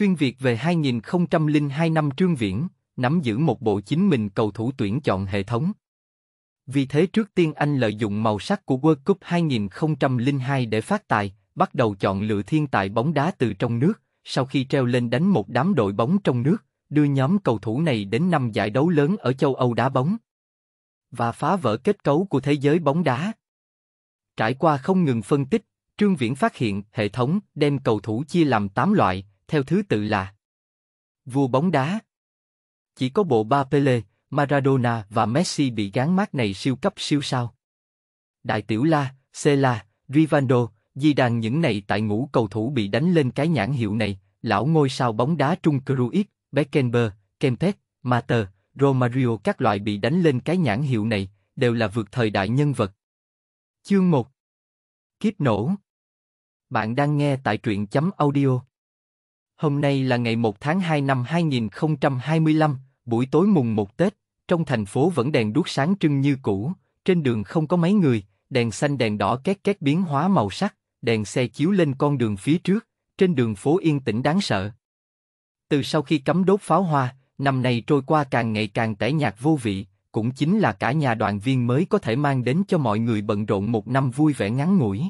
Xuyên Việt về 2002 năm Trương Viễn, nắm giữ một bộ chính mình cầu thủ tuyển chọn hệ thống. Vì thế trước tiên anh lợi dụng màu sắc của World Cup 2002 để phát tài, bắt đầu chọn lựa thiên tài bóng đá từ trong nước, sau khi treo lên đánh một đám đội bóng trong nước, đưa nhóm cầu thủ này đến năm giải đấu lớn ở châu Âu đá bóng và phá vỡ kết cấu của thế giới bóng đá. Trải qua không ngừng phân tích, Trương Viễn phát hiện hệ thống đem cầu thủ chia làm 8 loại, theo thứ tự là Vua bóng đá Chỉ có bộ ba Pele, Maradona và Messi bị gán mát này siêu cấp siêu sao. Đại tiểu La, Cela, Rivaldo, di đàn những này tại ngũ cầu thủ bị đánh lên cái nhãn hiệu này, lão ngôi sao bóng đá Trung Cruyff, Beckenbauer, Kempes, Mater, Romario các loại bị đánh lên cái nhãn hiệu này, đều là vượt thời đại nhân vật. Chương 1 Kiếp nổ Bạn đang nghe tại truyện chấm audio Hôm nay là ngày 1 tháng 2 năm 2025, buổi tối mùng 1 Tết, trong thành phố vẫn đèn đuốc sáng trưng như cũ, trên đường không có mấy người, đèn xanh đèn đỏ két két biến hóa màu sắc, đèn xe chiếu lên con đường phía trước, trên đường phố yên tĩnh đáng sợ. Từ sau khi cấm đốt pháo hoa, năm này trôi qua càng ngày càng tẻ nhạt vô vị, cũng chính là cả nhà đoàn viên mới có thể mang đến cho mọi người bận rộn một năm vui vẻ ngắn ngủi.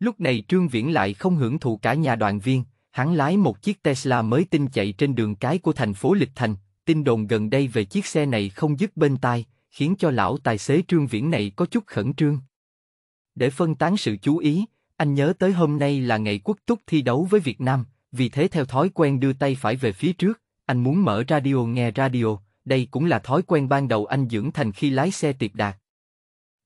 Lúc này Trương Viễn lại không hưởng thụ cả nhà đoàn viên, Hắn lái một chiếc Tesla mới tinh chạy trên đường cái của thành phố Lịch Thành, tin đồn gần đây về chiếc xe này không dứt bên tai, khiến cho lão tài xế trương viễn này có chút khẩn trương. Để phân tán sự chú ý, anh nhớ tới hôm nay là ngày quốc túc thi đấu với Việt Nam, vì thế theo thói quen đưa tay phải về phía trước, anh muốn mở radio nghe radio, đây cũng là thói quen ban đầu anh dưỡng thành khi lái xe tiệc đạt.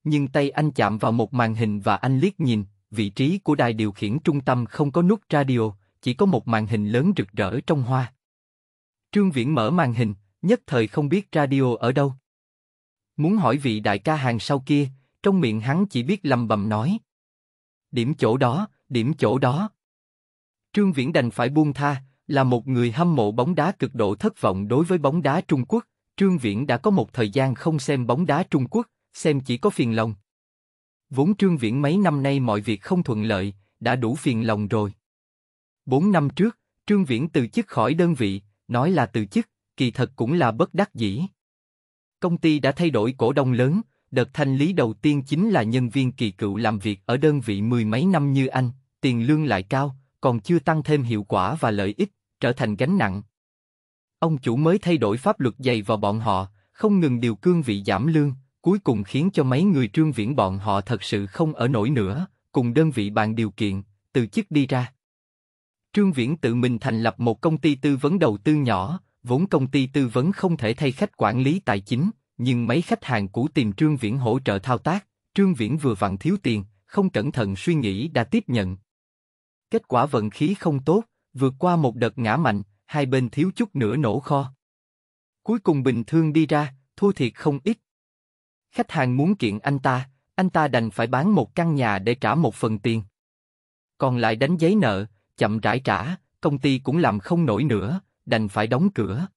Nhưng tay anh chạm vào một màn hình và anh liếc nhìn, vị trí của đài điều khiển trung tâm không có nút radio, chỉ có một màn hình lớn rực rỡ trong hoa. Trương Viễn mở màn hình, nhất thời không biết radio ở đâu. Muốn hỏi vị đại ca hàng sau kia, trong miệng hắn chỉ biết lầm bầm nói. Điểm chỗ đó, điểm chỗ đó. Trương Viễn đành phải buông tha, là một người hâm mộ bóng đá cực độ thất vọng đối với bóng đá Trung Quốc. Trương Viễn đã có một thời gian không xem bóng đá Trung Quốc, xem chỉ có phiền lòng. Vốn Trương Viễn mấy năm nay mọi việc không thuận lợi, đã đủ phiền lòng rồi. Bốn năm trước, Trương Viễn từ chức khỏi đơn vị, nói là từ chức, kỳ thật cũng là bất đắc dĩ. Công ty đã thay đổi cổ đông lớn, đợt thanh lý đầu tiên chính là nhân viên kỳ cựu làm việc ở đơn vị mười mấy năm như anh, tiền lương lại cao, còn chưa tăng thêm hiệu quả và lợi ích, trở thành gánh nặng. Ông chủ mới thay đổi pháp luật dày vào bọn họ, không ngừng điều cương vị giảm lương, cuối cùng khiến cho mấy người trương viễn bọn họ thật sự không ở nổi nữa, cùng đơn vị bàn điều kiện, từ chức đi ra. Trương Viễn tự mình thành lập một công ty tư vấn đầu tư nhỏ, vốn công ty tư vấn không thể thay khách quản lý tài chính, nhưng mấy khách hàng cũ tìm Trương Viễn hỗ trợ thao tác, Trương Viễn vừa vặn thiếu tiền, không cẩn thận suy nghĩ đã tiếp nhận. Kết quả vận khí không tốt, vượt qua một đợt ngã mạnh, hai bên thiếu chút nữa nổ kho. Cuối cùng bình thương đi ra, thua thiệt không ít. Khách hàng muốn kiện anh ta, anh ta đành phải bán một căn nhà để trả một phần tiền. Còn lại đánh giấy nợ, chậm rãi trả, công ty cũng làm không nổi nữa, đành phải đóng cửa.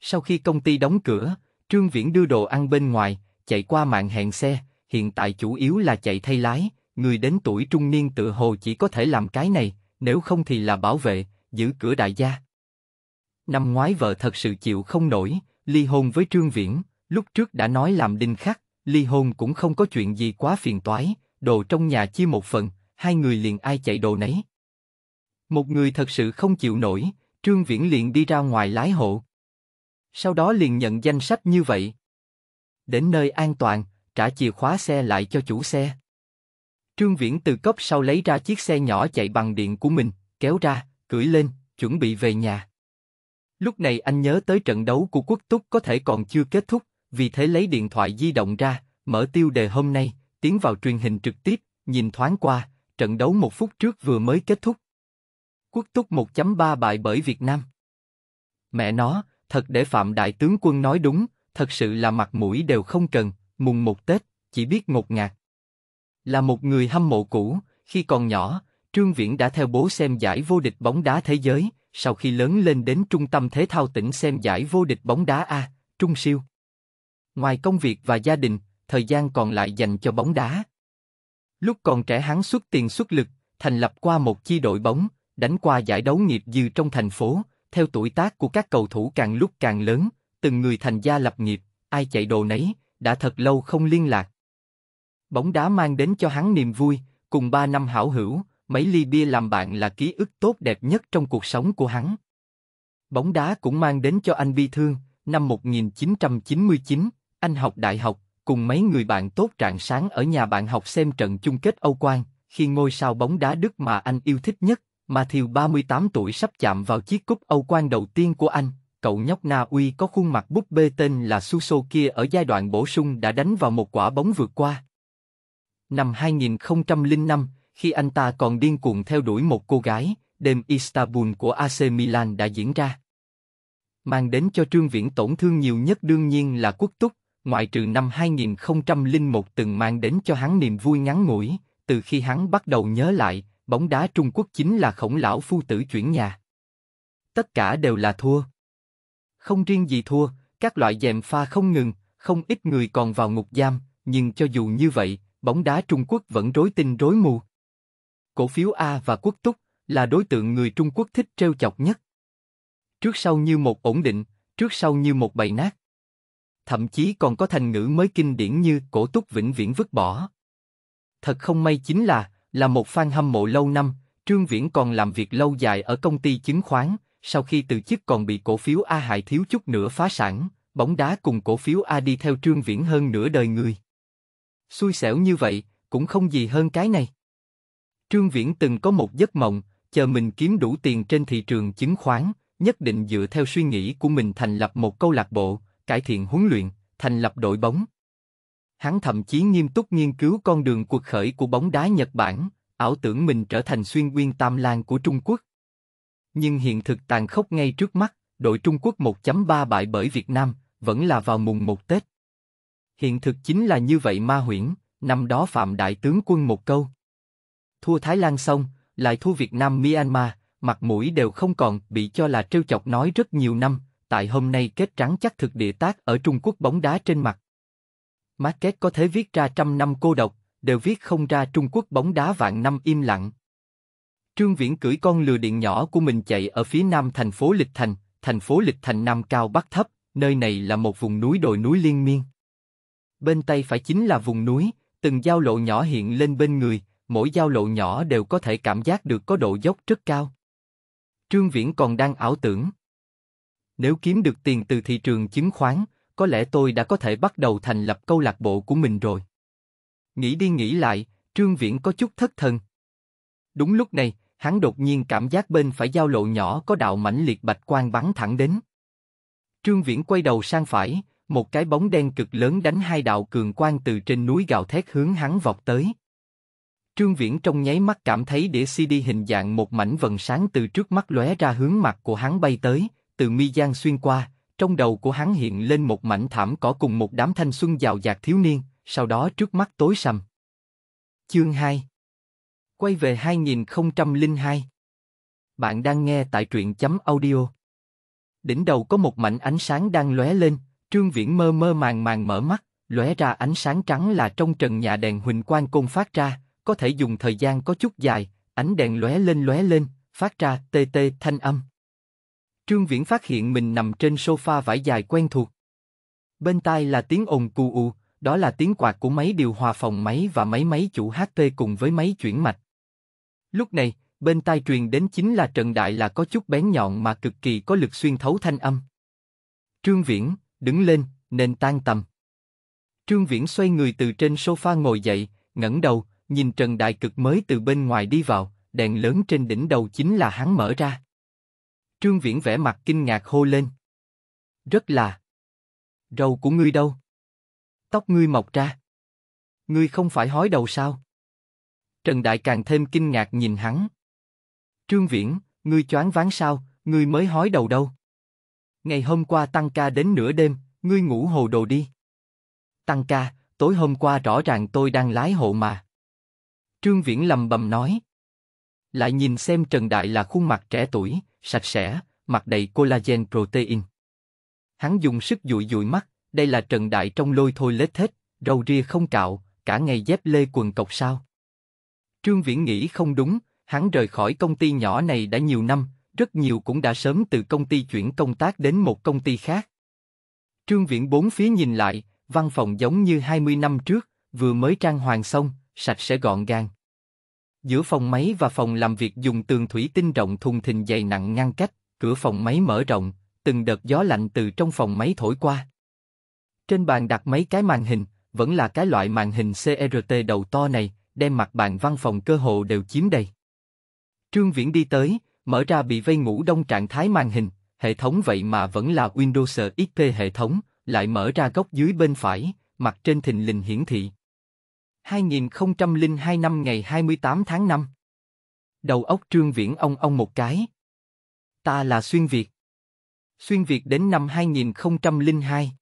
Sau khi công ty đóng cửa, Trương Viễn đưa đồ ăn bên ngoài, chạy qua mạng hẹn xe, hiện tại chủ yếu là chạy thay lái, người đến tuổi trung niên tự hồ chỉ có thể làm cái này, nếu không thì là bảo vệ, giữ cửa đại gia. Năm ngoái vợ thật sự chịu không nổi, ly hôn với Trương Viễn, lúc trước đã nói làm đinh khắc, ly hôn cũng không có chuyện gì quá phiền toái, đồ trong nhà chia một phần, hai người liền ai chạy đồ nấy, một người thật sự không chịu nổi, Trương Viễn liền đi ra ngoài lái hộ. Sau đó liền nhận danh sách như vậy. Đến nơi an toàn, trả chìa khóa xe lại cho chủ xe. Trương Viễn từ cốc sau lấy ra chiếc xe nhỏ chạy bằng điện của mình, kéo ra, cưỡi lên, chuẩn bị về nhà. Lúc này anh nhớ tới trận đấu của quốc túc có thể còn chưa kết thúc, vì thế lấy điện thoại di động ra, mở tiêu đề hôm nay, tiến vào truyền hình trực tiếp, nhìn thoáng qua, trận đấu một phút trước vừa mới kết thúc. Quốc túc 1.3 bại bởi Việt Nam. Mẹ nó, thật để Phạm Đại Tướng Quân nói đúng, thật sự là mặt mũi đều không cần, mùng một Tết, chỉ biết ngột ngạt. Là một người hâm mộ cũ, khi còn nhỏ, Trương Viễn đã theo bố xem giải vô địch bóng đá thế giới, sau khi lớn lên đến trung tâm thể thao tỉnh xem giải vô địch bóng đá A, Trung Siêu. Ngoài công việc và gia đình, thời gian còn lại dành cho bóng đá. Lúc còn trẻ hắn xuất tiền xuất lực, thành lập qua một chi đội bóng, đánh qua giải đấu nghiệp dư trong thành phố, theo tuổi tác của các cầu thủ càng lúc càng lớn, từng người thành gia lập nghiệp, ai chạy đồ nấy, đã thật lâu không liên lạc. Bóng đá mang đến cho hắn niềm vui, cùng ba năm hảo hữu, mấy ly bia làm bạn là ký ức tốt đẹp nhất trong cuộc sống của hắn. Bóng đá cũng mang đến cho anh bi thương, năm 1999, anh học đại học, cùng mấy người bạn tốt trạng sáng ở nhà bạn học xem trận chung kết Âu Quan, khi ngôi sao bóng đá Đức mà anh yêu thích nhất, Matthew 38 tuổi sắp chạm vào chiếc cúp Âu quan đầu tiên của anh, cậu nhóc Na Uy có khuôn mặt búp bê tên là Suso kia ở giai đoạn bổ sung đã đánh vào một quả bóng vượt qua. Năm 2005, khi anh ta còn điên cuồng theo đuổi một cô gái, đêm Istanbul của AC Milan đã diễn ra. Mang đến cho Trương Viễn tổn thương nhiều nhất đương nhiên là quốc túc, ngoại trừ năm 2001 từng mang đến cho hắn niềm vui ngắn ngủi, từ khi hắn bắt đầu nhớ lại, bóng đá Trung Quốc chính là khổng lão phu tử chuyển nhà. Tất cả đều là thua. Không riêng gì thua, các loại dèm pha không ngừng, không ít người còn vào ngục giam, nhưng cho dù như vậy, bóng đá Trung Quốc vẫn rối tinh rối mù. Cổ phiếu A và quốc túc là đối tượng người Trung Quốc thích treo chọc nhất. Trước sau như một ổn định, trước sau như một bầy nát. Thậm chí còn có thành ngữ mới kinh điển như cổ túc vĩnh viễn vứt bỏ. Thật không may chính là, là một fan hâm mộ lâu năm, Trương Viễn còn làm việc lâu dài ở công ty chứng khoán, sau khi từ chức còn bị cổ phiếu A hại thiếu chút nữa phá sản, bóng đá cùng cổ phiếu A đi theo Trương Viễn hơn nửa đời người. Xui xẻo như vậy, cũng không gì hơn cái này. Trương Viễn từng có một giấc mộng, chờ mình kiếm đủ tiền trên thị trường chứng khoán, nhất định dựa theo suy nghĩ của mình thành lập một câu lạc bộ, cải thiện huấn luyện, thành lập đội bóng. Hắn thậm chí nghiêm túc nghiên cứu con đường cuộc khởi của bóng đá Nhật Bản, ảo tưởng mình trở thành xuyên nguyên tam lang của Trung Quốc. Nhưng hiện thực tàn khốc ngay trước mắt, đội Trung Quốc 1.3 bại bởi Việt Nam, vẫn là vào mùng 1 Tết. Hiện thực chính là như vậy ma huyễn, năm đó Phạm Đại Tướng quân một câu. Thua Thái Lan xong, lại thua Việt Nam Myanmar, mặt mũi đều không còn, bị cho là trêu chọc nói rất nhiều năm, tại hôm nay kết trắng chắc thực địa tác ở Trung Quốc bóng đá trên mặt. Market có thể viết ra trăm năm cô độc, đều viết không ra Trung Quốc bóng đá vạn năm im lặng. Trương Viễn cưỡi con lừa điện nhỏ của mình chạy ở phía nam thành phố Lịch Thành, thành phố Lịch Thành Nam cao Bắc thấp, nơi này là một vùng núi đồi núi liên miên. Bên tay phải chính là vùng núi, từng giao lộ nhỏ hiện lên bên người, mỗi giao lộ nhỏ đều có thể cảm giác được có độ dốc rất cao. Trương Viễn còn đang ảo tưởng. Nếu kiếm được tiền từ thị trường chứng khoán, có lẽ tôi đã có thể bắt đầu thành lập câu lạc bộ của mình rồi. Nghĩ đi nghĩ lại, Trương Viễn có chút thất thần. Đúng lúc này, hắn đột nhiên cảm giác bên phải giao lộ nhỏ có đạo mảnh liệt bạch quang bắn thẳng đến. Trương Viễn quay đầu sang phải, một cái bóng đen cực lớn đánh hai đạo cường quang từ trên núi gào thét hướng hắn vọt tới. Trương Viễn trong nháy mắt cảm thấy đĩa CD hình dạng một mảnh vần sáng từ trước mắt lóe ra hướng mặt của hắn bay tới, từ mi gian xuyên qua, trong đầu của hắn hiện lên một mảnh thảm cỏ cùng một đám thanh xuân giàu dạt thiếu niên, sau đó trước mắt tối sầm. Chương 2 Quay về 2002 Bạn đang nghe tại truyện chấm audio. Đỉnh đầu có một mảnh ánh sáng đang lóe lên, Trương Viễn mơ mơ màng màng mở mắt, lóe ra ánh sáng trắng là trong trần nhà đèn huỳnh quang côn phát ra, có thể dùng thời gian có chút dài, ánh đèn lóe lên lóe lên, phát ra tê tê thanh âm. Trương Viễn phát hiện mình nằm trên sofa vải dài quen thuộc. Bên tai là tiếng ồn cù u, đó là tiếng quạt của máy điều hòa phòng máy và máy máy chủ HT cùng với máy chuyển mạch. Lúc này, bên tai truyền đến chính là trận đại là có chút bén nhọn mà cực kỳ có lực xuyên thấu thanh âm. Trương Viễn, đứng lên, nên tan tầm. Trương Viễn xoay người từ trên sofa ngồi dậy, ngẩng đầu, nhìn Trần Đại Cực mới từ bên ngoài đi vào, đèn lớn trên đỉnh đầu chính là hắn mở ra. Trương Viễn vẻ mặt kinh ngạc hô lên. Rất là. Râu của ngươi đâu? Tóc ngươi mọc ra. Ngươi không phải hói đầu sao? Trần Đại càng thêm kinh ngạc nhìn hắn. Trương Viễn, ngươi choáng váng sao, ngươi mới hói đầu đâu? Ngày hôm qua tăng ca đến nửa đêm, ngươi ngủ hồ đồ đi. Tăng ca, tối hôm qua rõ ràng tôi đang lái hộ mà. Trương Viễn lầm bầm nói. Lại nhìn xem Trần Đại là khuôn mặt trẻ tuổi, sạch sẽ, mặt đầy collagen protein. Hắn dùng sức dụi dụi mắt, đây là Trần Đại trong lôi thôi lết hết, râu ria không cạo, cả ngày dép lê quần cộc sao. Trương Viễn nghĩ không đúng, hắn rời khỏi công ty nhỏ này đã nhiều năm, rất nhiều cũng đã sớm từ công ty chuyển công tác đến một công ty khác. Trương Viễn bốn phía nhìn lại, văn phòng giống như 20 năm trước, vừa mới trang hoàng xong, sạch sẽ gọn gàng. Giữa phòng máy và phòng làm việc dùng tường thủy tinh rộng thùng thình dày nặng ngăn cách, cửa phòng máy mở rộng, từng đợt gió lạnh từ trong phòng máy thổi qua. Trên bàn đặt mấy cái màn hình, vẫn là cái loại màn hình CRT đầu to này, đem mặt bàn văn phòng cơ hồ đều chiếm đầy. Trương Viễn đi tới, mở ra bị vây ngủ đông trạng thái màn hình, hệ thống vậy mà vẫn là Windows XP hệ thống, lại mở ra góc dưới bên phải, mặt trên thình lình hiển thị. 2002 năm ngày 28 tháng 5. Đầu óc Trương Viễn ông ông một cái. Ta là xuyên Việt. Xuyên Việt đến năm 2002.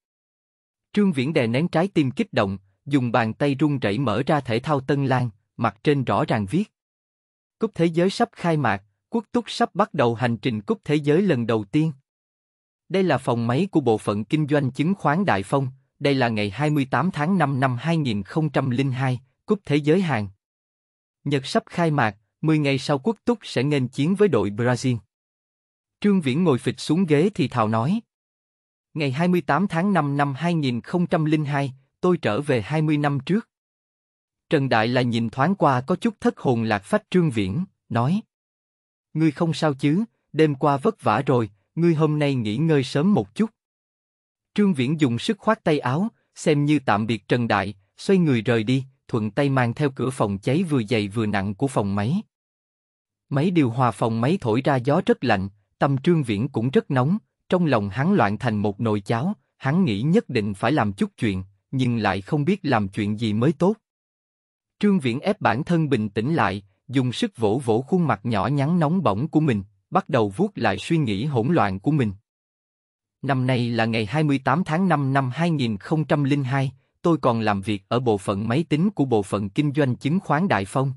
Trương Viễn đè nén trái tim kích động, dùng bàn tay run rẩy mở ra thể thao Tân Lan, mặt trên rõ ràng viết. Cúp thế giới sắp khai mạc, quốc túc sắp bắt đầu hành trình cúp thế giới lần đầu tiên. Đây là phòng máy của bộ phận kinh doanh chứng khoán Đại Phong, đây là ngày 28 tháng 5 năm 2002, Cúp Thế giới Hàn. Nhật sắp khai mạc, 10 ngày sau quốc túc sẽ nghênh chiến với đội Brazil. Trương Viễn ngồi phịch xuống ghế thì thào nói. Ngày 28 tháng 5 năm 2002, tôi trở về 20 năm trước. Trần Đại là nhìn thoáng qua có chút thất hồn lạc phách Trương Viễn, nói. Ngươi không sao chứ, đêm qua vất vả rồi, ngươi hôm nay nghỉ ngơi sớm một chút. Trương Viễn dùng sức khoát tay áo, xem như tạm biệt Trần Đại, xoay người rời đi, thuận tay mang theo cửa phòng cháy vừa dày vừa nặng của phòng máy. Máy điều hòa phòng máy thổi ra gió rất lạnh, tâm Trương Viễn cũng rất nóng, trong lòng hắn loạn thành một nồi cháo, hắn nghĩ nhất định phải làm chút chuyện, nhưng lại không biết làm chuyện gì mới tốt. Trương Viễn ép bản thân bình tĩnh lại, dùng sức vỗ vỗ khuôn mặt nhỏ nhắn nóng bỏng của mình, bắt đầu vuốt lại suy nghĩ hỗn loạn của mình. Năm nay là ngày 28 tháng 5 năm 2002, tôi còn làm việc ở bộ phận máy tính của bộ phận kinh doanh chứng khoán Đại Phong.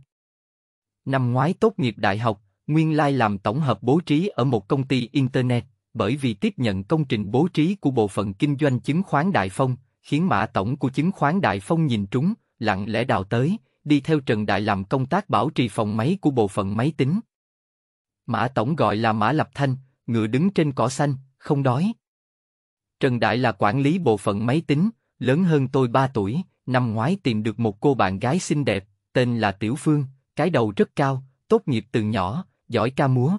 Năm ngoái tốt nghiệp đại học, Nguyên Lai làm tổng hợp bố trí ở một công ty Internet, bởi vì tiếp nhận công trình bố trí của bộ phận kinh doanh chứng khoán Đại Phong, khiến mã tổng của chứng khoán Đại Phong nhìn trúng, lặng lẽ đào tới, đi theo Trần Đại làm công tác bảo trì phòng máy của bộ phận máy tính. Mã tổng gọi là Mã Lập Thanh, ngựa đứng trên cỏ xanh, không đói. Trần Đại là quản lý bộ phận máy tính, lớn hơn tôi 3 tuổi, năm ngoái tìm được một cô bạn gái xinh đẹp, tên là Tiểu Phương, cái đầu rất cao, tốt nghiệp từ nhỏ, giỏi ca múa.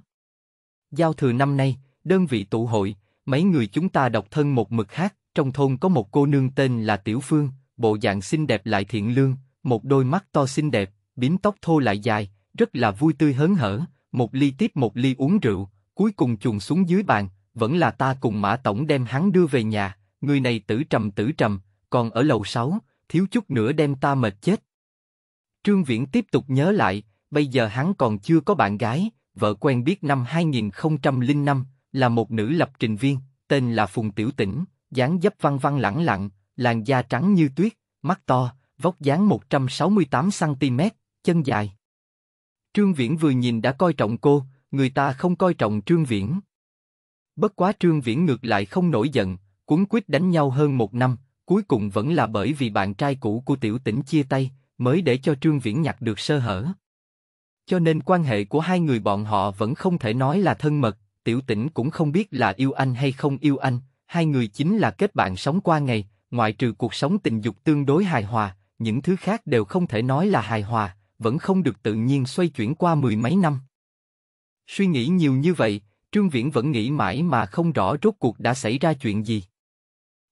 Giao thừa năm nay, đơn vị tụ hội, mấy người chúng ta độc thân một mực hát, trong thôn có một cô nương tên là Tiểu Phương, bộ dạng xinh đẹp lại thiện lương, một đôi mắt to xinh đẹp, bím tóc thô lại dài, rất là vui tươi hớn hở, một ly tiếp một ly uống rượu, cuối cùng chuồn xuống dưới bàn, vẫn là ta cùng mã tổng đem hắn đưa về nhà, người này tử trầm tử trầm, còn ở lầu 6, thiếu chút nữa đem ta mệt chết. Trương Viễn tiếp tục nhớ lại, bây giờ hắn còn chưa có bạn gái, vợ quen biết năm 2005, là một nữ lập trình viên, tên là Phùng Tiểu Tĩnh, dáng dấp văn văn lẳng lặng, làn da trắng như tuyết, mắt to, vóc dáng 168cm, chân dài. Trương Viễn vừa nhìn đã coi trọng cô, người ta không coi trọng Trương Viễn. Bất quá Trương Viễn ngược lại không nổi giận, cuốn quyết đánh nhau hơn một năm, cuối cùng vẫn là bởi vì bạn trai cũ của Tiểu Tĩnh chia tay, mới để cho Trương Viễn nhặt được sơ hở. Cho nên quan hệ của hai người bọn họ vẫn không thể nói là thân mật, Tiểu Tĩnh cũng không biết là yêu anh hay không yêu anh, hai người chính là kết bạn sống qua ngày, ngoại trừ cuộc sống tình dục tương đối hài hòa, những thứ khác đều không thể nói là hài hòa, vẫn không được tự nhiên xoay chuyển qua mười mấy năm. Suy nghĩ nhiều như vậy, Trương Viễn vẫn nghĩ mãi mà không rõ rốt cuộc đã xảy ra chuyện gì.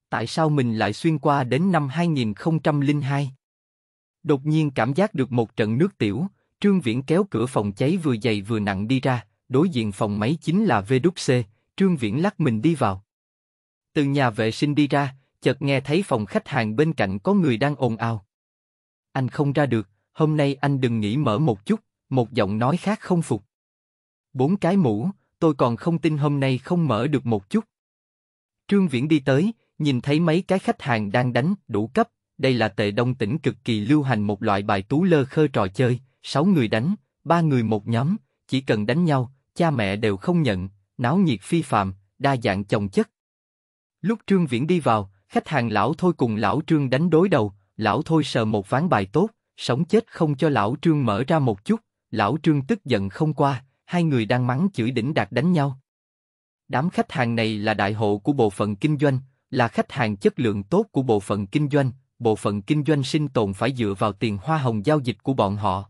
Tại sao mình lại xuyên qua đến năm 2002? Đột nhiên cảm giác được một trận nước tiểu, Trương Viễn kéo cửa phòng cháy vừa dày vừa nặng đi ra, đối diện phòng máy chính là VWC, Trương Viễn lắc mình đi vào. Từ nhà vệ sinh đi ra, chợt nghe thấy phòng khách hàng bên cạnh có người đang ồn ào. Anh không ra được, hôm nay anh đừng nghĩ mở một chút, một giọng nói khác không phục. Bốn cái mũ, tôi còn không tin hôm nay không mở được một chút. Trương Viễn đi tới, nhìn thấy mấy cái khách hàng đang đánh, đủ cấp, đây là tệ đông tỉnh cực kỳ lưu hành một loại bài tú lơ khơ trò chơi, sáu người đánh, ba người một nhóm, chỉ cần đánh nhau, cha mẹ đều không nhận, náo nhiệt phi phạm đa dạng chồng chất. Lúc Trương Viễn đi vào, khách hàng lão thôi cùng lão Trương đánh đối đầu, lão thôi sờ một ván bài tốt, sống chết không cho lão Trương mở ra một chút, lão Trương tức giận không qua, hai người đang mắng chửi đỉnh đạt đánh nhau. Đám khách hàng này là đại hộ của bộ phận kinh doanh, là khách hàng chất lượng tốt của bộ phận kinh doanh, bộ phận kinh doanh sinh tồn phải dựa vào tiền hoa hồng giao dịch của bọn họ.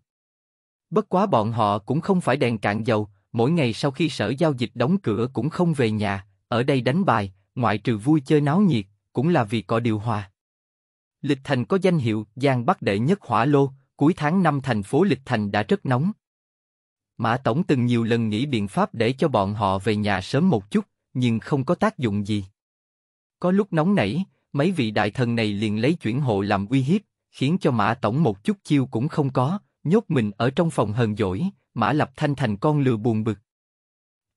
Bất quá bọn họ cũng không phải đèn cạn dầu, mỗi ngày sau khi sở giao dịch đóng cửa cũng không về nhà, ở đây đánh bài, ngoại trừ vui chơi náo nhiệt, cũng là vì có điều hòa. Lịch Thành có danh hiệu Giang Bắc đệ nhất hỏa lô, cuối tháng 5 thành phố Lịch Thành đã rất nóng. Mã Tổng từng nhiều lần nghĩ biện pháp để cho bọn họ về nhà sớm một chút, nhưng không có tác dụng gì. Có lúc nóng nảy, mấy vị đại thần này liền lấy chuyển hộ làm uy hiếp, khiến cho Mã Tổng một chút chiêu cũng không có, nhốt mình ở trong phòng hờn dỗi, Mã Lập Thanh thành con lừa buồn bực.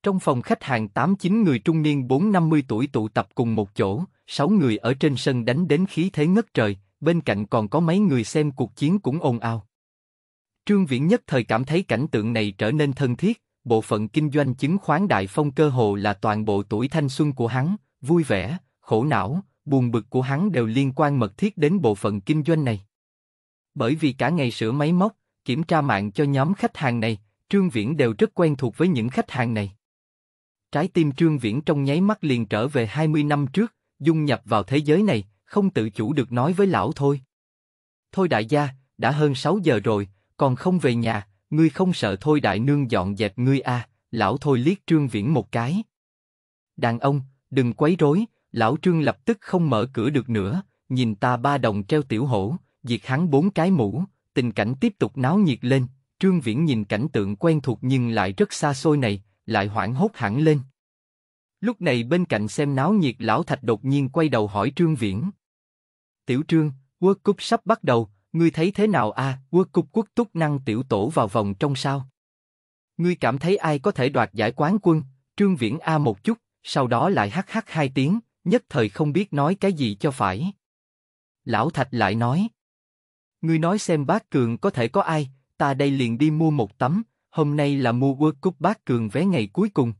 Trong phòng khách hàng 8-9 người trung niên 4-50 tuổi tụ tập cùng một chỗ, 6 người ở trên sân đánh đến khí thế ngất trời, bên cạnh còn có mấy người xem cuộc chiến cũng ồn ào. Trương Viễn nhất thời cảm thấy cảnh tượng này trở nên thân thiết, bộ phận kinh doanh chứng khoán đại phong cơ hồ là toàn bộ tuổi thanh xuân của hắn, vui vẻ, khổ não, buồn bực của hắn đều liên quan mật thiết đến bộ phận kinh doanh này. Bởi vì cả ngày sửa máy móc, kiểm tra mạng cho nhóm khách hàng này, Trương Viễn đều rất quen thuộc với những khách hàng này. Trái tim Trương Viễn trong nháy mắt liền trở về 20 năm trước, dung nhập vào thế giới này, không tự chủ được nói với lão thôi. Thôi đại gia, đã hơn 6 giờ rồi, còn không về nhà, ngươi không sợ thôi đại nương dọn dẹp ngươi à, lão thôi liếc trương viễn một cái. Đàn ông, đừng quấy rối, lão trương lập tức không mở cửa được nữa, nhìn ta ba đồng treo tiểu hổ, diệt hắn bốn cái mũ, tình cảnh tiếp tục náo nhiệt lên, trương viễn nhìn cảnh tượng quen thuộc nhưng lại rất xa xôi này, lại hoảng hốt hẳn lên. Lúc này bên cạnh xem náo nhiệt lão thạch đột nhiên quay đầu hỏi Trương Viễn. Tiểu Trương, World Cup sắp bắt đầu, Ngươi thấy thế nào a? À, quốc cúp quốc túc năng tiểu tổ vào vòng trong sao? Ngươi cảm thấy ai có thể đoạt giải quán quân? Trương Viễn a một chút, sau đó lại hắc hắc hai tiếng, nhất thời không biết nói cái gì cho phải. Lão Thạch lại nói, ngươi nói xem bác cường có thể có ai? Ta đây liền đi mua một tấm. Hôm nay là mua World Cup bác cường vé ngày cuối cùng.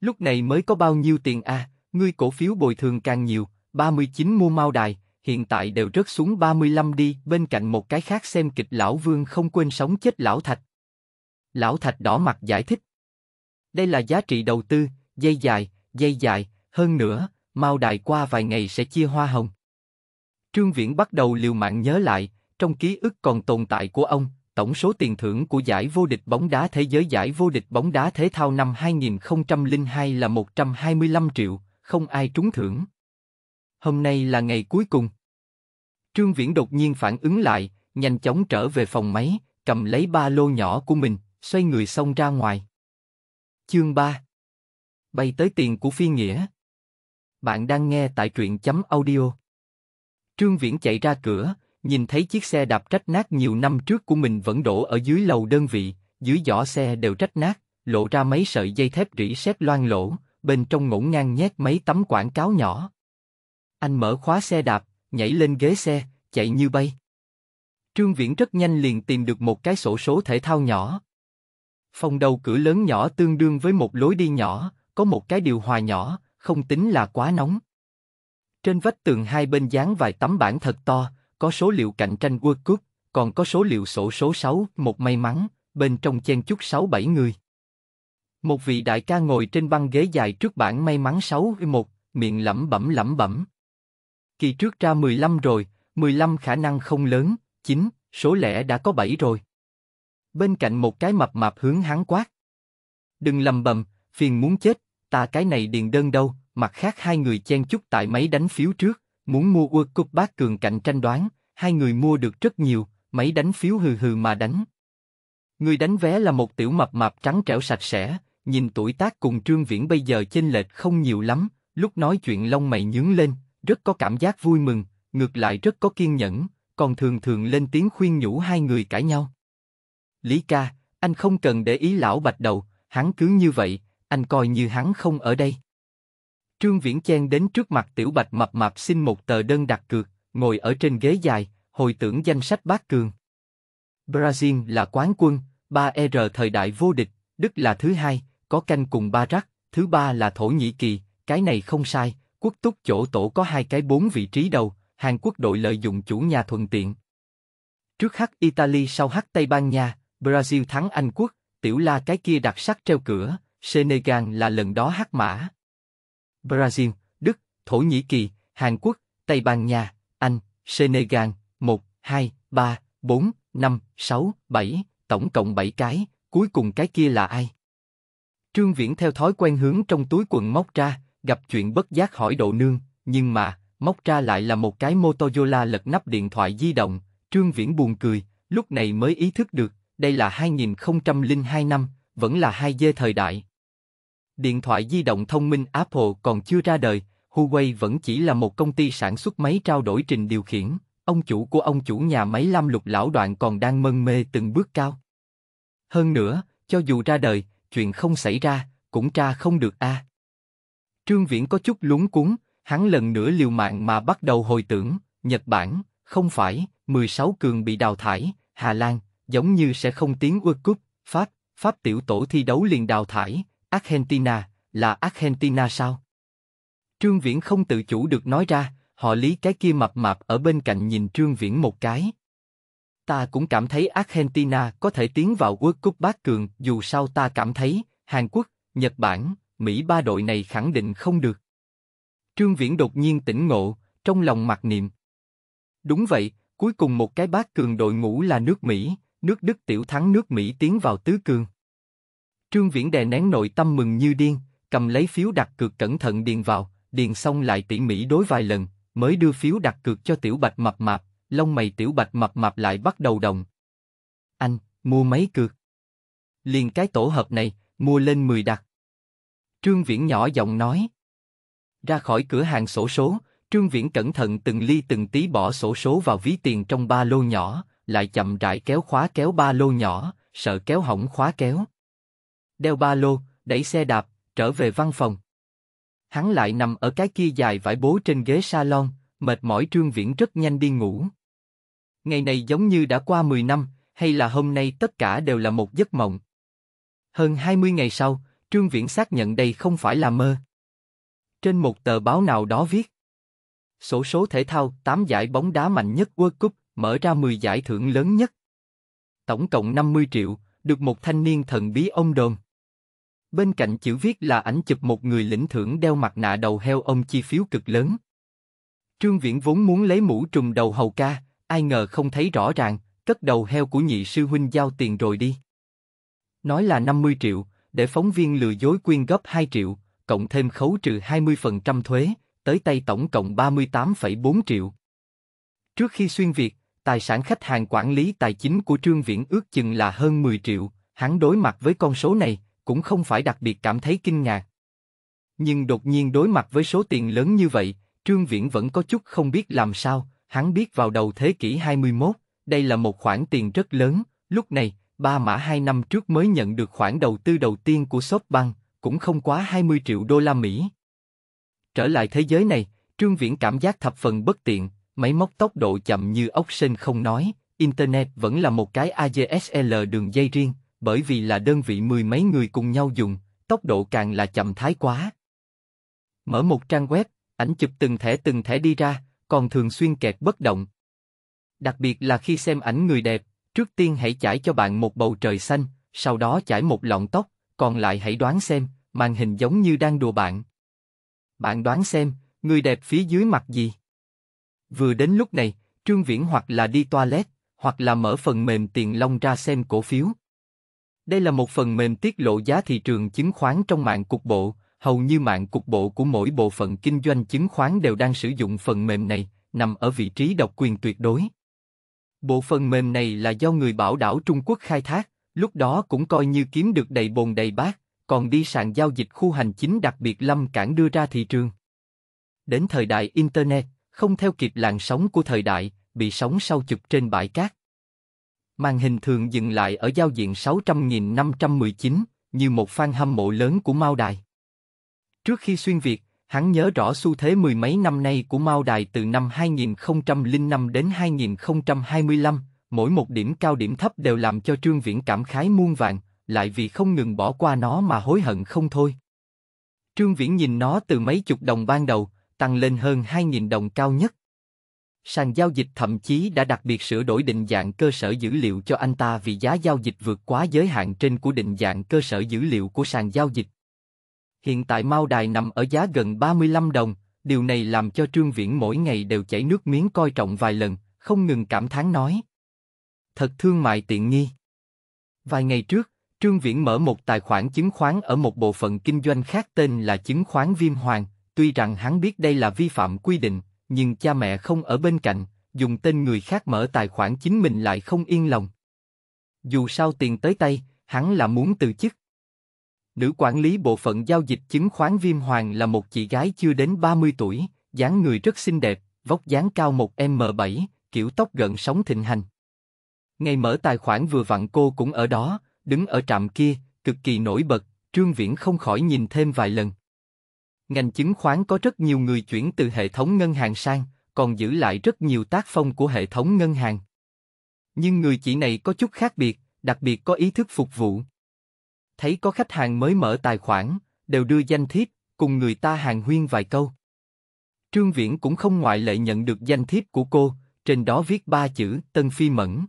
Lúc này mới có bao nhiêu tiền à? Ngươi cổ phiếu bồi thường càng nhiều, 39 mua mau đài, hiện tại đều rớt xuống 35 đi, bên cạnh một cái khác xem kịch lão vương không quên sống chết lão thạch. Lão thạch đỏ mặt giải thích. Đây là giá trị đầu tư, dây dài, dây dài, hơn nữa, mau đài qua vài ngày sẽ chia hoa hồng. Trương Viễn bắt đầu liều mạng nhớ lại, trong ký ức còn tồn tại của ông, tổng số tiền thưởng của giải vô địch bóng đá thế giới giải vô địch bóng đá thể thao năm 2002 là 125 triệu, không ai trúng thưởng. Hôm nay là ngày cuối cùng. Trương Viễn đột nhiên phản ứng lại, nhanh chóng trở về phòng máy, cầm lấy ba lô nhỏ của mình, xoay người xông ra ngoài. Chương 3 Bay tới tiền của phi nghĩa. Bạn đang nghe tại truyện chấm audio. Trương Viễn chạy ra cửa, nhìn thấy chiếc xe đạp trách nát nhiều năm trước của mình vẫn đổ ở dưới lầu đơn vị, dưới vỏ xe đều rách nát, lộ ra mấy sợi dây thép rỉ sét loang lỗ, bên trong ngổn ngang nhét mấy tấm quảng cáo nhỏ. Anh mở khóa xe đạp, nhảy lên ghế xe, chạy như bay. Trương Viễn rất nhanh liền tìm được một cái sổ số thể thao nhỏ. Phòng đầu cửa lớn nhỏ tương đương với một lối đi nhỏ, có một cái điều hòa nhỏ, không tính là quá nóng. Trên vách tường hai bên dán vài tấm bảng thật to, có số liệu cạnh tranh World Cup, còn có số liệu sổ số 6, một may mắn, bên trong chen chút 6-7 người. Một vị đại ca ngồi trên băng ghế dài trước bảng may mắn 6 một, miệng lẩm bẩm lẩm bẩm kỳ trước ra 15 rồi, 15 khả năng không lớn, 9, số lẻ đã có 7 rồi. Bên cạnh một cái mập mạp hướng hắn quát. Đừng lầm bầm, phiền muốn chết, ta cái này điền đơn đâu, mặt khác hai người chen chút tại máy đánh phiếu trước, muốn mua World Cup bác cường cạnh tranh đoán, hai người mua được rất nhiều, máy đánh phiếu hừ hừ mà đánh. Người đánh vé là một tiểu mập mạp trắng trẻo sạch sẽ, nhìn tuổi tác cùng Trương Viễn bây giờ chênh lệch không nhiều lắm, lúc nói chuyện lông mày nhướng lên, rất có cảm giác vui mừng, ngược lại rất có kiên nhẫn, còn thường thường lên tiếng khuyên nhủ hai người cãi nhau. Lý ca, anh không cần để ý lão bạch đầu, hắn cứ như vậy, anh coi như hắn không ở đây. Trương Viễn chen đến trước mặt tiểu bạch mập mạp xin một tờ đơn đặt cược, ngồi ở trên ghế dài, hồi tưởng danh sách bát cường. Brazil là quán quân, 3R thời đại vô địch, Đức là thứ hai, có canh cùng ba rắc, thứ ba là Thổ Nhĩ Kỳ, cái này không sai, Quốc túc chỗ tổ có hai cái bốn vị trí đầu, Hàn Quốc đội lợi dụng chủ nhà thuận tiện. Trước hắc Italy sau hắc Tây Ban Nha, Brazil thắng Anh Quốc, tiểu la cái kia đặc sắc treo cửa, Senegal là lần đó hắc mã. Brazil, Đức, Thổ Nhĩ Kỳ, Hàn Quốc, Tây Ban Nha, Anh, Senegal, 1, 2, 3, 4, 5, 6, 7, tổng cộng 7 cái, cuối cùng cái kia là ai? Trương Viễn theo thói quen hướng trong túi quần móc ra, Gặp chuyện bất giác hỏi độ nương, nhưng mà, móc ra lại là một cái Motorola lật nắp điện thoại di động, Trương Viễn buồn cười, lúc này mới ý thức được, đây là 2002 năm, vẫn là hai dê thời đại. Điện thoại di động thông minh Apple còn chưa ra đời, Huawei vẫn chỉ là một công ty sản xuất máy trao đổi trình điều khiển, ông chủ của ông chủ nhà máy Lam Lục lão đoạn còn đang mân mê từng bước cao. Hơn nữa, cho dù ra đời, chuyện không xảy ra, cũng tra không được a. À. Trương Viễn có chút lúng cuốn, hắn lần nữa liều mạng mà bắt đầu hồi tưởng, Nhật Bản, không phải, 16 cường bị đào thải, Hà Lan, giống như sẽ không tiến World Cup, Pháp, Pháp tiểu tổ thi đấu liền đào thải, Argentina, là Argentina sao? Trương Viễn không tự chủ được nói ra, họ lý cái kia mập mạp ở bên cạnh nhìn Trương Viễn một cái. Ta cũng cảm thấy Argentina có thể tiến vào World Cup bát cường, dù sao ta cảm thấy, Hàn Quốc, Nhật Bản, Mỹ ba đội này khẳng định không được. Trương Viễn đột nhiên tỉnh ngộ, trong lòng mặc niệm. Đúng vậy, cuối cùng một cái bát cường đội ngũ là nước Mỹ, nước Đức tiểu thắng nước Mỹ tiến vào tứ cường. Trương Viễn đè nén nội tâm mừng như điên, cầm lấy phiếu đặt cược cẩn thận điền vào, điền xong lại tỉ mỹ đối vài lần, mới đưa phiếu đặt cược cho tiểu bạch mập mạp, lông mày tiểu bạch mập mạp lại bắt đầu đồng. Anh, mua mấy cược? Liền cái tổ hợp này, mua lên 10 đặt. Trương Viễn nhỏ giọng nói. Ra khỏi cửa hàng sổ số, Trương Viễn cẩn thận từng ly từng tí bỏ sổ số vào ví tiền trong ba lô nhỏ, lại chậm rãi kéo khóa kéo ba lô nhỏ, sợ kéo hỏng khóa kéo. Đeo ba lô, đẩy xe đạp, trở về văn phòng. Hắn lại nằm ở cái kia dài vải bố trên ghế salon, mệt mỏi Trương Viễn rất nhanh đi ngủ. Ngày này giống như đã qua 10 năm, hay là hôm nay tất cả đều là một giấc mộng. Hơn 20 ngày sau, Trương Viễn xác nhận đây không phải là mơ. Trên một tờ báo nào đó viết Sổ số thể thao 8 giải bóng đá mạnh nhất World Cup mở ra 10 giải thưởng lớn nhất. Tổng cộng 50 triệu, được một thanh niên thần bí ông đồn. Bên cạnh chữ viết là ảnh chụp một người lĩnh thưởng đeo mặt nạ đầu heo ông chi phiếu cực lớn. Trương Viễn vốn muốn lấy mũ trùm đầu hầu ca, ai ngờ không thấy rõ ràng, cất đầu heo của nhị sư huynh giao tiền rồi đi. Nói là 50 triệu, để phóng viên lừa dối quyên góp 2 triệu, cộng thêm khấu trừ 20% thuế, tới tay tổng cộng 38,4 triệu. Trước khi xuyên Việt, tài sản khách hàng quản lý tài chính của Trương Viễn ước chừng là hơn 10 triệu, hắn đối mặt với con số này cũng không phải đặc biệt cảm thấy kinh ngạc. Nhưng đột nhiên đối mặt với số tiền lớn như vậy, Trương Viễn vẫn có chút không biết làm sao, hắn biết vào đầu thế kỷ 21, đây là một khoản tiền rất lớn, lúc này, ba mã hai năm trước mới nhận được khoản đầu tư đầu tiên của SoftBank, cũng không quá 20 triệu đô la Mỹ. Trở lại thế giới này, Trương Viễn cảm giác thập phần bất tiện, máy móc tốc độ chậm như ốc sên không nói, Internet vẫn là một cái ADSL đường dây riêng, bởi vì là đơn vị mười mấy người cùng nhau dùng, tốc độ càng là chậm thái quá. Mở một trang web, ảnh chụp từng thẻ từng thẻ đi ra, còn thường xuyên kẹt bất động. Đặc biệt là khi xem ảnh người đẹp, Trước tiên hãy chải cho bạn một bầu trời xanh, sau đó chải một lọn tóc, còn lại hãy đoán xem, màn hình giống như đang đùa bạn. Bạn đoán xem, người đẹp phía dưới mặt gì? Vừa đến lúc này, Trương Viễn hoặc là đi toilet, hoặc là mở phần mềm tiền long ra xem cổ phiếu. Đây là một phần mềm tiết lộ giá thị trường chứng khoán trong mạng cục bộ, hầu như mạng cục bộ của mỗi bộ phận kinh doanh chứng khoán đều đang sử dụng phần mềm này, nằm ở vị trí độc quyền tuyệt đối. Bộ phần mềm này là do người bảo đảo Trung Quốc khai thác, lúc đó cũng coi như kiếm được đầy bồn đầy bát, còn đi sàn giao dịch khu hành chính đặc biệt Lâm Cảng đưa ra thị trường. Đến thời đại Internet, không theo kịp làn sóng của thời đại, bị sóng sau chụp trên bãi cát. Màn hình thường dừng lại ở giao diện 600.519, như một fan hâm mộ lớn của Mao Đài. Trước khi xuyên Việt, hắn nhớ rõ xu thế mười mấy năm nay của Mao Đài từ năm 2005 đến 2025, mỗi một điểm cao điểm thấp đều làm cho Trương Viễn cảm khái muôn vàng, lại vì không ngừng bỏ qua nó mà hối hận không thôi. Trương Viễn nhìn nó từ mấy chục đồng ban đầu, tăng lên hơn 2.000 đồng cao nhất. Sàn giao dịch thậm chí đã đặc biệt sửa đổi định dạng cơ sở dữ liệu cho anh ta vì giá giao dịch vượt quá giới hạn trên của định dạng cơ sở dữ liệu của sàn giao dịch. Hiện tại Mao Đài nằm ở giá gần 35 đồng, điều này làm cho Trương Viễn mỗi ngày đều chảy nước miếng coi trọng vài lần, không ngừng cảm thán nói. Thật thương mại tiện nghi. Vài ngày trước, Trương Viễn mở một tài khoản chứng khoán ở một bộ phận kinh doanh khác tên là chứng khoán Viêm Hoàng, tuy rằng hắn biết đây là vi phạm quy định, nhưng cha mẹ không ở bên cạnh, dùng tên người khác mở tài khoản chính mình lại không yên lòng. Dù sao tiền tới tay, hắn là muốn từ chức. Nữ quản lý bộ phận giao dịch chứng khoán Viêm Hoàng là một chị gái chưa đến 30 tuổi, dáng người rất xinh đẹp, vóc dáng cao 1m7, kiểu tóc gần sóng thịnh hành. Ngày mở tài khoản vừa vặn cô cũng ở đó, đứng ở trạm kia, cực kỳ nổi bật, Trương Viễn không khỏi nhìn thêm vài lần. Ngành chứng khoán có rất nhiều người chuyển từ hệ thống ngân hàng sang, còn giữ lại rất nhiều tác phong của hệ thống ngân hàng. Nhưng người chị này có chút khác biệt, đặc biệt có ý thức phục vụ thấy có khách hàng mới mở tài khoản, đều đưa danh thiếp, cùng người ta hàng huyên vài câu. Trương Viễn cũng không ngoại lệ nhận được danh thiếp của cô, trên đó viết ba chữ Tân Phi Mẫn.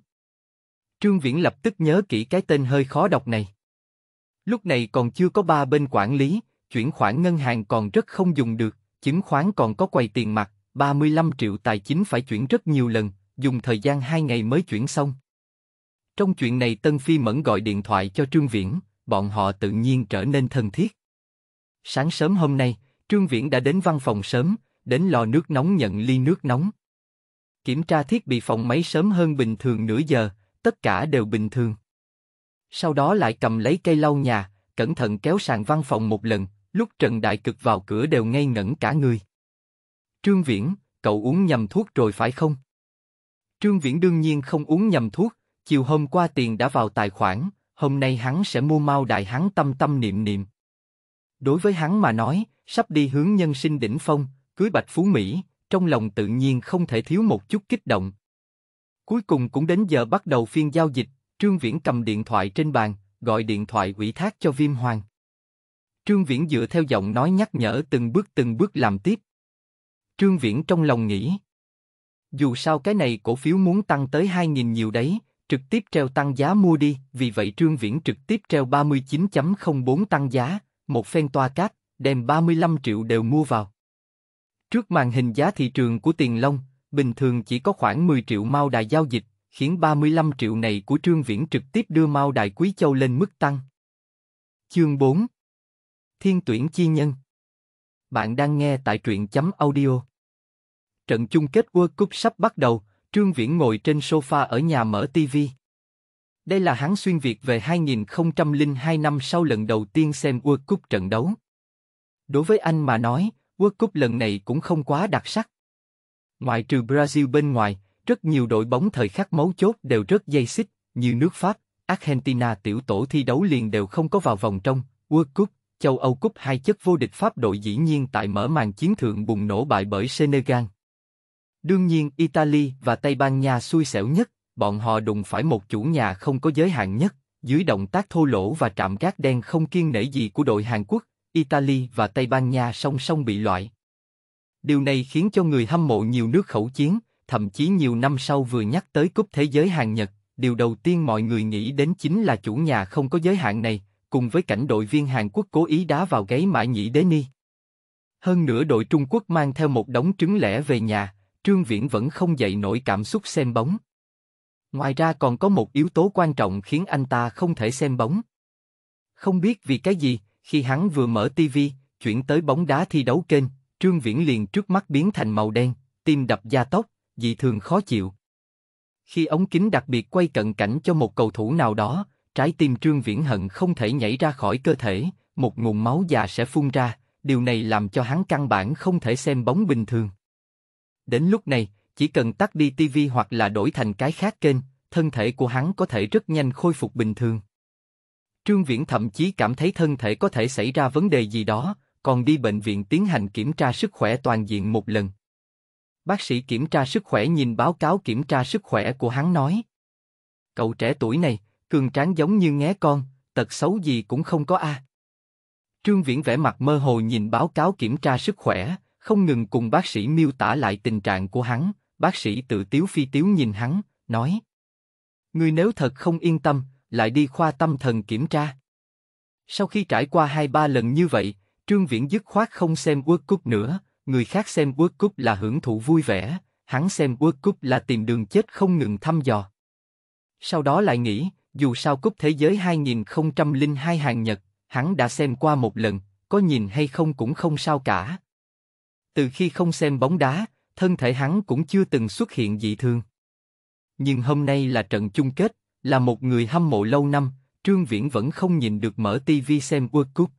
Trương Viễn lập tức nhớ kỹ cái tên hơi khó đọc này. Lúc này còn chưa có ba bên quản lý, chuyển khoản ngân hàng còn rất không dùng được, chứng khoán còn có quầy tiền mặt, 35 triệu tài chính phải chuyển rất nhiều lần, dùng thời gian 2 ngày mới chuyển xong. Trong chuyện này Tân Phi Mẫn gọi điện thoại cho Trương Viễn bọn họ tự nhiên trở nên thân thiết. Sáng sớm hôm nay, Trương Viễn đã đến văn phòng sớm, đến lò nước nóng nhận ly nước nóng. Kiểm tra thiết bị phòng máy sớm hơn bình thường nửa giờ, tất cả đều bình thường. Sau đó lại cầm lấy cây lau nhà, cẩn thận kéo sàn văn phòng một lần, lúc Trần Đại Cực vào cửa đều ngây ngẩn cả người. Trương Viễn, cậu uống nhầm thuốc rồi phải không? Trương Viễn đương nhiên không uống nhầm thuốc, chiều hôm qua tiền đã vào tài khoản, hôm nay hắn sẽ mua mau đại hắn tâm tâm niệm niệm. Đối với hắn mà nói, sắp đi hướng nhân sinh đỉnh phong, cưới bạch phú Mỹ, trong lòng tự nhiên không thể thiếu một chút kích động. Cuối cùng cũng đến giờ bắt đầu phiên giao dịch, Trương Viễn cầm điện thoại trên bàn, gọi điện thoại ủy thác cho Viêm Hoàng. Trương Viễn dựa theo giọng nói nhắc nhở từng bước từng bước làm tiếp. Trương Viễn trong lòng nghĩ, dù sao cái này cổ phiếu muốn tăng tới 2.000 nhiều đấy, trực tiếp treo tăng giá mua đi, vì vậy Trương Viễn trực tiếp treo 39.04 tăng giá, một phen toa cát, đem 35 triệu đều mua vào. Trước màn hình giá thị trường của tiền long, bình thường chỉ có khoảng 10 triệu mao đài giao dịch, khiến 35 triệu này của Trương Viễn trực tiếp đưa mao đài Quý Châu lên mức tăng. Chương 4 Thiên tuyển chi nhân Bạn đang nghe tại truyện chấm audio. Trận chung kết World Cup sắp bắt đầu, Trương Viễn ngồi trên sofa ở nhà mở TV. Đây là hắn xuyên Việt về 2002 năm sau lần đầu tiên xem World Cup trận đấu. Đối với anh mà nói, World Cup lần này cũng không quá đặc sắc. Ngoại trừ Brazil bên ngoài, rất nhiều đội bóng thời khắc mấu chốt đều rất dây xích, như nước Pháp, Argentina tiểu tổ thi đấu liền đều không có vào vòng trong, World Cup, châu Âu Cup hai chất vô địch Pháp đội dĩ nhiên tại mở màn chiến thượng bùng nổ bại bởi Senegal. Đương nhiên Italy và Tây Ban Nha xui xẻo nhất, bọn họ đụng phải một chủ nhà không có giới hạn nhất, dưới động tác thô lỗ và trạm gác đen không kiên nể gì của đội Hàn Quốc, Italy và Tây Ban Nha song song bị loại. Điều này khiến cho người hâm mộ nhiều nước khẩu chiến, thậm chí nhiều năm sau vừa nhắc tới cúp thế giới Hàn Nhật, điều đầu tiên mọi người nghĩ đến chính là chủ nhà không có giới hạn này, cùng với cảnh đội viên Hàn Quốc cố ý đá vào gáy mãi nhĩ đế ni. Hơn nữa đội Trung Quốc mang theo một đống trứng lẻ về nhà, Trương Viễn vẫn không dậy nổi cảm xúc xem bóng. Ngoài ra còn có một yếu tố quan trọng khiến anh ta không thể xem bóng. Không biết vì cái gì, khi hắn vừa mở TV, chuyển tới bóng đá thi đấu kênh, Trương Viễn liền trước mắt biến thành màu đen, tim đập gia tốc, dị thường khó chịu. Khi ống kính đặc biệt quay cận cảnh cho một cầu thủ nào đó, trái tim Trương Viễn hận không thể nhảy ra khỏi cơ thể, một nguồn máu già sẽ phun ra, điều này làm cho hắn căn bản không thể xem bóng bình thường. Đến lúc này, chỉ cần tắt đi TV hoặc là đổi thành cái khác kênh, thân thể của hắn có thể rất nhanh khôi phục bình thường. Trương Viễn thậm chí cảm thấy thân thể có thể xảy ra vấn đề gì đó, còn đi bệnh viện tiến hành kiểm tra sức khỏe toàn diện một lần. Bác sĩ kiểm tra sức khỏe nhìn báo cáo kiểm tra sức khỏe của hắn nói. Cậu trẻ tuổi này, cường tráng giống như ngé con, tật xấu gì cũng không có a. À. Trương Viễn vẻ mặt mơ hồ nhìn báo cáo kiểm tra sức khỏe, không ngừng cùng bác sĩ miêu tả lại tình trạng của hắn. Bác sĩ tự tiếu phi tiếu nhìn hắn, nói: người nếu thật không yên tâm, lại đi khoa tâm thần kiểm tra. Sau khi trải qua hai ba lần như vậy, Trương Viễn dứt khoát không xem World Cup nữa, người khác xem World Cup là hưởng thụ vui vẻ, hắn xem World Cup là tìm đường chết không ngừng thăm dò. Sau đó lại nghĩ, dù sao Cúp Thế giới 2002 hàng Nhật, hắn đã xem qua một lần, có nhìn hay không cũng không sao cả. Từ khi không xem bóng đá, thân thể hắn cũng chưa từng xuất hiện dị thường. Nhưng hôm nay là trận chung kết, là một người hâm mộ lâu năm, Trương Viễn vẫn không nhìn được mở TV xem World Cup.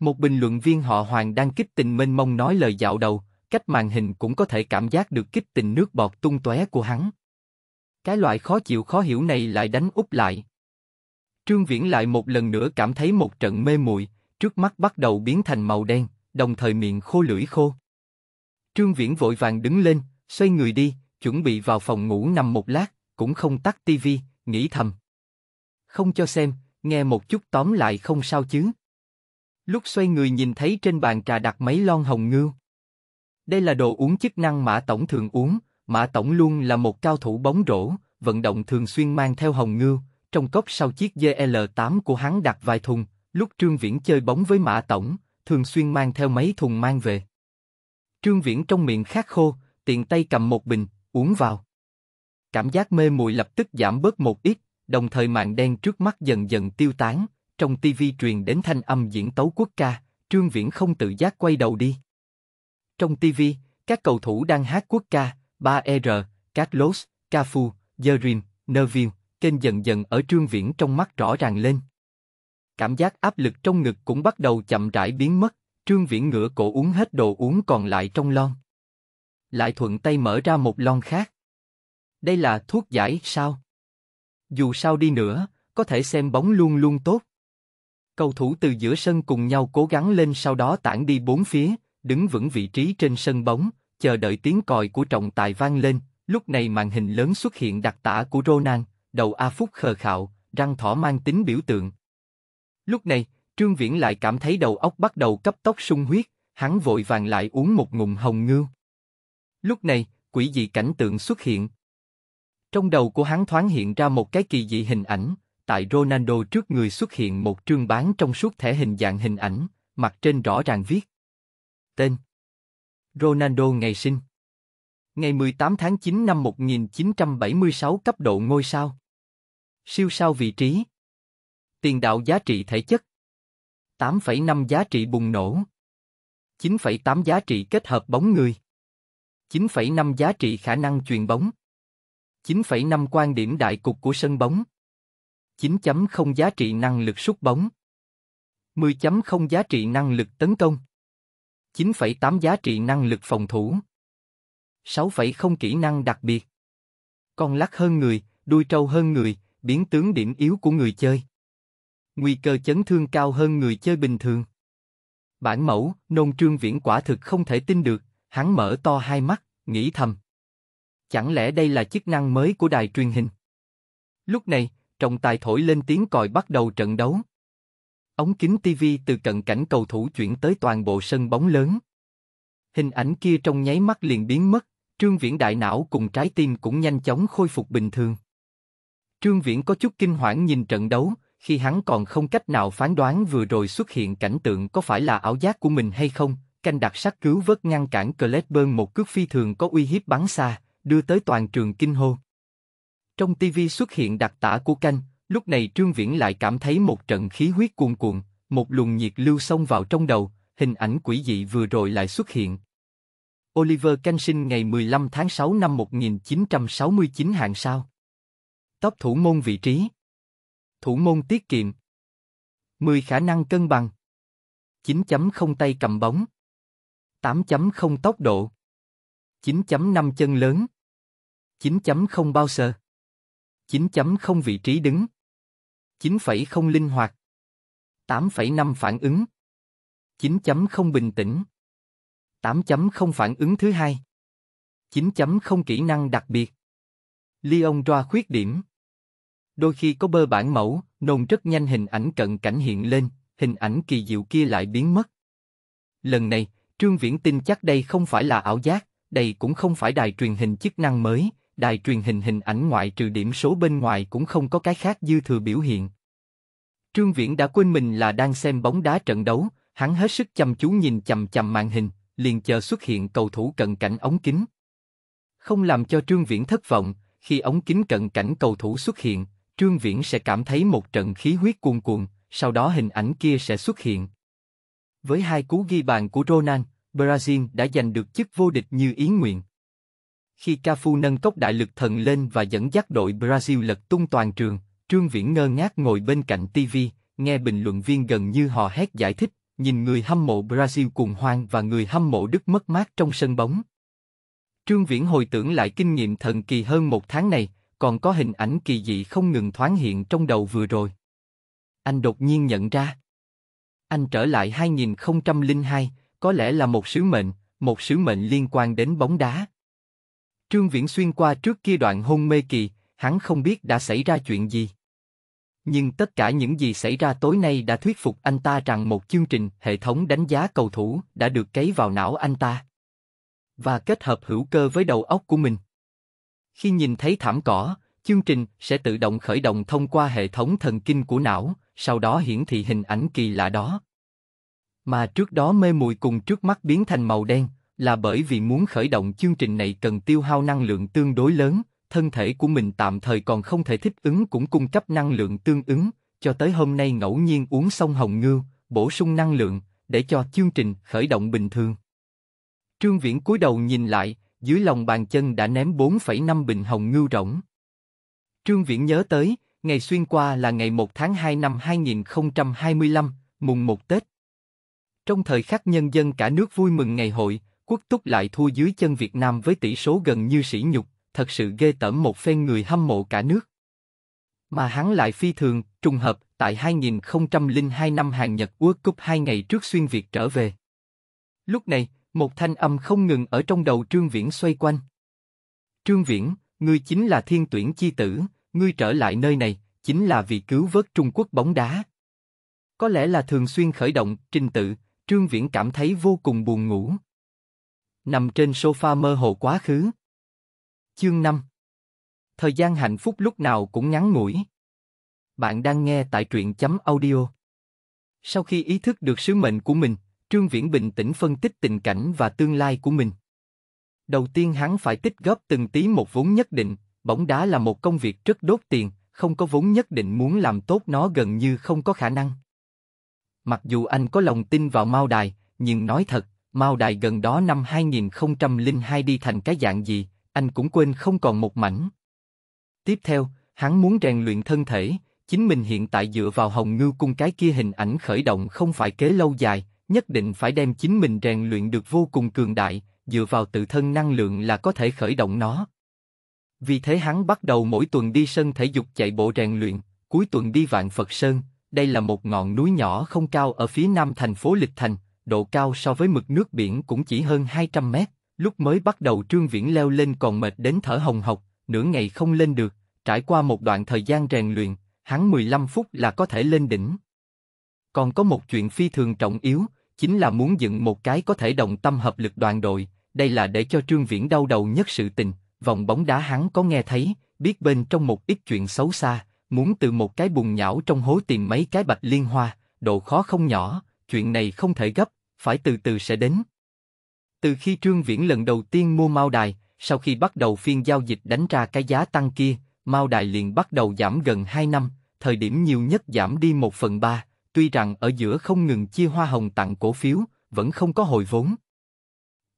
Một bình luận viên họ Hoàng đang kích tình mênh mông nói lời dạo đầu, cách màn hình cũng có thể cảm giác được kích tình nước bọt tung tóe của hắn. Cái loại khó chịu khó hiểu này lại đánh úp lại. Trương Viễn lại một lần nữa cảm thấy một trận mê muội, trước mắt bắt đầu biến thành màu đen đồng thời miệng khô lưỡi khô. Trương Viễn vội vàng đứng lên, xoay người đi, chuẩn bị vào phòng ngủ nằm một lát, cũng không tắt tivi, nghĩ thầm. Không cho xem, nghe một chút tóm lại không sao chứ. Lúc xoay người nhìn thấy trên bàn trà đặt mấy lon hồng ngưu. Đây là đồ uống chức năng Mã Tổng thường uống, Mã Tổng luôn là một cao thủ bóng rổ, vận động thường xuyên mang theo hồng ngưu, trong cốc sau chiếc GL8 của hắn đặt vài thùng, lúc Trương Viễn chơi bóng với Mã Tổng, thường xuyên mang theo mấy thùng mang về. Trương Viễn trong miệng khát khô, tiện tay cầm một bình, uống vào. Cảm giác mê muội lập tức giảm bớt một ít, đồng thời màn đen trước mắt dần dần tiêu tán, trong tivi truyền đến thanh âm diễn tấu quốc ca, Trương Viễn không tự giác quay đầu đi. Trong tivi, các cầu thủ đang hát quốc ca, 3R, Carlos, Cafu, Yerim, Neville, kênh dần dần ở Trương Viễn trong mắt rõ ràng lên cảm giác áp lực trong ngực cũng bắt đầu chậm rãi biến mất, Trương Viễn ngửa cổ uống hết đồ uống còn lại trong lon. Lại thuận tay mở ra một lon khác. Đây là thuốc giải sao? Dù sao đi nữa, có thể xem bóng luôn luôn tốt. Cầu thủ từ giữa sân cùng nhau cố gắng lên sau đó tản đi bốn phía, đứng vững vị trí trên sân bóng, chờ đợi tiếng còi của trọng tài vang lên. Lúc này màn hình lớn xuất hiện đặc tả của Ronan, đầu A Phúc khờ khạo, răng thỏ mang tính biểu tượng, Lúc này, Trương Viễn lại cảm thấy đầu óc bắt đầu cấp tốc sung huyết, hắn vội vàng lại uống một ngụm hồng ngưu. Lúc này, quỷ dị cảnh tượng xuất hiện. Trong đầu của hắn thoáng hiện ra một cái kỳ dị hình ảnh, tại Ronaldo trước người xuất hiện một trương bán trong suốt thể hình dạng hình ảnh, mặt trên rõ ràng viết. Tên Ronaldo ngày sinh Ngày 18 tháng 9 năm 1976 cấp độ ngôi sao Siêu sao vị trí Tiền đạo giá trị thể chất 8,5 giá trị bùng nổ 9,8 giá trị kết hợp bóng người 9,5 giá trị khả năng truyền bóng 9,5 quan điểm đại cục của sân bóng 9.0 giá trị năng lực sút bóng 10.0 giá trị năng lực tấn công 9,8 giá trị năng lực phòng thủ 6,0 kỹ năng đặc biệt Con lắc hơn người, đuôi trâu hơn người, biến tướng điểm yếu của người chơi nguy cơ chấn thương cao hơn người chơi bình thường. Bản mẫu, nôn trương viễn quả thực không thể tin được, hắn mở to hai mắt, nghĩ thầm. Chẳng lẽ đây là chức năng mới của đài truyền hình? Lúc này, trọng tài thổi lên tiếng còi bắt đầu trận đấu. Ống kính TV từ cận cảnh cầu thủ chuyển tới toàn bộ sân bóng lớn. Hình ảnh kia trong nháy mắt liền biến mất, Trương Viễn đại não cùng trái tim cũng nhanh chóng khôi phục bình thường. Trương Viễn có chút kinh hoảng nhìn trận đấu, khi hắn còn không cách nào phán đoán vừa rồi xuất hiện cảnh tượng có phải là ảo giác của mình hay không, canh đặc sắc cứu vớt ngăn cản Cletburn một cước phi thường có uy hiếp bắn xa, đưa tới toàn trường kinh hô. Trong TV xuất hiện đặc tả của canh, lúc này Trương Viễn lại cảm thấy một trận khí huyết cuồn cuộn, một luồng nhiệt lưu xông vào trong đầu, hình ảnh quỷ dị vừa rồi lại xuất hiện. Oliver Canh sinh ngày 15 tháng 6 năm 1969 hạng sao. Top thủ môn vị trí Thủ môn tiết kiệm. 10 khả năng cân bằng. 9.0 tay cầm bóng. 8.0 tốc độ. 9.5 chân lớn. 9.0 bao sơ, 9.0 vị trí đứng. 9.0 linh hoạt. 8.5 phản ứng. 9.0 bình tĩnh. 8.0 phản ứng thứ hai. 9.0 kỹ năng đặc biệt. Lyon ra khuyết điểm Đôi khi có bơ bản mẫu, nồng rất nhanh hình ảnh cận cảnh hiện lên, hình ảnh kỳ diệu kia lại biến mất. Lần này, Trương Viễn tin chắc đây không phải là ảo giác, đây cũng không phải đài truyền hình chức năng mới, đài truyền hình hình ảnh ngoại trừ điểm số bên ngoài cũng không có cái khác dư thừa biểu hiện. Trương Viễn đã quên mình là đang xem bóng đá trận đấu, hắn hết sức chăm chú nhìn chằm chằm màn hình, liền chờ xuất hiện cầu thủ cận cảnh ống kính. Không làm cho Trương Viễn thất vọng, khi ống kính cận cảnh cầu thủ xuất hiện, Trương Viễn sẽ cảm thấy một trận khí huyết cuồn cuộn, sau đó hình ảnh kia sẽ xuất hiện. Với hai cú ghi bàn của Ronald, Brazil đã giành được chức vô địch như ý nguyện. Khi Cafu nâng cốc đại lực thần lên và dẫn dắt đội Brazil lật tung toàn trường, Trương Viễn ngơ ngác ngồi bên cạnh TV, nghe bình luận viên gần như hò hét giải thích, nhìn người hâm mộ Brazil cuồng hoang và người hâm mộ Đức mất mát trong sân bóng. Trương Viễn hồi tưởng lại kinh nghiệm thần kỳ hơn một tháng này, còn có hình ảnh kỳ dị không ngừng thoáng hiện trong đầu vừa rồi. Anh đột nhiên nhận ra. Anh trở lại 2002, có lẽ là một sứ mệnh, một sứ mệnh liên quan đến bóng đá. Trương Viễn xuyên qua trước kia đoạn hôn mê kỳ, hắn không biết đã xảy ra chuyện gì. Nhưng tất cả những gì xảy ra tối nay đã thuyết phục anh ta rằng một chương trình hệ thống đánh giá cầu thủ đã được cấy vào não anh ta. Và kết hợp hữu cơ với đầu óc của mình. Khi nhìn thấy thảm cỏ, chương trình sẽ tự động khởi động thông qua hệ thống thần kinh của não, sau đó hiển thị hình ảnh kỳ lạ đó. Mà trước đó mê mùi cùng trước mắt biến thành màu đen, là bởi vì muốn khởi động chương trình này cần tiêu hao năng lượng tương đối lớn, thân thể của mình tạm thời còn không thể thích ứng cũng cung cấp năng lượng tương ứng, cho tới hôm nay ngẫu nhiên uống xong hồng ngư bổ sung năng lượng, để cho chương trình khởi động bình thường. Trương Viễn cúi đầu nhìn lại, dưới lòng bàn chân đã ném 4,5 bình hồng ngưu rỗng. Trương Viễn nhớ tới, ngày xuyên qua là ngày 1 tháng 2 năm 2025, mùng 1 Tết. Trong thời khắc nhân dân cả nước vui mừng ngày hội, quốc túc lại thua dưới chân Việt Nam với tỷ số gần như sỉ nhục, thật sự ghê tởm một phen người hâm mộ cả nước. Mà hắn lại phi thường, trùng hợp, tại 2002 năm hàng Nhật World Cup hai ngày trước xuyên Việt trở về. Lúc này, một thanh âm không ngừng ở trong đầu Trương Viễn xoay quanh. Trương Viễn, ngươi chính là thiên tuyển chi tử, ngươi trở lại nơi này, chính là vì cứu vớt Trung Quốc bóng đá. Có lẽ là thường xuyên khởi động, trình tự, Trương Viễn cảm thấy vô cùng buồn ngủ. Nằm trên sofa mơ hồ quá khứ. Chương 5 Thời gian hạnh phúc lúc nào cũng ngắn ngủi. Bạn đang nghe tại truyện chấm audio. Sau khi ý thức được sứ mệnh của mình, Trương Viễn bình tĩnh phân tích tình cảnh và tương lai của mình. Đầu tiên hắn phải tích góp từng tí một vốn nhất định, bóng đá là một công việc rất đốt tiền, không có vốn nhất định muốn làm tốt nó gần như không có khả năng. Mặc dù anh có lòng tin vào Mao Đài, nhưng nói thật, Mao Đài gần đó năm 2002 đi thành cái dạng gì, anh cũng quên không còn một mảnh. Tiếp theo, hắn muốn rèn luyện thân thể, chính mình hiện tại dựa vào hồng ngư cung cái kia hình ảnh khởi động không phải kế lâu dài, nhất định phải đem chính mình rèn luyện được vô cùng cường đại, dựa vào tự thân năng lượng là có thể khởi động nó. Vì thế hắn bắt đầu mỗi tuần đi sân thể dục chạy bộ rèn luyện, cuối tuần đi vạn Phật Sơn, đây là một ngọn núi nhỏ không cao ở phía nam thành phố Lịch Thành, độ cao so với mực nước biển cũng chỉ hơn 200 mét, lúc mới bắt đầu Trương Viễn leo lên còn mệt đến thở hồng hộc, nửa ngày không lên được, trải qua một đoạn thời gian rèn luyện, hắn 15 phút là có thể lên đỉnh. Còn có một chuyện phi thường trọng yếu, chính là muốn dựng một cái có thể đồng tâm hợp lực đoàn đội, đây là để cho Trương Viễn đau đầu nhất sự tình, vòng bóng đá hắn có nghe thấy, biết bên trong một ít chuyện xấu xa, muốn từ một cái bùn nhão trong hố tìm mấy cái bạch liên hoa, độ khó không nhỏ, chuyện này không thể gấp, phải từ từ sẽ đến. Từ khi Trương Viễn lần đầu tiên mua Mao Đài, sau khi bắt đầu phiên giao dịch đánh ra cái giá tăng kia, Mao Đài liền bắt đầu giảm gần 2 năm, thời điểm nhiều nhất giảm đi 1 phần 3, tuy rằng ở giữa không ngừng chia hoa hồng tặng cổ phiếu, vẫn không có hồi vốn.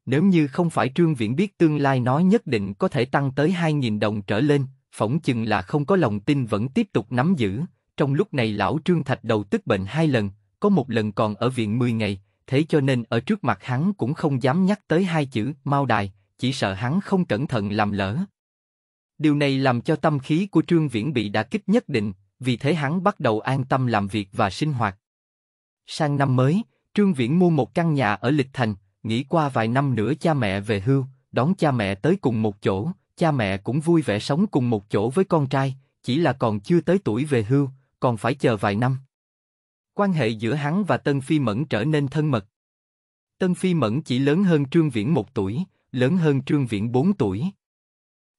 Nếu như không phải Trương Viễn biết tương lai nói nhất định có thể tăng tới 2.000 đồng trở lên, phỏng chừng là không có lòng tin vẫn tiếp tục nắm giữ. Trong lúc này lão Trương Thạch đầu tức bệnh hai lần, có một lần còn ở viện 10 ngày, thế cho nên ở trước mặt hắn cũng không dám nhắc tới hai chữ mau Đài, chỉ sợ hắn không cẩn thận làm lỡ. Điều này làm cho tâm khí của Trương Viễn bị đả kích nhất định, vì thế hắn bắt đầu an tâm làm việc và sinh hoạt. Sang năm mới, Trương Viễn mua một căn nhà ở Lịch Thành, nghỉ qua vài năm nữa cha mẹ về hưu, đón cha mẹ tới cùng một chỗ, cha mẹ cũng vui vẻ sống cùng một chỗ với con trai, chỉ là còn chưa tới tuổi về hưu, còn phải chờ vài năm. Quan hệ giữa hắn và Tân Phi Mẫn trở nên thân mật. Tân Phi Mẫn chỉ lớn hơn Trương Viễn một tuổi, lớn hơn Trương Viễn bốn tuổi.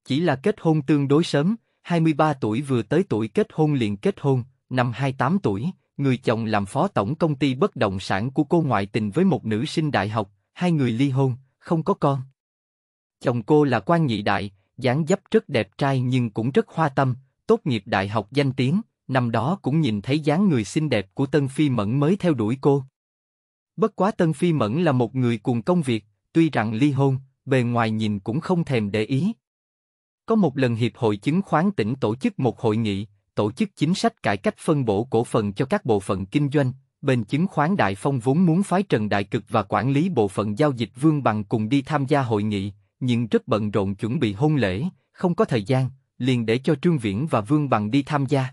Chỉ là kết hôn tương đối sớm, 23 tuổi vừa tới tuổi kết hôn liền kết hôn, năm 28 tuổi, người chồng làm phó tổng công ty bất động sản của cô ngoại tình với một nữ sinh đại học, hai người ly hôn, không có con. Chồng cô là quan nhị đại, dáng dấp rất đẹp trai nhưng cũng rất hoa tâm, tốt nghiệp đại học danh tiếng, năm đó cũng nhìn thấy dáng người xinh đẹp của Tân Phi Mẫn mới theo đuổi cô. Bất quá Tân Phi Mẫn là một người cùng công việc, tuy rằng ly hôn, bề ngoài nhìn cũng không thèm để ý, có một lần Hiệp hội Chứng khoán tỉnh tổ chức một hội nghị, tổ chức chính sách cải cách phân bổ cổ phần cho các bộ phận kinh doanh, bên chứng khoán Đại Phong vốn muốn phái Trần Đại Cực và quản lý bộ phận giao dịch Vương Bằng cùng đi tham gia hội nghị, nhưng rất bận rộn chuẩn bị hôn lễ, không có thời gian, liền để cho Trương Viễn và Vương Bằng đi tham gia.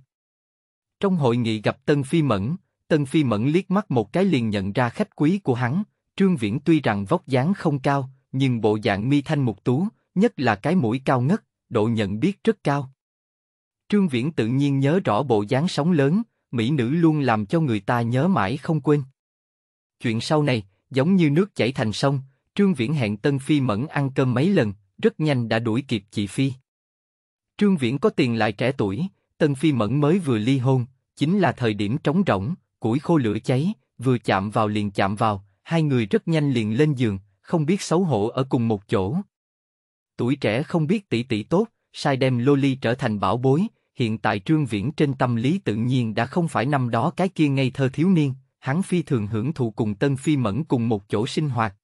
Trong hội nghị gặp Tân Phi Mẫn, Tân Phi Mẫn liếc mắt một cái liền nhận ra khách quý của hắn, Trương Viễn tuy rằng vóc dáng không cao, nhưng bộ dạng mi thanh mục tú, nhất là cái mũi cao ngất, độ nhận biết rất cao. Trương Viễn tự nhiên nhớ rõ bộ dáng sóng lớn, mỹ nữ luôn làm cho người ta nhớ mãi không quên. Chuyện sau này, giống như nước chảy thành sông, Trương Viễn hẹn Tân Phi Mẫn ăn cơm mấy lần, rất nhanh đã đuổi kịp chị Phi. Trương Viễn có tiền lại trẻ tuổi, Tân Phi Mẫn mới vừa ly hôn, chính là thời điểm trống rỗng, củi khô lửa cháy, vừa chạm vào liền chạm vào, hai người rất nhanh liền lên giường, không biết xấu hổ ở cùng một chỗ. Tuổi trẻ không biết tỷ tỷ tốt, sai đem Loli trở thành bảo bối, hiện tại Trương Viễn trên tâm lý tự nhiên đã không phải năm đó cái kia ngây thơ thiếu niên, hắn phi thường hưởng thụ cùng Tân Phi Mẫn cùng một chỗ sinh hoạt.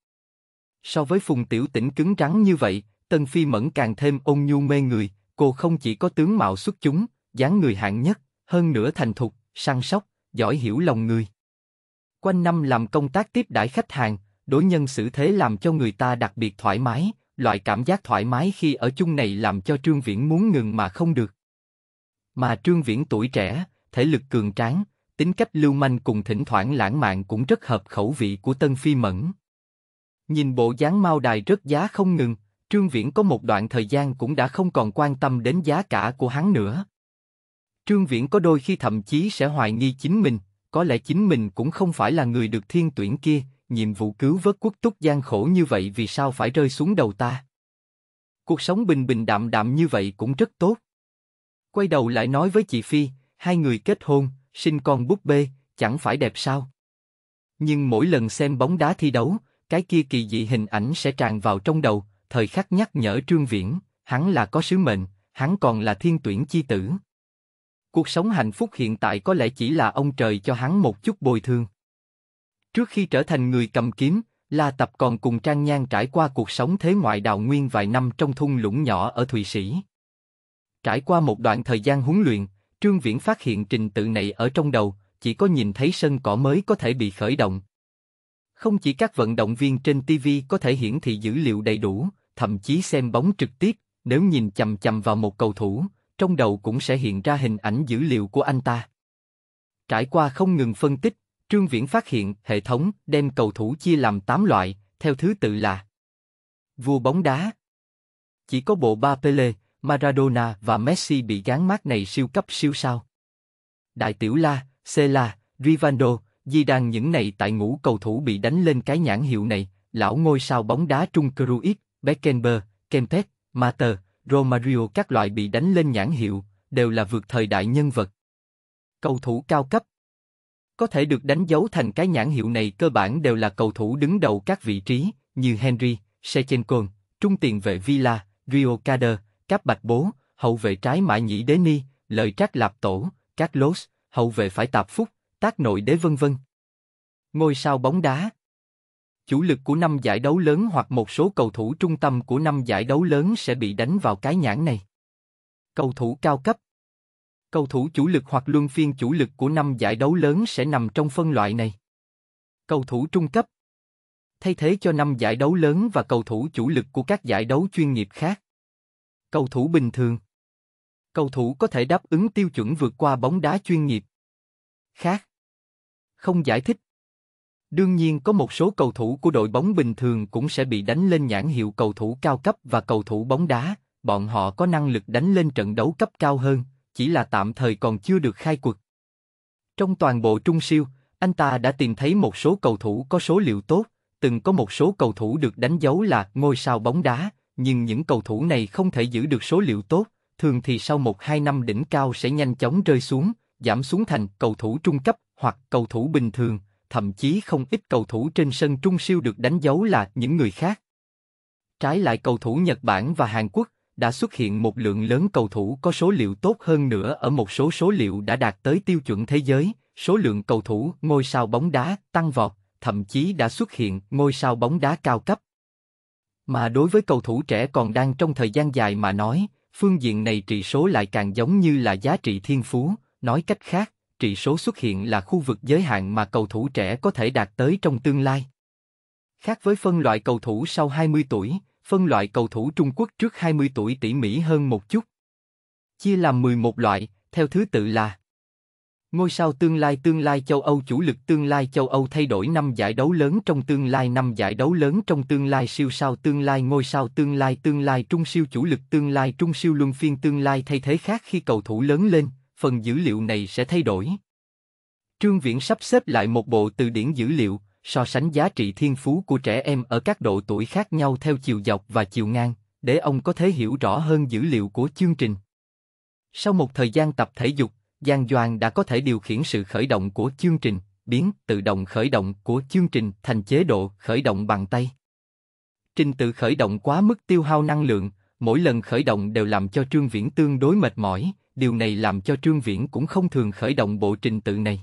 So với Phùng Tiểu Tĩnh cứng rắn như vậy, Tân Phi Mẫn càng thêm ôn nhu mê người, cô không chỉ có tướng mạo xuất chúng, dáng người hạng nhất, hơn nữa thành thục, săn sóc, giỏi hiểu lòng người. Quanh năm làm công tác tiếp đãi khách hàng, đối nhân xử thế làm cho người ta đặc biệt thoải mái, loại cảm giác thoải mái khi ở chung này làm cho Trương Viễn muốn ngừng mà không được. Mà Trương Viễn tuổi trẻ, thể lực cường tráng, tính cách lưu manh cùng thỉnh thoảng lãng mạn cũng rất hợp khẩu vị của Tân Phi Mẫn. Nhìn bộ dáng mau đài rất giá không ngừng, Trương Viễn có một đoạn thời gian cũng đã không còn quan tâm đến giá cả của hắn nữa. Trương Viễn có đôi khi thậm chí sẽ hoài nghi chính mình, có lẽ chính mình cũng không phải là người được thiên tuyển kia, nhiệm vụ cứu vớt quốc túc gian khổ như vậy vì sao phải rơi xuống đầu ta? Cuộc sống bình bình đạm đạm như vậy cũng rất tốt. Quay đầu lại nói với chị Phi, hai người kết hôn, sinh con búp bê, chẳng phải đẹp sao? Nhưng mỗi lần xem bóng đá thi đấu, cái kia kỳ dị hình ảnh sẽ tràn vào trong đầu, thời khắc nhắc nhở Trương Viễn, hắn là có sứ mệnh, hắn còn là thiên tuyển chi tử. Cuộc sống hạnh phúc hiện tại có lẽ chỉ là ông trời cho hắn một chút bồi thường. Trước khi trở thành người cầm kiếm, La Tập còn cùng Trang Nhan trải qua cuộc sống thế ngoại đào nguyên vài năm trong thung lũng nhỏ ở Thụy Sĩ. Trải qua một đoạn thời gian huấn luyện, Trương Viễn phát hiện trình tự này ở trong đầu, chỉ có nhìn thấy sân cỏ mới có thể bị khởi động. Không chỉ các vận động viên trên TV có thể hiển thị dữ liệu đầy đủ, thậm chí xem bóng trực tiếp, nếu nhìn chầm chầm vào một cầu thủ, trong đầu cũng sẽ hiện ra hình ảnh dữ liệu của anh ta. Trải qua không ngừng phân tích, Trương Viễn phát hiện hệ thống đem cầu thủ chia làm 8 loại, theo thứ tự là Vua bóng đá Chỉ có bộ ba Pele, Maradona và Messi bị gán mát này siêu cấp siêu sao. Đại Tiểu La, Cela, Rivaldo, Di Đan những này tại ngũ cầu thủ bị đánh lên cái nhãn hiệu này, lão ngôi sao bóng đá Trung Cruyff, Beckenbauer, Kempes, Mater, Romario các loại bị đánh lên nhãn hiệu, đều là vượt thời đại nhân vật. Cầu thủ cao cấp có thể được đánh dấu thành cái nhãn hiệu này cơ bản đều là cầu thủ đứng đầu các vị trí, như Henry, Sechenkon, trung tiền vệ Villa, Rio kader, các Bạch Bố, hậu vệ trái mãi Nhĩ Đế Ni, Lợi Trác Lạp Tổ, Các Lốt, hậu vệ phải Tạp Phúc, Tác Nội Đế vân vân. Ngôi sao bóng đá Chủ lực của năm giải đấu lớn hoặc một số cầu thủ trung tâm của năm giải đấu lớn sẽ bị đánh vào cái nhãn này. Cầu thủ cao cấp cầu thủ chủ lực hoặc luân phiên chủ lực của năm giải đấu lớn sẽ nằm trong phân loại này. Cầu thủ trung cấp Thay thế cho năm giải đấu lớn và cầu thủ chủ lực của các giải đấu chuyên nghiệp khác. Cầu thủ bình thường Cầu thủ có thể đáp ứng tiêu chuẩn vượt qua bóng đá chuyên nghiệp. Khác Không giải thích Đương nhiên có một số cầu thủ của đội bóng bình thường cũng sẽ bị đánh lên nhãn hiệu cầu thủ cao cấp và cầu thủ bóng đá, bọn họ có năng lực đánh lên trận đấu cấp cao hơn, chỉ là tạm thời còn chưa được khai quật. Trong toàn bộ Trung Siêu, anh ta đã tìm thấy một số cầu thủ có số liệu tốt, từng có một số cầu thủ được đánh dấu là ngôi sao bóng đá, nhưng những cầu thủ này không thể giữ được số liệu tốt, thường thì sau một hai năm đỉnh cao sẽ nhanh chóng rơi xuống, giảm xuống thành cầu thủ trung cấp hoặc cầu thủ bình thường, thậm chí không ít cầu thủ trên sân trung siêu được đánh dấu là những người khác. Trái lại cầu thủ Nhật Bản và Hàn Quốc đã xuất hiện một lượng lớn cầu thủ có số liệu tốt hơn nữa ở một số số liệu đã đạt tới tiêu chuẩn thế giới, số lượng cầu thủ ngôi sao bóng đá tăng vọt, thậm chí đã xuất hiện ngôi sao bóng đá cao cấp. Mà đối với cầu thủ trẻ còn đang trong thời gian dài mà nói, phương diện này trị số lại càng giống như là giá trị thiên phú, nói cách khác, trị số xuất hiện là khu vực giới hạn mà cầu thủ trẻ có thể đạt tới trong tương lai. Khác với phân loại cầu thủ sau 20 tuổi, phân loại cầu thủ Trung Quốc trước 20 tuổi tỉ mỉ hơn một chút. Chia làm 11 loại, theo thứ tự là Ngôi sao tương lai tương lai châu Âu chủ lực tương lai châu Âu thay đổi năm giải đấu lớn trong tương lai năm giải đấu lớn trong tương lai siêu sao tương lai ngôi sao tương lai tương lai trung siêu chủ lực tương lai trung siêu luân phiên tương lai thay thế khác khi cầu thủ lớn lên, phần dữ liệu này sẽ thay đổi. Trương Viễn sắp xếp lại một bộ từ điển dữ liệu, so sánh giá trị thiên phú của trẻ em ở các độ tuổi khác nhau theo chiều dọc và chiều ngang, để ông có thể hiểu rõ hơn dữ liệu của chương trình. Sau một thời gian tập thể dục, Giang Doan đã có thể điều khiển sự khởi động của chương trình, biến tự động khởi động của chương trình thành chế độ khởi động bằng tay. Trình tự khởi động quá mức tiêu hao năng lượng, mỗi lần khởi động đều làm cho Trương Viễn tương đối mệt mỏi, điều này làm cho Trương Viễn cũng không thường khởi động bộ trình tự này.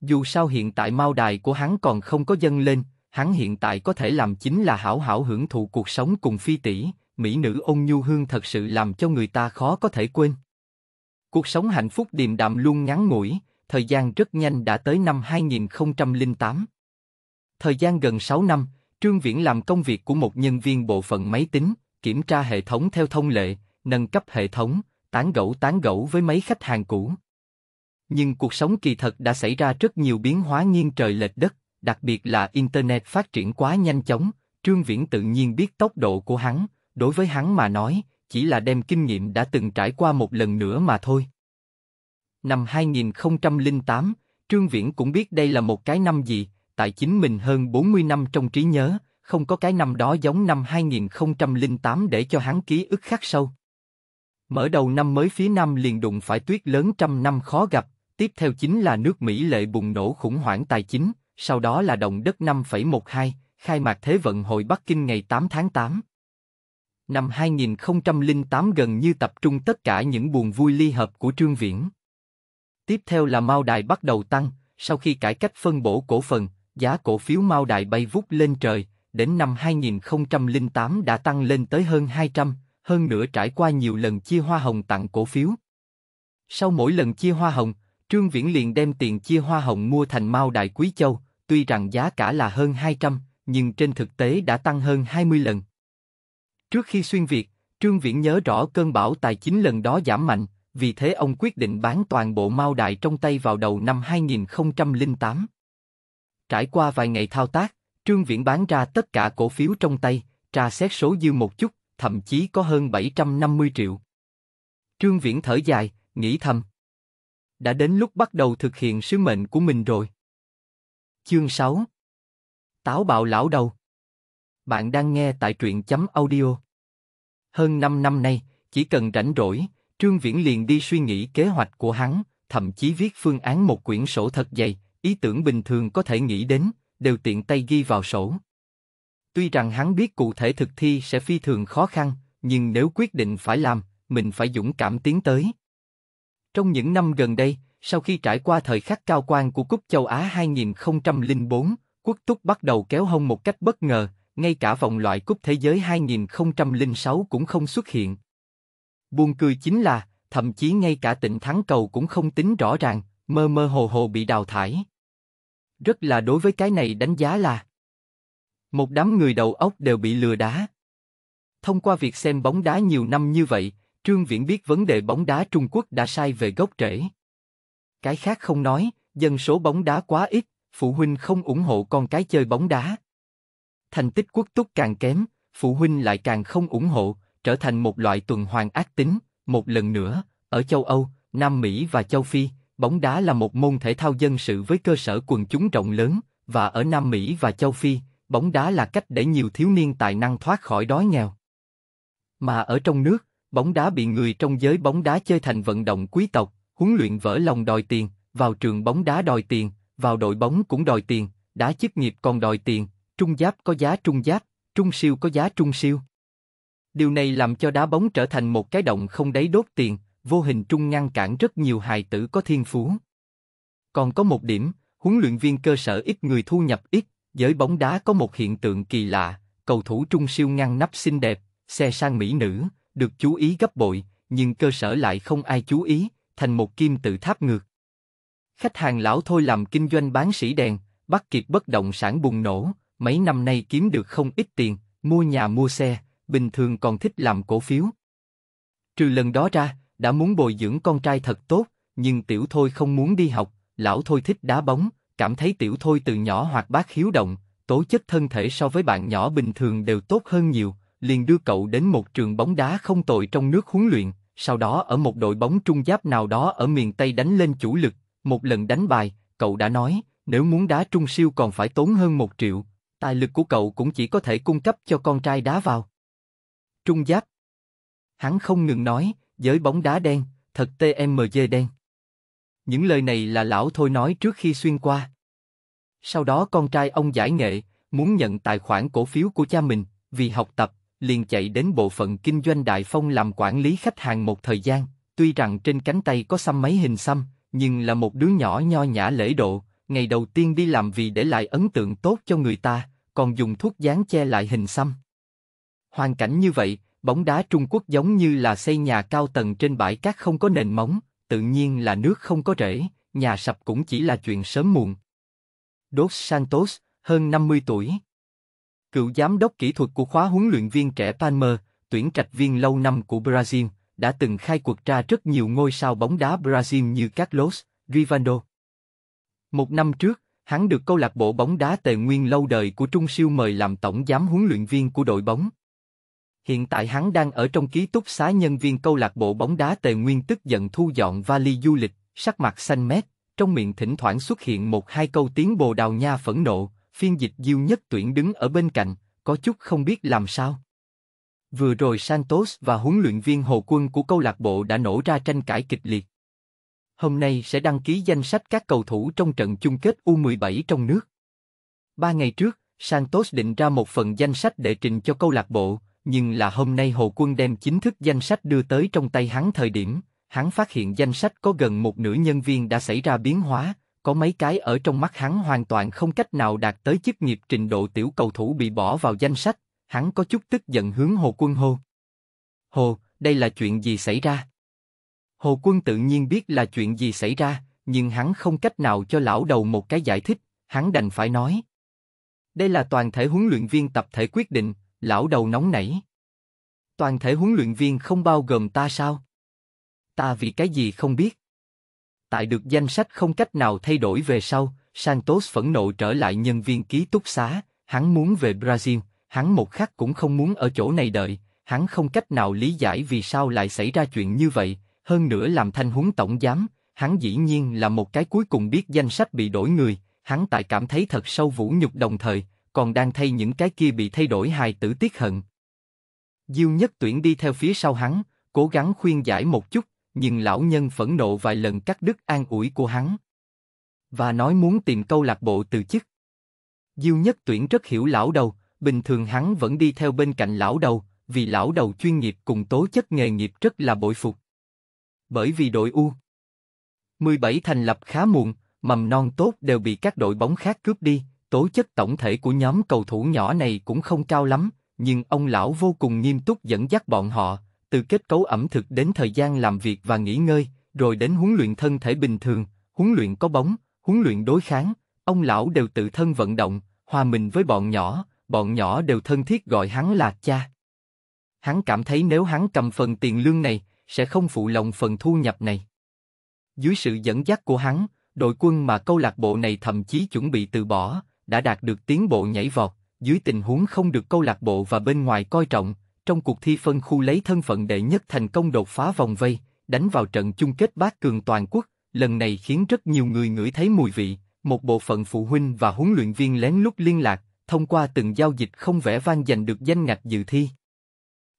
Dù sao hiện tại mao đài của hắn còn không có dâng lên, hắn hiện tại có thể làm chính là hảo hảo hưởng thụ cuộc sống cùng phi tỷ, mỹ nữ ôn nhu hương thật sự làm cho người ta khó có thể quên. Cuộc sống hạnh phúc điềm đạm luôn ngắn ngủi, thời gian rất nhanh đã tới năm 2008. Thời gian gần 6 năm, Trương Viễn làm công việc của một nhân viên bộ phận máy tính, kiểm tra hệ thống theo thông lệ, nâng cấp hệ thống, tán gẫu tán gẫu với mấy khách hàng cũ. Nhưng cuộc sống kỳ thật đã xảy ra rất nhiều biến hóa nghiêng trời lệch đất, đặc biệt là Internet phát triển quá nhanh chóng, Trương Viễn tự nhiên biết tốc độ của hắn, đối với hắn mà nói, chỉ là đem kinh nghiệm đã từng trải qua một lần nữa mà thôi. Năm 2008, Trương Viễn cũng biết đây là một cái năm gì, tại chính mình hơn 40 năm trong trí nhớ, không có cái năm đó giống năm 2008 để cho hắn ký ức khắc sâu. Mở đầu năm mới phía Nam liền đụng phải tuyết lớn trăm năm khó gặp, Tiếp theo chính là nước Mỹ lệ bùng nổ khủng hoảng tài chính, sau đó là đồng đất 5,12, khai mạc Thế vận hội Bắc Kinh ngày 8 tháng 8. Năm 2008 gần như tập trung tất cả những buồn vui ly hợp của Trương Viễn. Tiếp theo là Mao Đài bắt đầu tăng, sau khi cải cách phân bổ cổ phần, giá cổ phiếu Mao Đài bay vút lên trời, đến năm 2008 đã tăng lên tới hơn 200, hơn nữa trải qua nhiều lần chia hoa hồng tặng cổ phiếu. Sau mỗi lần chia hoa hồng, Trương Viễn liền đem tiền chia hoa hồng mua thành Mao Đại Quý Châu, tuy rằng giá cả là hơn 200, nhưng trên thực tế đã tăng hơn 20 lần. Trước khi xuyên Việt, Trương Viễn nhớ rõ cơn bão tài chính lần đó giảm mạnh, vì thế ông quyết định bán toàn bộ Mao Đại trong tay vào đầu năm 2008. Trải qua vài ngày thao tác, Trương Viễn bán ra tất cả cổ phiếu trong tay, tra xét số dư một chút, thậm chí có hơn 750 triệu. Trương Viễn thở dài, nghĩ thầm, đã đến lúc bắt đầu thực hiện sứ mệnh của mình rồi. Chương 6 Táo bạo lão đầu Bạn đang nghe tại truyện chấm audio. Hơn 5 năm nay, chỉ cần rảnh rỗi, Trương Viễn liền đi suy nghĩ kế hoạch của hắn, thậm chí viết phương án một quyển sổ thật dày, ý tưởng bình thường có thể nghĩ đến, đều tiện tay ghi vào sổ. Tuy rằng hắn biết cụ thể thực thi sẽ phi thường khó khăn, nhưng nếu quyết định phải làm, mình phải dũng cảm tiến tới, trong những năm gần đây, sau khi trải qua thời khắc cao quan của Cúp Châu Á 2004, quốc túc bắt đầu kéo hông một cách bất ngờ, ngay cả vòng loại Cúp Thế giới 2006 cũng không xuất hiện. Buồn cười chính là, thậm chí ngay cả tịnh thắng cầu cũng không tính rõ ràng, mơ mơ hồ hồ bị đào thải. Rất là đối với cái này đánh giá là một đám người đầu óc đều bị lừa đá. Thông qua việc xem bóng đá nhiều năm như vậy, Trương Viễn biết vấn đề bóng đá Trung Quốc đã sai về gốc rễ. Cái khác không nói, dân số bóng đá quá ít, phụ huynh không ủng hộ con cái chơi bóng đá. Thành tích quốc túc càng kém, phụ huynh lại càng không ủng hộ, trở thành một loại tuần hoàn ác tính. Một lần nữa, ở châu Âu, Nam Mỹ và châu Phi, bóng đá là một môn thể thao dân sự với cơ sở quần chúng rộng lớn, và ở Nam Mỹ và châu Phi, bóng đá là cách để nhiều thiếu niên tài năng thoát khỏi đói nghèo. Mà ở trong nước, bóng đá bị người trong giới bóng đá chơi thành vận động quý tộc, huấn luyện vỡ lòng đòi tiền, vào trường bóng đá đòi tiền, vào đội bóng cũng đòi tiền, đá chức nghiệp còn đòi tiền, trung giáp có giá trung giáp, trung siêu có giá trung siêu. Điều này làm cho đá bóng trở thành một cái động không đáy đốt tiền, vô hình trung ngăn cản rất nhiều hài tử có thiên phú. Còn có một điểm, huấn luyện viên cơ sở ít người thu nhập ít, giới bóng đá có một hiện tượng kỳ lạ, cầu thủ trung siêu ngăn nắp xinh đẹp, xe sang mỹ nữ, được chú ý gấp bội, nhưng cơ sở lại không ai chú ý, thành một kim tự tháp ngược. Khách hàng lão thôi làm kinh doanh bán sỉ đèn, bắt kịp bất động sản bùng nổ, mấy năm nay kiếm được không ít tiền, mua nhà mua xe, bình thường còn thích làm cổ phiếu. Trừ lần đó ra, đã muốn bồi dưỡng con trai thật tốt, nhưng tiểu thôi không muốn đi học, lão thôi thích đá bóng, cảm thấy tiểu thôi từ nhỏ hoạt bát hiếu động, tố chất thân thể so với bạn nhỏ bình thường đều tốt hơn nhiều, liền đưa cậu đến một trường bóng đá không tồi trong nước huấn luyện, sau đó ở một đội bóng trung giáp nào đó ở miền Tây đánh lên chủ lực, một lần đánh bài, cậu đã nói, nếu muốn đá trung siêu còn phải tốn hơn một triệu, tài lực của cậu cũng chỉ có thể cung cấp cho con trai đá vào. Trung giáp Hắn không ngừng nói, giới bóng đá đen, thật TMJ đen. Những lời này là lão thôi nói trước khi xuyên qua. Sau đó con trai ông giải nghệ, muốn nhận tài khoản cổ phiếu của cha mình, vì học tập, liền chạy đến bộ phận kinh doanh Đại Phong làm quản lý khách hàng một thời gian. Tuy rằng trên cánh tay có xăm mấy hình xăm, nhưng là một đứa nhỏ nho nhã lễ độ. Ngày đầu tiên đi làm vì để lại ấn tượng tốt cho người ta, còn dùng thuốc dán che lại hình xăm. Hoàn cảnh như vậy, bóng đá Trung Quốc giống như là xây nhà cao tầng trên bãi cát không có nền móng, tự nhiên là nước không có rễ, nhà sập cũng chỉ là chuyện sớm muộn. Dos Santos, hơn 50 tuổi Cựu giám đốc kỹ thuật của khóa huấn luyện viên trẻ Palmer, tuyển trạch viên lâu năm của Brazil, đã từng khai cuộc ra rất nhiều ngôi sao bóng đá Brazil như Carlos, Rivaldo. Một năm trước, hắn được câu lạc bộ bóng đá tề nguyên lâu đời của Trung Siêu mời làm tổng giám huấn luyện viên của đội bóng. Hiện tại hắn đang ở trong ký túc xá nhân viên câu lạc bộ bóng đá tề nguyên tức giận thu dọn vali du lịch, sắc mặt xanh mét, trong miệng thỉnh thoảng xuất hiện một hai câu tiếng bồ đào nha phẫn nộ, phiên dịch diêu nhất tuyển đứng ở bên cạnh, có chút không biết làm sao. Vừa rồi Santos và huấn luyện viên hồ quân của câu lạc bộ đã nổ ra tranh cãi kịch liệt. Hôm nay sẽ đăng ký danh sách các cầu thủ trong trận chung kết U17 trong nước. Ba ngày trước, Santos định ra một phần danh sách để trình cho câu lạc bộ, nhưng là hôm nay Hồ Quân đem chính thức danh sách đưa tới trong tay hắn thời điểm, hắn phát hiện danh sách có gần một nửa nhân viên đã xảy ra biến hóa, có mấy cái ở trong mắt hắn hoàn toàn không cách nào đạt tới chức nghiệp trình độ tiểu cầu thủ bị bỏ vào danh sách, hắn có chút tức giận hướng Hồ Quân hô. Hồ, đây là chuyện gì xảy ra? Hồ Quân tự nhiên biết là chuyện gì xảy ra, nhưng hắn không cách nào cho lão đầu một cái giải thích, hắn đành phải nói. Đây là toàn thể huấn luyện viên tập thể quyết định, lão đầu nóng nảy. Toàn thể huấn luyện viên không bao gồm ta sao? Ta vì cái gì không biết? tại được danh sách không cách nào thay đổi về sau, Santos phẫn nộ trở lại nhân viên ký túc xá, hắn muốn về Brazil, hắn một khắc cũng không muốn ở chỗ này đợi, hắn không cách nào lý giải vì sao lại xảy ra chuyện như vậy, hơn nữa làm thanh huấn tổng giám, hắn dĩ nhiên là một cái cuối cùng biết danh sách bị đổi người, hắn tại cảm thấy thật sâu vũ nhục đồng thời, còn đang thay những cái kia bị thay đổi hài tử tiết hận. Diêu nhất tuyển đi theo phía sau hắn, cố gắng khuyên giải một chút, nhưng lão nhân phẫn nộ vài lần cắt đứt an ủi của hắn. Và nói muốn tìm câu lạc bộ từ chức. Diêu nhất tuyển rất hiểu lão đầu, bình thường hắn vẫn đi theo bên cạnh lão đầu, vì lão đầu chuyên nghiệp cùng tố chất nghề nghiệp rất là bội phục. Bởi vì đội U 17 thành lập khá muộn, mầm non tốt đều bị các đội bóng khác cướp đi, tố chất tổng thể của nhóm cầu thủ nhỏ này cũng không cao lắm, nhưng ông lão vô cùng nghiêm túc dẫn dắt bọn họ, từ kết cấu ẩm thực đến thời gian làm việc và nghỉ ngơi, rồi đến huấn luyện thân thể bình thường, huấn luyện có bóng, huấn luyện đối kháng, ông lão đều tự thân vận động, hòa mình với bọn nhỏ, bọn nhỏ đều thân thiết gọi hắn là cha. Hắn cảm thấy nếu hắn cầm phần tiền lương này, sẽ không phụ lòng phần thu nhập này. Dưới sự dẫn dắt của hắn, đội quân mà câu lạc bộ này thậm chí chuẩn bị từ bỏ, đã đạt được tiến bộ nhảy vọt, dưới tình huống không được câu lạc bộ và bên ngoài coi trọng, trong cuộc thi phân khu lấy thân phận đệ nhất thành công đột phá vòng vây, đánh vào trận chung kết bát cường toàn quốc, lần này khiến rất nhiều người ngửi thấy mùi vị, một bộ phận phụ huynh và huấn luyện viên lén lút liên lạc, thông qua từng giao dịch không vẻ vang giành được danh ngạch dự thi.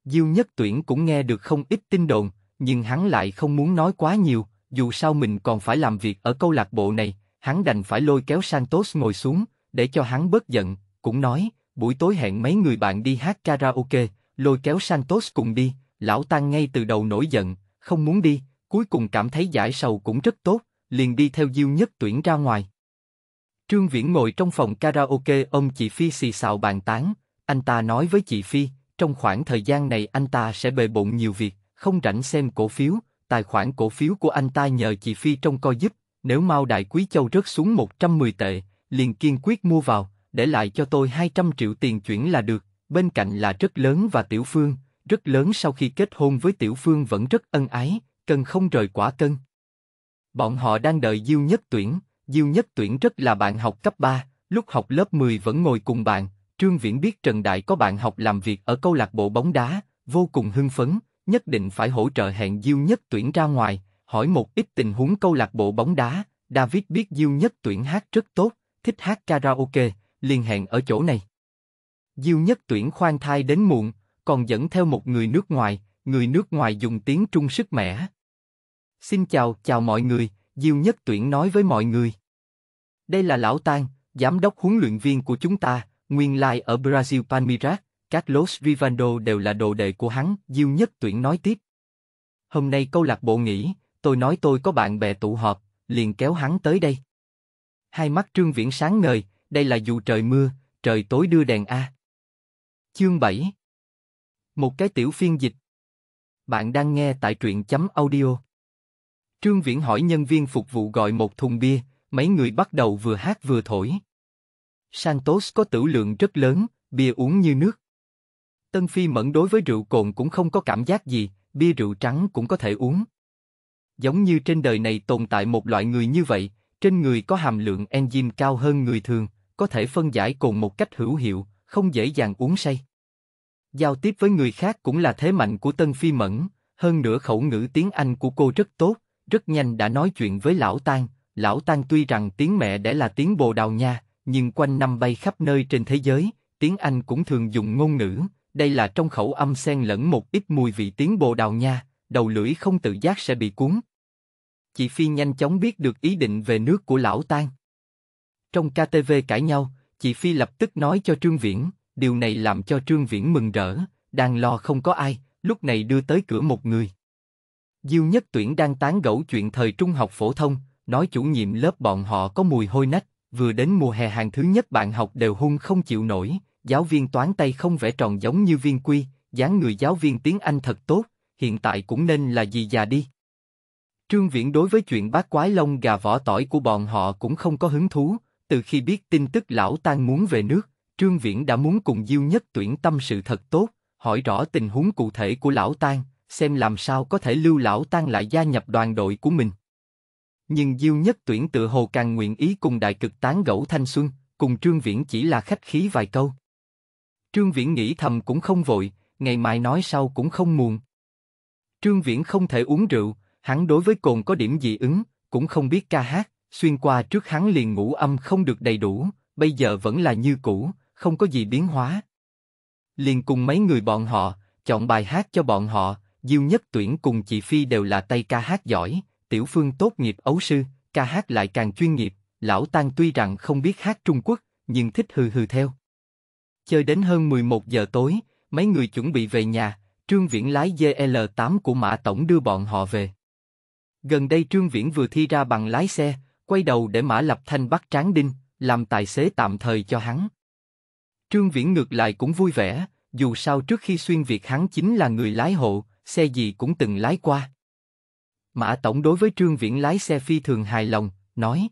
Diêu Nhất Tuyển cũng nghe được không ít tin đồn, nhưng hắn lại không muốn nói quá nhiều, dù sao mình còn phải làm việc ở câu lạc bộ này, hắn đành phải lôi kéo Santos ngồi xuống, để cho hắn bớt giận, cũng nói, buổi tối hẹn mấy người bạn đi hát karaoke, lôi kéo Santos cùng đi, lão Tăng ngay từ đầu nổi giận, không muốn đi, cuối cùng cảm thấy giải sầu cũng rất tốt, liền đi theo Diêu Nhất Tuyển ra ngoài. Trương Viễn ngồi trong phòng karaoke ông chị Phi xì xào bàn tán, anh ta nói với chị Phi, trong khoảng thời gian này anh ta sẽ bề bộn nhiều việc, không rảnh xem cổ phiếu, tài khoản cổ phiếu của anh ta nhờ chị Phi trông coi giúp, nếu mau Đại Quý Châu rớt xuống 110 tệ, liền kiên quyết mua vào, để lại cho tôi 200 triệu tiền chuyển là được, bên cạnh là rất lớn và tiểu phương, rất lớn sau khi kết hôn với tiểu phương vẫn rất ân ái, cần không rời quả cân. Bọn họ đang đợi Diêu Nhất Tuyển, Diêu Nhất Tuyển rất là bạn học cấp 3, lúc học lớp 10 vẫn ngồi cùng bạn, Trương Viễn biết Trần Đại có bạn học làm việc ở câu lạc bộ bóng đá, vô cùng hưng phấn, nhất định phải hỗ trợ hẹn Diêu Nhất Tuyển ra ngoài, hỏi một ít tình huống câu lạc bộ bóng đá, David biết Diêu Nhất Tuyển hát rất tốt, thích hát karaoke, liền hẹn ở chỗ này. Diêu Nhất Tuyển khoan thai đến muộn, còn dẫn theo một người nước ngoài, người nước ngoài dùng tiếng Trung sức mẻ. Xin chào, chào mọi người, Diêu Nhất Tuyển nói với mọi người. Đây là Lão Tang, giám đốc huấn luyện viên của chúng ta, nguyên lai ở Brazil Palmeiras, Carlos Los Rivando đều là đồ đệ của hắn, Diêu Nhất Tuyển nói tiếp. Hôm nay câu lạc bộ nghỉ, tôi nói tôi có bạn bè tụ họp, liền kéo hắn tới đây. Hai mắt Trương Viễn sáng ngời, đây là dù trời mưa, trời tối đưa đèn A. Chương 7 Một cái tiểu phiên dịch Bạn đang nghe tại truyện chấm audio Trương Viễn hỏi nhân viên phục vụ gọi một thùng bia, mấy người bắt đầu vừa hát vừa thổi. Santos có tử lượng rất lớn, bia uống như nước. Tân Phi Mẫn đối với rượu cồn cũng không có cảm giác gì, bia rượu trắng cũng có thể uống. Giống như trên đời này tồn tại một loại người như vậy, trên người có hàm lượng enzyme cao hơn người thường, có thể phân giải cồn một cách hữu hiệu, không dễ dàng uống say. Giao tiếp với người khác cũng là thế mạnh của Tân Phi Mẫn, hơn nữa khẩu ngữ tiếng Anh của cô rất tốt, rất nhanh đã nói chuyện với Lão Tan. Lão Tan tuy rằng tiếng mẹ đẻ là tiếng Bồ Đào Nha, nhưng quanh năm bay khắp nơi trên thế giới, tiếng Anh cũng thường dùng ngôn ngữ, đây là trong khẩu âm xen lẫn một ít mùi vị tiếng Bồ Đào Nha, đầu lưỡi không tự giác sẽ bị cuốn. Chị Phi nhanh chóng biết được ý định về nước của Lão Tan. Trong KTV cãi nhau, Chị Phi lập tức nói cho Trương Viễn, điều này làm cho Trương Viễn mừng rỡ, đang lo không có ai, lúc này đưa tới cửa một người. Diêu Nhất Tuyển đang tán gẫu chuyện thời trung học phổ thông, nói chủ nhiệm lớp bọn họ có mùi hôi nách, vừa đến mùa hè hàng thứ nhất bạn học đều hung không chịu nổi, giáo viên toán tay không vẽ tròn giống như viên quy, dáng người giáo viên tiếng Anh thật tốt, hiện tại cũng nên là gì già đi. Trương Viễn đối với chuyện bát quái lông gà vỏ tỏi của bọn họ cũng không có hứng thú, từ khi biết tin tức lão tan muốn về nước, Trương Viễn đã muốn cùng Diêu Nhất Tuyển tâm sự thật tốt, hỏi rõ tình huống cụ thể của lão tan, xem làm sao có thể lưu lão tan lại gia nhập đoàn đội của mình. Nhưng Diêu Nhất Tuyển tự hồ càng nguyện ý cùng đại cực tán gẫu thanh xuân, cùng Trương Viễn chỉ là khách khí vài câu. Trương Viễn nghĩ thầm cũng không vội, ngày mai nói sau cũng không muộn. Trương Viễn không thể uống rượu, hắn đối với cồn có điểm dị ứng, cũng không biết ca hát, Xuyên qua trước hắn liền ngủ âm không được đầy đủ, bây giờ vẫn là như cũ, không có gì biến hóa. Liền cùng mấy người bọn họ, chọn bài hát cho bọn họ, Diêu Nhất Tuyển cùng chị Phi đều là tay ca hát giỏi, Tiểu Phương tốt nghiệp ấu sư, ca hát lại càng chuyên nghiệp, lão Tan tuy rằng không biết hát Trung Quốc, nhưng thích hừ hừ theo. Chơi đến hơn 11 giờ tối, mấy người chuẩn bị về nhà, Trương Viễn lái GL8 của Mã Tổng đưa bọn họ về. Gần đây Trương Viễn vừa thi ra bằng lái xe, quay đầu để Mã Lập Thanh bắt Tráng Đinh, làm tài xế tạm thời cho hắn. Trương Viễn ngược lại cũng vui vẻ, dù sao trước khi xuyên việc hắn chính là người lái hộ, xe gì cũng từng lái qua. Mã Tổng đối với Trương Viễn lái xe phi thường hài lòng, nói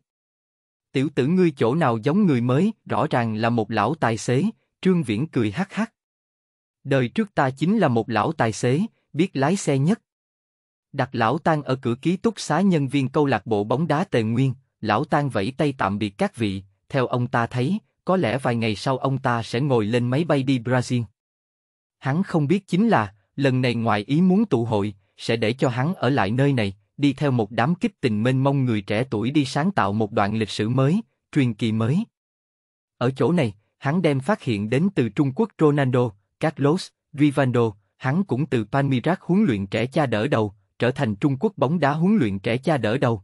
Tiểu tử ngươi chỗ nào giống người mới, rõ ràng là một lão tài xế, Trương Viễn cười hắc hắc. Đời trước ta chính là một lão tài xế, biết lái xe nhất. Đặt lão tang ở cửa ký túc xá nhân viên câu lạc bộ bóng đá tề nguyên, lão tan vẫy tay tạm biệt các vị, theo ông ta thấy, có lẽ vài ngày sau ông ta sẽ ngồi lên máy bay đi Brazil. Hắn không biết chính là, lần này ngoài ý muốn tụ hội, sẽ để cho hắn ở lại nơi này, đi theo một đám kích tình mênh mông người trẻ tuổi đi sáng tạo một đoạn lịch sử mới, truyền kỳ mới. Ở chỗ này, hắn đem phát hiện đến từ Trung Quốc Ronaldo, Carlos, Rivaldo, hắn cũng từ Palmeiras huấn luyện trẻ cha đỡ đầu, trở thành Trung Quốc bóng đá huấn luyện trẻ cha đỡ đầu.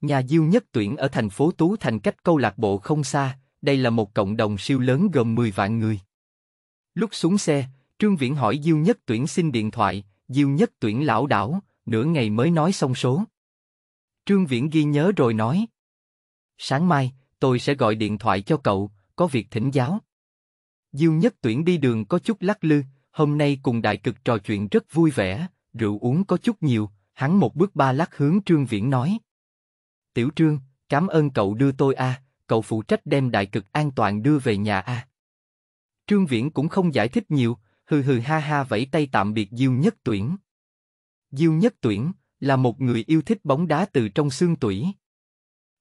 Nhà diêu nhất tuyển ở thành phố Tú Thành cách câu lạc bộ không xa, đây là một cộng đồng siêu lớn gồm 10 vạn người. Lúc xuống xe, Trương Viễn hỏi diêu nhất tuyển xin điện thoại, diêu nhất tuyển lão đảo, nửa ngày mới nói xong số. Trương Viễn ghi nhớ rồi nói. Sáng mai, tôi sẽ gọi điện thoại cho cậu, có việc thỉnh giáo. Diêu nhất tuyển đi đường có chút lắc lư, hôm nay cùng đại cực trò chuyện rất vui vẻ, rượu uống có chút nhiều, hắn một bước ba lắc hướng Trương Viễn nói. Tiểu Trương, cảm ơn cậu đưa tôi a, à, cậu phụ trách đem đại cực an toàn đưa về nhà a. À. Trương Viễn cũng không giải thích nhiều, hừ hừ ha ha vẫy tay tạm biệt Diêu Nhất Tuyển. Diêu Nhất Tuyển là một người yêu thích bóng đá từ trong xương tủy.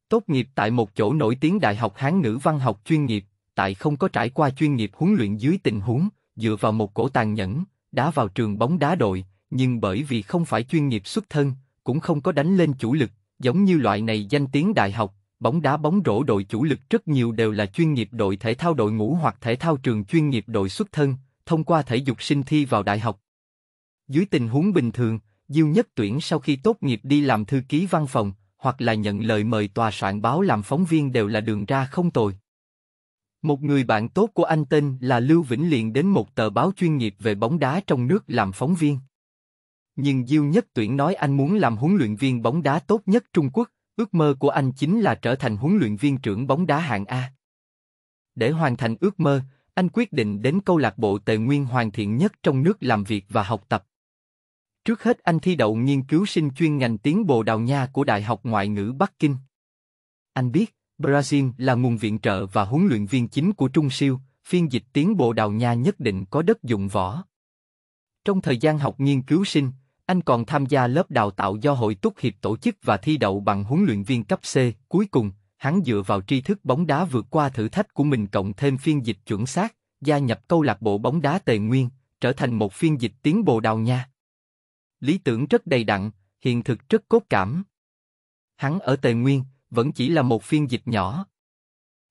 Tốt nghiệp tại một chỗ nổi tiếng Đại học Hán ngữ văn học chuyên nghiệp, tại không có trải qua chuyên nghiệp huấn luyện dưới tình huống, dựa vào một cổ tàn nhẫn, đã vào trường bóng đá đội, nhưng bởi vì không phải chuyên nghiệp xuất thân, cũng không có đánh lên chủ lực, Giống như loại này danh tiếng đại học, bóng đá bóng rổ đội chủ lực rất nhiều đều là chuyên nghiệp đội thể thao đội ngũ hoặc thể thao trường chuyên nghiệp đội xuất thân, thông qua thể dục sinh thi vào đại học. Dưới tình huống bình thường, Diêu Nhất Tuyển sau khi tốt nghiệp đi làm thư ký văn phòng, hoặc là nhận lời mời tòa soạn báo làm phóng viên đều là đường ra không tồi. Một người bạn tốt của anh tên là Lưu Vĩnh liền đến một tờ báo chuyên nghiệp về bóng đá trong nước làm phóng viên nhưng Diêu Nhất Tuyển nói anh muốn làm huấn luyện viên bóng đá tốt nhất Trung Quốc, ước mơ của anh chính là trở thành huấn luyện viên trưởng bóng đá hạng A. Để hoàn thành ước mơ, anh quyết định đến câu lạc bộ Tề Nguyên hoàn thiện nhất trong nước làm việc và học tập. Trước hết anh thi đậu nghiên cứu sinh chuyên ngành tiếng Bồ Đào Nha của Đại học Ngoại ngữ Bắc Kinh. Anh biết, Brazil là nguồn viện trợ và huấn luyện viên chính của Trung Siêu, phiên dịch tiếng Bồ Đào Nha nhất định có đất dụng võ. Trong thời gian học nghiên cứu sinh, anh còn tham gia lớp đào tạo do Hội Túc Hiệp tổ chức và thi đậu bằng huấn luyện viên cấp C. Cuối cùng, hắn dựa vào tri thức bóng đá vượt qua thử thách của mình cộng thêm phiên dịch chuẩn xác, gia nhập câu lạc bộ bóng đá Tề Nguyên, trở thành một phiên dịch tiến bộ đào nha. Lý tưởng rất đầy đặn, hiện thực rất cốt cảm. Hắn ở Tề Nguyên, vẫn chỉ là một phiên dịch nhỏ.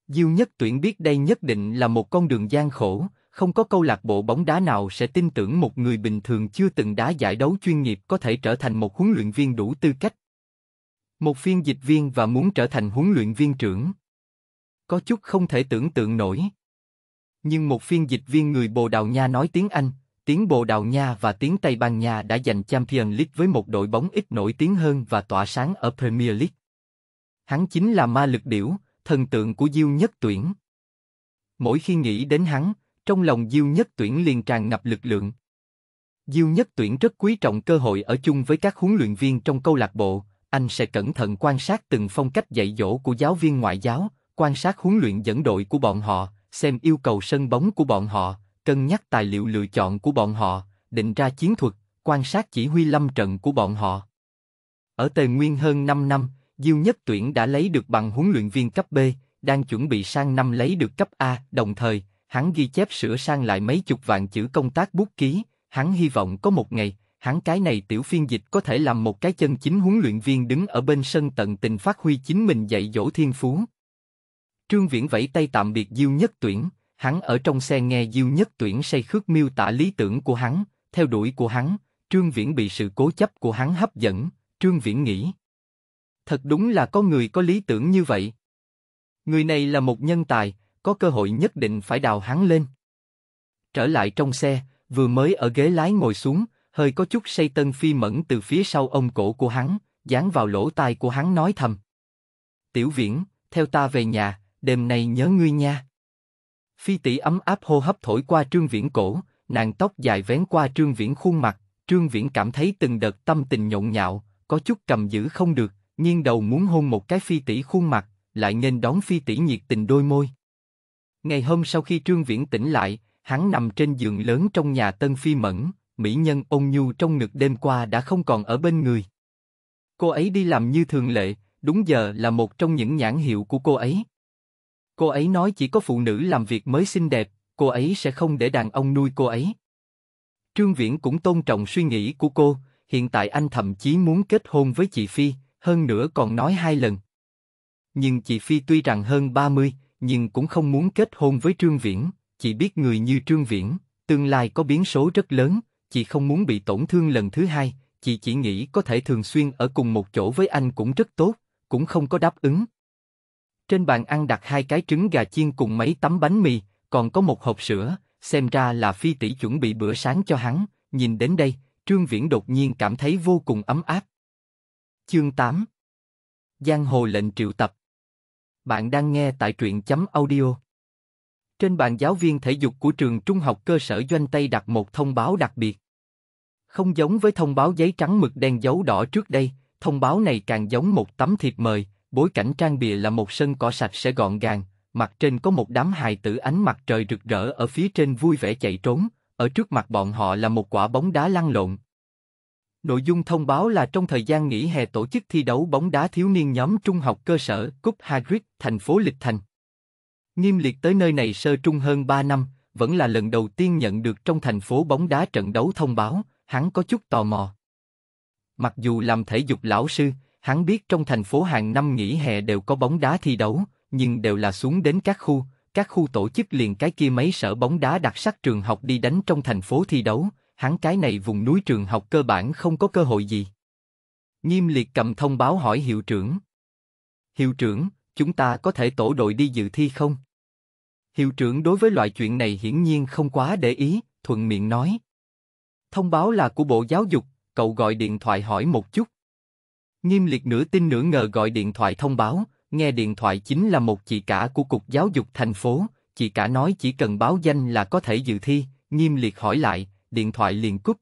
Diêu nhất tuyển biết đây nhất định là một con đường gian khổ, không có câu lạc bộ bóng đá nào sẽ tin tưởng một người bình thường chưa từng đá giải đấu chuyên nghiệp có thể trở thành một huấn luyện viên đủ tư cách. Một phiên dịch viên và muốn trở thành huấn luyện viên trưởng. Có chút không thể tưởng tượng nổi. Nhưng một phiên dịch viên người Bồ Đào Nha nói tiếng Anh, tiếng Bồ Đào Nha và tiếng Tây Ban Nha đã giành Champions League với một đội bóng ít nổi tiếng hơn và tỏa sáng ở Premier League. Hắn chính là ma lực điểu, thần tượng của diêu nhất tuyển. Mỗi khi nghĩ đến hắn, trong lòng Diêu Nhất Tuyển liền tràn ngập lực lượng. Diêu Nhất Tuyển rất quý trọng cơ hội ở chung với các huấn luyện viên trong câu lạc bộ, anh sẽ cẩn thận quan sát từng phong cách dạy dỗ của giáo viên ngoại giáo, quan sát huấn luyện dẫn đội của bọn họ, xem yêu cầu sân bóng của bọn họ, cân nhắc tài liệu lựa chọn của bọn họ, định ra chiến thuật, quan sát chỉ huy lâm trận của bọn họ. Ở tây Nguyên hơn 5 năm, Diêu Nhất Tuyển đã lấy được bằng huấn luyện viên cấp B, đang chuẩn bị sang năm lấy được cấp A, đồng thời, hắn ghi chép sửa sang lại mấy chục vạn chữ công tác bút ký, hắn hy vọng có một ngày, hắn cái này tiểu phiên dịch có thể làm một cái chân chính huấn luyện viên đứng ở bên sân tận tình phát huy chính mình dạy dỗ thiên phú. Trương Viễn vẫy tay tạm biệt Diêu Nhất Tuyển, hắn ở trong xe nghe Diêu Nhất Tuyển say khước miêu tả lý tưởng của hắn, theo đuổi của hắn, Trương Viễn bị sự cố chấp của hắn hấp dẫn, Trương Viễn nghĩ. Thật đúng là có người có lý tưởng như vậy. Người này là một nhân tài, có cơ hội nhất định phải đào hắn lên. Trở lại trong xe, vừa mới ở ghế lái ngồi xuống, hơi có chút say tân phi mẫn từ phía sau ông cổ của hắn, dán vào lỗ tai của hắn nói thầm. Tiểu viễn, theo ta về nhà, đêm nay nhớ ngươi nha. Phi tỷ ấm áp hô hấp thổi qua trương viễn cổ, nàng tóc dài vén qua trương viễn khuôn mặt, trương viễn cảm thấy từng đợt tâm tình nhộn nhạo, có chút cầm giữ không được, nghiêng đầu muốn hôn một cái phi tỷ khuôn mặt, lại nên đón phi tỷ nhiệt tình đôi môi. Ngày hôm sau khi Trương Viễn tỉnh lại, hắn nằm trên giường lớn trong nhà Tân Phi Mẫn, mỹ nhân ôn nhu trong ngực đêm qua đã không còn ở bên người. Cô ấy đi làm như thường lệ, đúng giờ là một trong những nhãn hiệu của cô ấy. Cô ấy nói chỉ có phụ nữ làm việc mới xinh đẹp, cô ấy sẽ không để đàn ông nuôi cô ấy. Trương Viễn cũng tôn trọng suy nghĩ của cô, hiện tại anh thậm chí muốn kết hôn với chị Phi, hơn nữa còn nói hai lần. Nhưng chị Phi tuy rằng hơn 30, nhưng cũng không muốn kết hôn với Trương Viễn, chị biết người như Trương Viễn, tương lai có biến số rất lớn, chị không muốn bị tổn thương lần thứ hai, chị chỉ nghĩ có thể thường xuyên ở cùng một chỗ với anh cũng rất tốt, cũng không có đáp ứng. Trên bàn ăn đặt hai cái trứng gà chiên cùng mấy tấm bánh mì, còn có một hộp sữa, xem ra là phi tỷ chuẩn bị bữa sáng cho hắn, nhìn đến đây, Trương Viễn đột nhiên cảm thấy vô cùng ấm áp. Chương 8 Giang hồ lệnh triệu tập bạn đang nghe tại truyện chấm audio. Trên bàn giáo viên thể dục của trường trung học cơ sở Doanh Tây đặt một thông báo đặc biệt. Không giống với thông báo giấy trắng mực đen dấu đỏ trước đây, thông báo này càng giống một tấm thiệp mời, bối cảnh trang bìa là một sân cỏ sạch sẽ gọn gàng, mặt trên có một đám hài tử ánh mặt trời rực rỡ ở phía trên vui vẻ chạy trốn, ở trước mặt bọn họ là một quả bóng đá lăn lộn, Nội dung thông báo là trong thời gian nghỉ hè tổ chức thi đấu bóng đá thiếu niên nhóm trung học cơ sở Cúp Hagrid, thành phố Lịch Thành. Nghiêm liệt tới nơi này sơ trung hơn 3 năm, vẫn là lần đầu tiên nhận được trong thành phố bóng đá trận đấu thông báo, hắn có chút tò mò. Mặc dù làm thể dục lão sư, hắn biết trong thành phố hàng năm nghỉ hè đều có bóng đá thi đấu, nhưng đều là xuống đến các khu, các khu tổ chức liền cái kia mấy sở bóng đá đặc sắc trường học đi đánh trong thành phố thi đấu, hắn cái này vùng núi trường học cơ bản không có cơ hội gì. Nghiêm liệt cầm thông báo hỏi hiệu trưởng. Hiệu trưởng, chúng ta có thể tổ đội đi dự thi không? Hiệu trưởng đối với loại chuyện này hiển nhiên không quá để ý, thuận miệng nói. Thông báo là của Bộ Giáo dục, cậu gọi điện thoại hỏi một chút. Nghiêm liệt nửa tin nửa ngờ gọi điện thoại thông báo, nghe điện thoại chính là một chị cả của Cục Giáo dục thành phố, chị cả nói chỉ cần báo danh là có thể dự thi, nghiêm liệt hỏi lại, điện thoại liền cúp.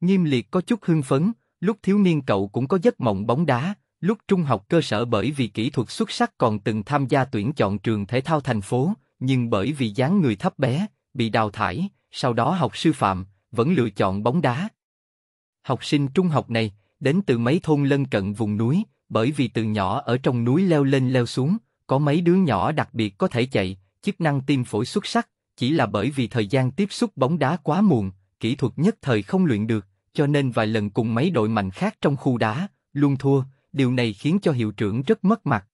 Nghiêm liệt có chút hưng phấn, lúc thiếu niên cậu cũng có giấc mộng bóng đá, lúc trung học cơ sở bởi vì kỹ thuật xuất sắc còn từng tham gia tuyển chọn trường thể thao thành phố, nhưng bởi vì dáng người thấp bé, bị đào thải, sau đó học sư phạm, vẫn lựa chọn bóng đá. Học sinh trung học này, đến từ mấy thôn lân cận vùng núi, bởi vì từ nhỏ ở trong núi leo lên leo xuống, có mấy đứa nhỏ đặc biệt có thể chạy, chức năng tim phổi xuất sắc, chỉ là bởi vì thời gian tiếp xúc bóng đá quá muộn, kỹ thuật nhất thời không luyện được, cho nên vài lần cùng mấy đội mạnh khác trong khu đá, luôn thua, điều này khiến cho hiệu trưởng rất mất mặt.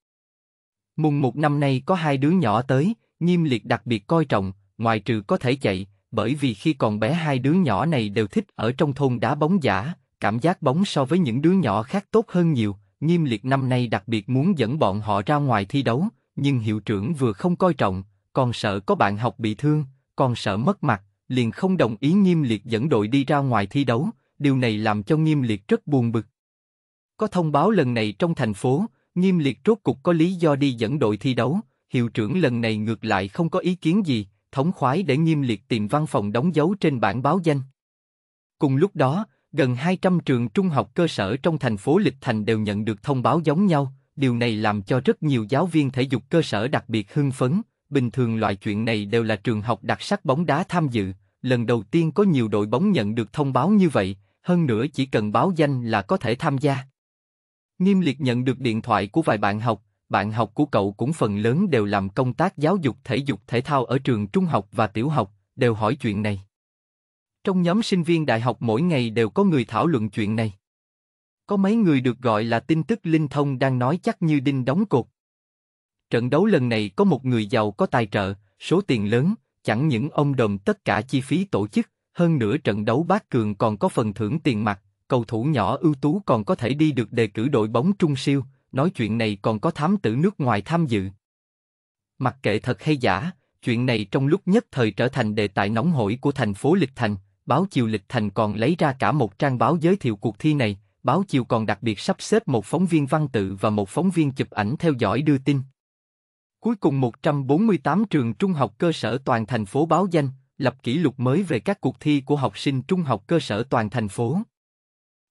Mùng một năm nay có hai đứa nhỏ tới, nghiêm liệt đặc biệt coi trọng, ngoài trừ có thể chạy, bởi vì khi còn bé hai đứa nhỏ này đều thích ở trong thôn đá bóng giả, cảm giác bóng so với những đứa nhỏ khác tốt hơn nhiều, nghiêm liệt năm nay đặc biệt muốn dẫn bọn họ ra ngoài thi đấu, nhưng hiệu trưởng vừa không coi trọng, còn sợ có bạn học bị thương, còn sợ mất mặt, liền không đồng ý nghiêm liệt dẫn đội đi ra ngoài thi đấu, điều này làm cho nghiêm liệt rất buồn bực. Có thông báo lần này trong thành phố, nghiêm liệt rốt cục có lý do đi dẫn đội thi đấu, hiệu trưởng lần này ngược lại không có ý kiến gì, thống khoái để nghiêm liệt tìm văn phòng đóng dấu trên bản báo danh. Cùng lúc đó, gần 200 trường trung học cơ sở trong thành phố Lịch Thành đều nhận được thông báo giống nhau, điều này làm cho rất nhiều giáo viên thể dục cơ sở đặc biệt hưng phấn, Bình thường loại chuyện này đều là trường học đặc sắc bóng đá tham dự, lần đầu tiên có nhiều đội bóng nhận được thông báo như vậy, hơn nữa chỉ cần báo danh là có thể tham gia. Nghiêm liệt nhận được điện thoại của vài bạn học, bạn học của cậu cũng phần lớn đều làm công tác giáo dục thể dục thể thao ở trường trung học và tiểu học, đều hỏi chuyện này. Trong nhóm sinh viên đại học mỗi ngày đều có người thảo luận chuyện này. Có mấy người được gọi là tin tức linh thông đang nói chắc như đinh đóng cột. Trận đấu lần này có một người giàu có tài trợ, số tiền lớn, chẳng những ông đồng tất cả chi phí tổ chức, hơn nữa trận đấu bát cường còn có phần thưởng tiền mặt, cầu thủ nhỏ ưu tú còn có thể đi được đề cử đội bóng trung siêu, nói chuyện này còn có thám tử nước ngoài tham dự. Mặc kệ thật hay giả, chuyện này trong lúc nhất thời trở thành đề tài nóng hổi của thành phố Lịch Thành, báo chiều Lịch Thành còn lấy ra cả một trang báo giới thiệu cuộc thi này, báo chiều còn đặc biệt sắp xếp một phóng viên văn tự và một phóng viên chụp ảnh theo dõi đưa tin. Cuối cùng 148 trường trung học cơ sở toàn thành phố báo danh, lập kỷ lục mới về các cuộc thi của học sinh trung học cơ sở toàn thành phố.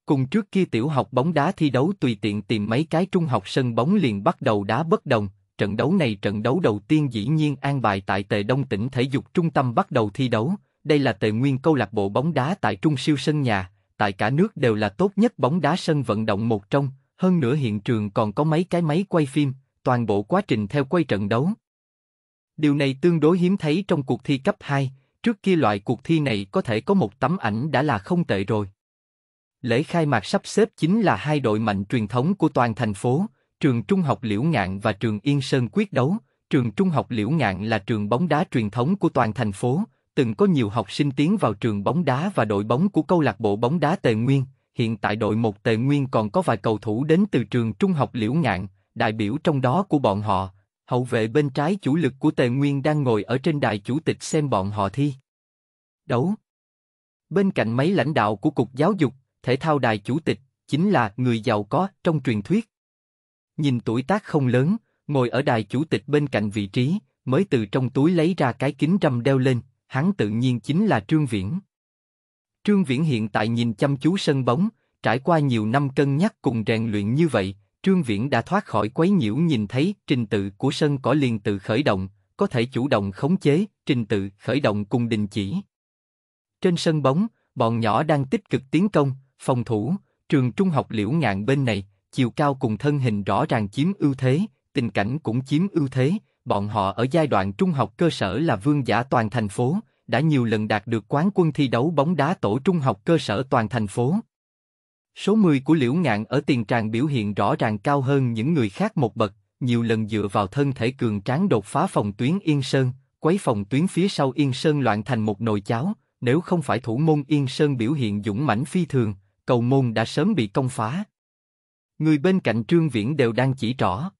Cùng trước kia tiểu học bóng đá thi đấu tùy tiện tìm mấy cái trung học sân bóng liền bắt đầu đá bất đồng, trận đấu này trận đấu đầu tiên dĩ nhiên an bài tại Tề Đông tỉnh thể dục trung tâm bắt đầu thi đấu, đây là Tề Nguyên câu lạc bộ bóng đá tại trung siêu sân nhà, tại cả nước đều là tốt nhất bóng đá sân vận động một trong, hơn nữa hiện trường còn có mấy cái máy quay phim, toàn bộ quá trình theo quay trận đấu. Điều này tương đối hiếm thấy trong cuộc thi cấp 2, trước kia loại cuộc thi này có thể có một tấm ảnh đã là không tệ rồi. Lễ khai mạc sắp xếp chính là hai đội mạnh truyền thống của toàn thành phố, trường trung học Liễu Ngạn và trường Yên Sơn quyết đấu. Trường trung học Liễu Ngạn là trường bóng đá truyền thống của toàn thành phố, từng có nhiều học sinh tiến vào trường bóng đá và đội bóng của câu lạc bộ bóng đá Tề Nguyên. Hiện tại đội một Tề Nguyên còn có vài cầu thủ đến từ trường trung học Liễu Ngạn, đại biểu trong đó của bọn họ, hậu vệ bên trái chủ lực của Tề Nguyên đang ngồi ở trên đài chủ tịch xem bọn họ thi. Đấu Bên cạnh mấy lãnh đạo của Cục Giáo dục, thể thao đài chủ tịch, chính là người giàu có trong truyền thuyết. Nhìn tuổi tác không lớn, ngồi ở đài chủ tịch bên cạnh vị trí, mới từ trong túi lấy ra cái kính râm đeo lên, hắn tự nhiên chính là Trương Viễn. Trương Viễn hiện tại nhìn chăm chú sân bóng, trải qua nhiều năm cân nhắc cùng rèn luyện như vậy, Trương Viễn đã thoát khỏi quấy nhiễu nhìn thấy trình tự của sân cỏ liền tự khởi động, có thể chủ động khống chế, trình tự khởi động cùng đình chỉ. Trên sân bóng, bọn nhỏ đang tích cực tiến công, phòng thủ, trường trung học liễu ngạn bên này, chiều cao cùng thân hình rõ ràng chiếm ưu thế, tình cảnh cũng chiếm ưu thế, bọn họ ở giai đoạn trung học cơ sở là vương giả toàn thành phố, đã nhiều lần đạt được quán quân thi đấu bóng đá tổ trung học cơ sở toàn thành phố. Số 10 của Liễu Ngạn ở tiền tràng biểu hiện rõ ràng cao hơn những người khác một bậc, nhiều lần dựa vào thân thể cường tráng đột phá phòng tuyến Yên Sơn, quấy phòng tuyến phía sau Yên Sơn loạn thành một nồi cháo, nếu không phải thủ môn Yên Sơn biểu hiện dũng mãnh phi thường, cầu môn đã sớm bị công phá. Người bên cạnh Trương Viễn đều đang chỉ rõ.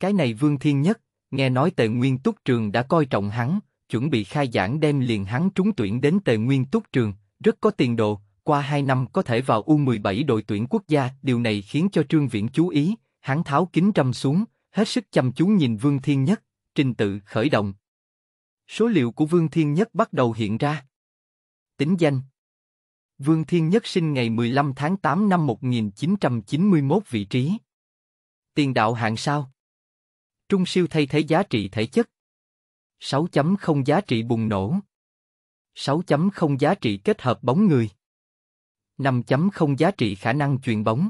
Cái này Vương Thiên Nhất, nghe nói Tề Nguyên Túc Trường đã coi trọng hắn, chuẩn bị khai giảng đem liền hắn trúng tuyển đến Tề Nguyên Túc Trường, rất có tiền đồ, qua 2 năm có thể vào U17 đội tuyển quốc gia, điều này khiến cho Trương Viễn chú ý, hắn tháo kính râm xuống, hết sức chăm chú nhìn Vương Thiên Nhất, trình tự khởi động. Số liệu của Vương Thiên Nhất bắt đầu hiện ra. Tính danh Vương Thiên Nhất sinh ngày 15 tháng 8 năm 1991 vị trí. Tiền đạo hạng sao? Trung siêu thay thế giá trị thể chất. 6.0 giá trị bùng nổ. 6.0 giá trị kết hợp bóng người. 5.0 giá trị khả năng chuyền bóng.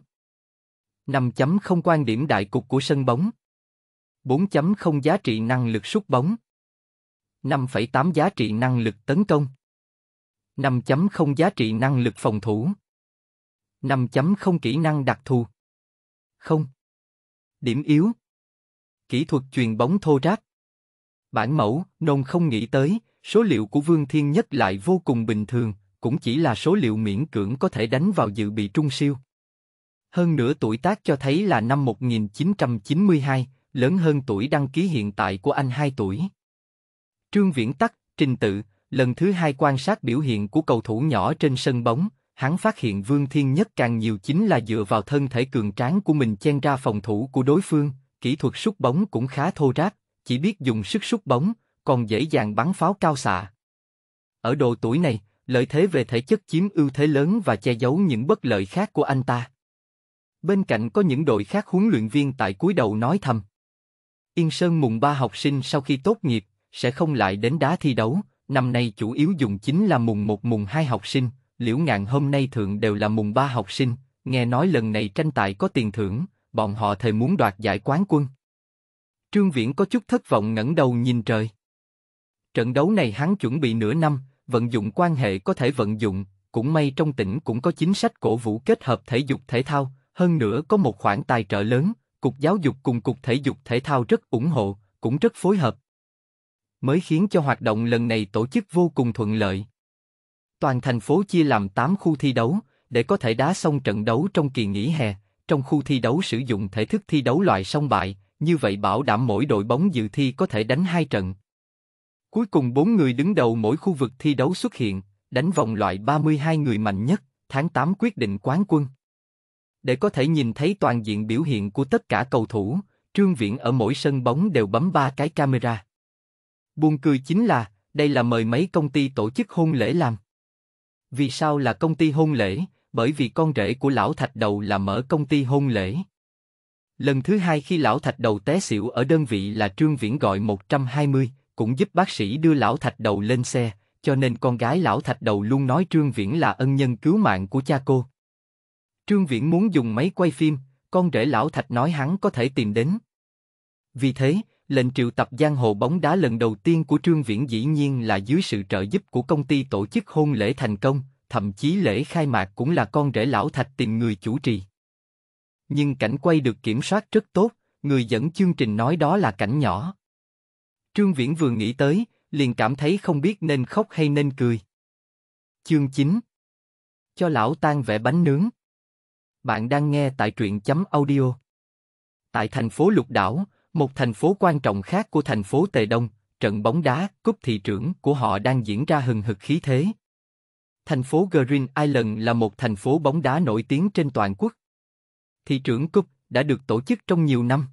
5.0 quan điểm đại cục của sân bóng. 4.0 giá trị năng lực sút bóng. 5,8 giá trị năng lực tấn công. 5.0 giá trị năng lực phòng thủ. 5.0 kỹ năng đặc thù. Không. Điểm yếu. Kỹ thuật chuyền bóng thô ráp. Bản mẫu, nông không nghĩ tới, số liệu của Vương Thiên Nhất lại vô cùng bình thường, cũng chỉ là số liệu miễn cưỡng có thể đánh vào dự bị trung siêu. Hơn nửa tuổi tác cho thấy là năm 1992, lớn hơn tuổi đăng ký hiện tại của anh 2 tuổi. Trương Viễn Tắc, trình tự, lần thứ hai quan sát biểu hiện của cầu thủ nhỏ trên sân bóng, hắn phát hiện Vương Thiên Nhất càng nhiều chính là dựa vào thân thể cường tráng của mình chen ra phòng thủ của đối phương, kỹ thuật sút bóng cũng khá thô ráp, chỉ biết dùng sức sút bóng, còn dễ dàng bắn pháo cao xạ. Ở độ tuổi này, lợi thế về thể chất chiếm ưu thế lớn và che giấu những bất lợi khác của anh ta. Bên cạnh có những đội khác huấn luyện viên tại cuối đầu nói thầm. Yên Sơn mùng ba học sinh sau khi tốt nghiệp, sẽ không lại đến đá thi đấu, năm nay chủ yếu dùng chính là mùng một mùng hai học sinh, liễu ngạn hôm nay thường đều là mùng ba học sinh, nghe nói lần này tranh tài có tiền thưởng, bọn họ thề muốn đoạt giải quán quân. Trương Viễn có chút thất vọng ngẩng đầu nhìn trời. Trận đấu này hắn chuẩn bị nửa năm, vận dụng quan hệ có thể vận dụng, cũng may trong tỉnh cũng có chính sách cổ vũ kết hợp thể dục thể thao, hơn nữa có một khoản tài trợ lớn, Cục Giáo dục cùng Cục Thể dục Thể thao rất ủng hộ, cũng rất phối hợp. Mới khiến cho hoạt động lần này tổ chức vô cùng thuận lợi. Toàn thành phố chia làm 8 khu thi đấu, để có thể đá xong trận đấu trong kỳ nghỉ hè. Trong khu thi đấu sử dụng thể thức thi đấu loại song bại, như vậy bảo đảm mỗi đội bóng dự thi có thể đánh hai trận. Cuối cùng bốn người đứng đầu mỗi khu vực thi đấu xuất hiện, đánh vòng loại 32 người mạnh nhất, tháng 8 quyết định quán quân. Để có thể nhìn thấy toàn diện biểu hiện của tất cả cầu thủ, Trương Viễn ở mỗi sân bóng đều bấm ba cái camera. Buồn cười chính là, đây là mời mấy công ty tổ chức hôn lễ làm. Vì sao là công ty hôn lễ? Bởi vì con rể của lão thạch đầu là mở công ty hôn lễ. Lần thứ hai khi lão thạch đầu té xỉu ở đơn vị là Trương Viễn gọi 120, cũng giúp bác sĩ đưa lão thạch đầu lên xe, cho nên con gái lão thạch đầu luôn nói Trương Viễn là ân nhân cứu mạng của cha cô. Trương Viễn muốn dùng máy quay phim, con rể lão thạch nói hắn có thể tìm đến. Vì thế, lệnh triệu tập giang hồ bóng đá lần đầu tiên của Trương Viễn dĩ nhiên là dưới sự trợ giúp của công ty tổ chức hôn lễ thành công, thậm chí lễ khai mạc cũng là con rể lão thạch tìm người chủ trì. Nhưng cảnh quay được kiểm soát rất tốt, người dẫn chương trình nói đó là cảnh nhỏ. Trương Viễn vừa nghĩ tới, liền cảm thấy không biết nên khóc hay nên cười. Chương 9 Cho lão tan vẽ bánh nướng Bạn đang nghe tại truyện chấm audio. Tại thành phố Lục Đảo, một thành phố quan trọng khác của thành phố Tề Đông, trận bóng đá, cúp thị trưởng của họ đang diễn ra hừng hực khí thế. Thành phố Green Island là một thành phố bóng đá nổi tiếng trên toàn quốc. Thị trưởng cúp đã được tổ chức trong nhiều năm.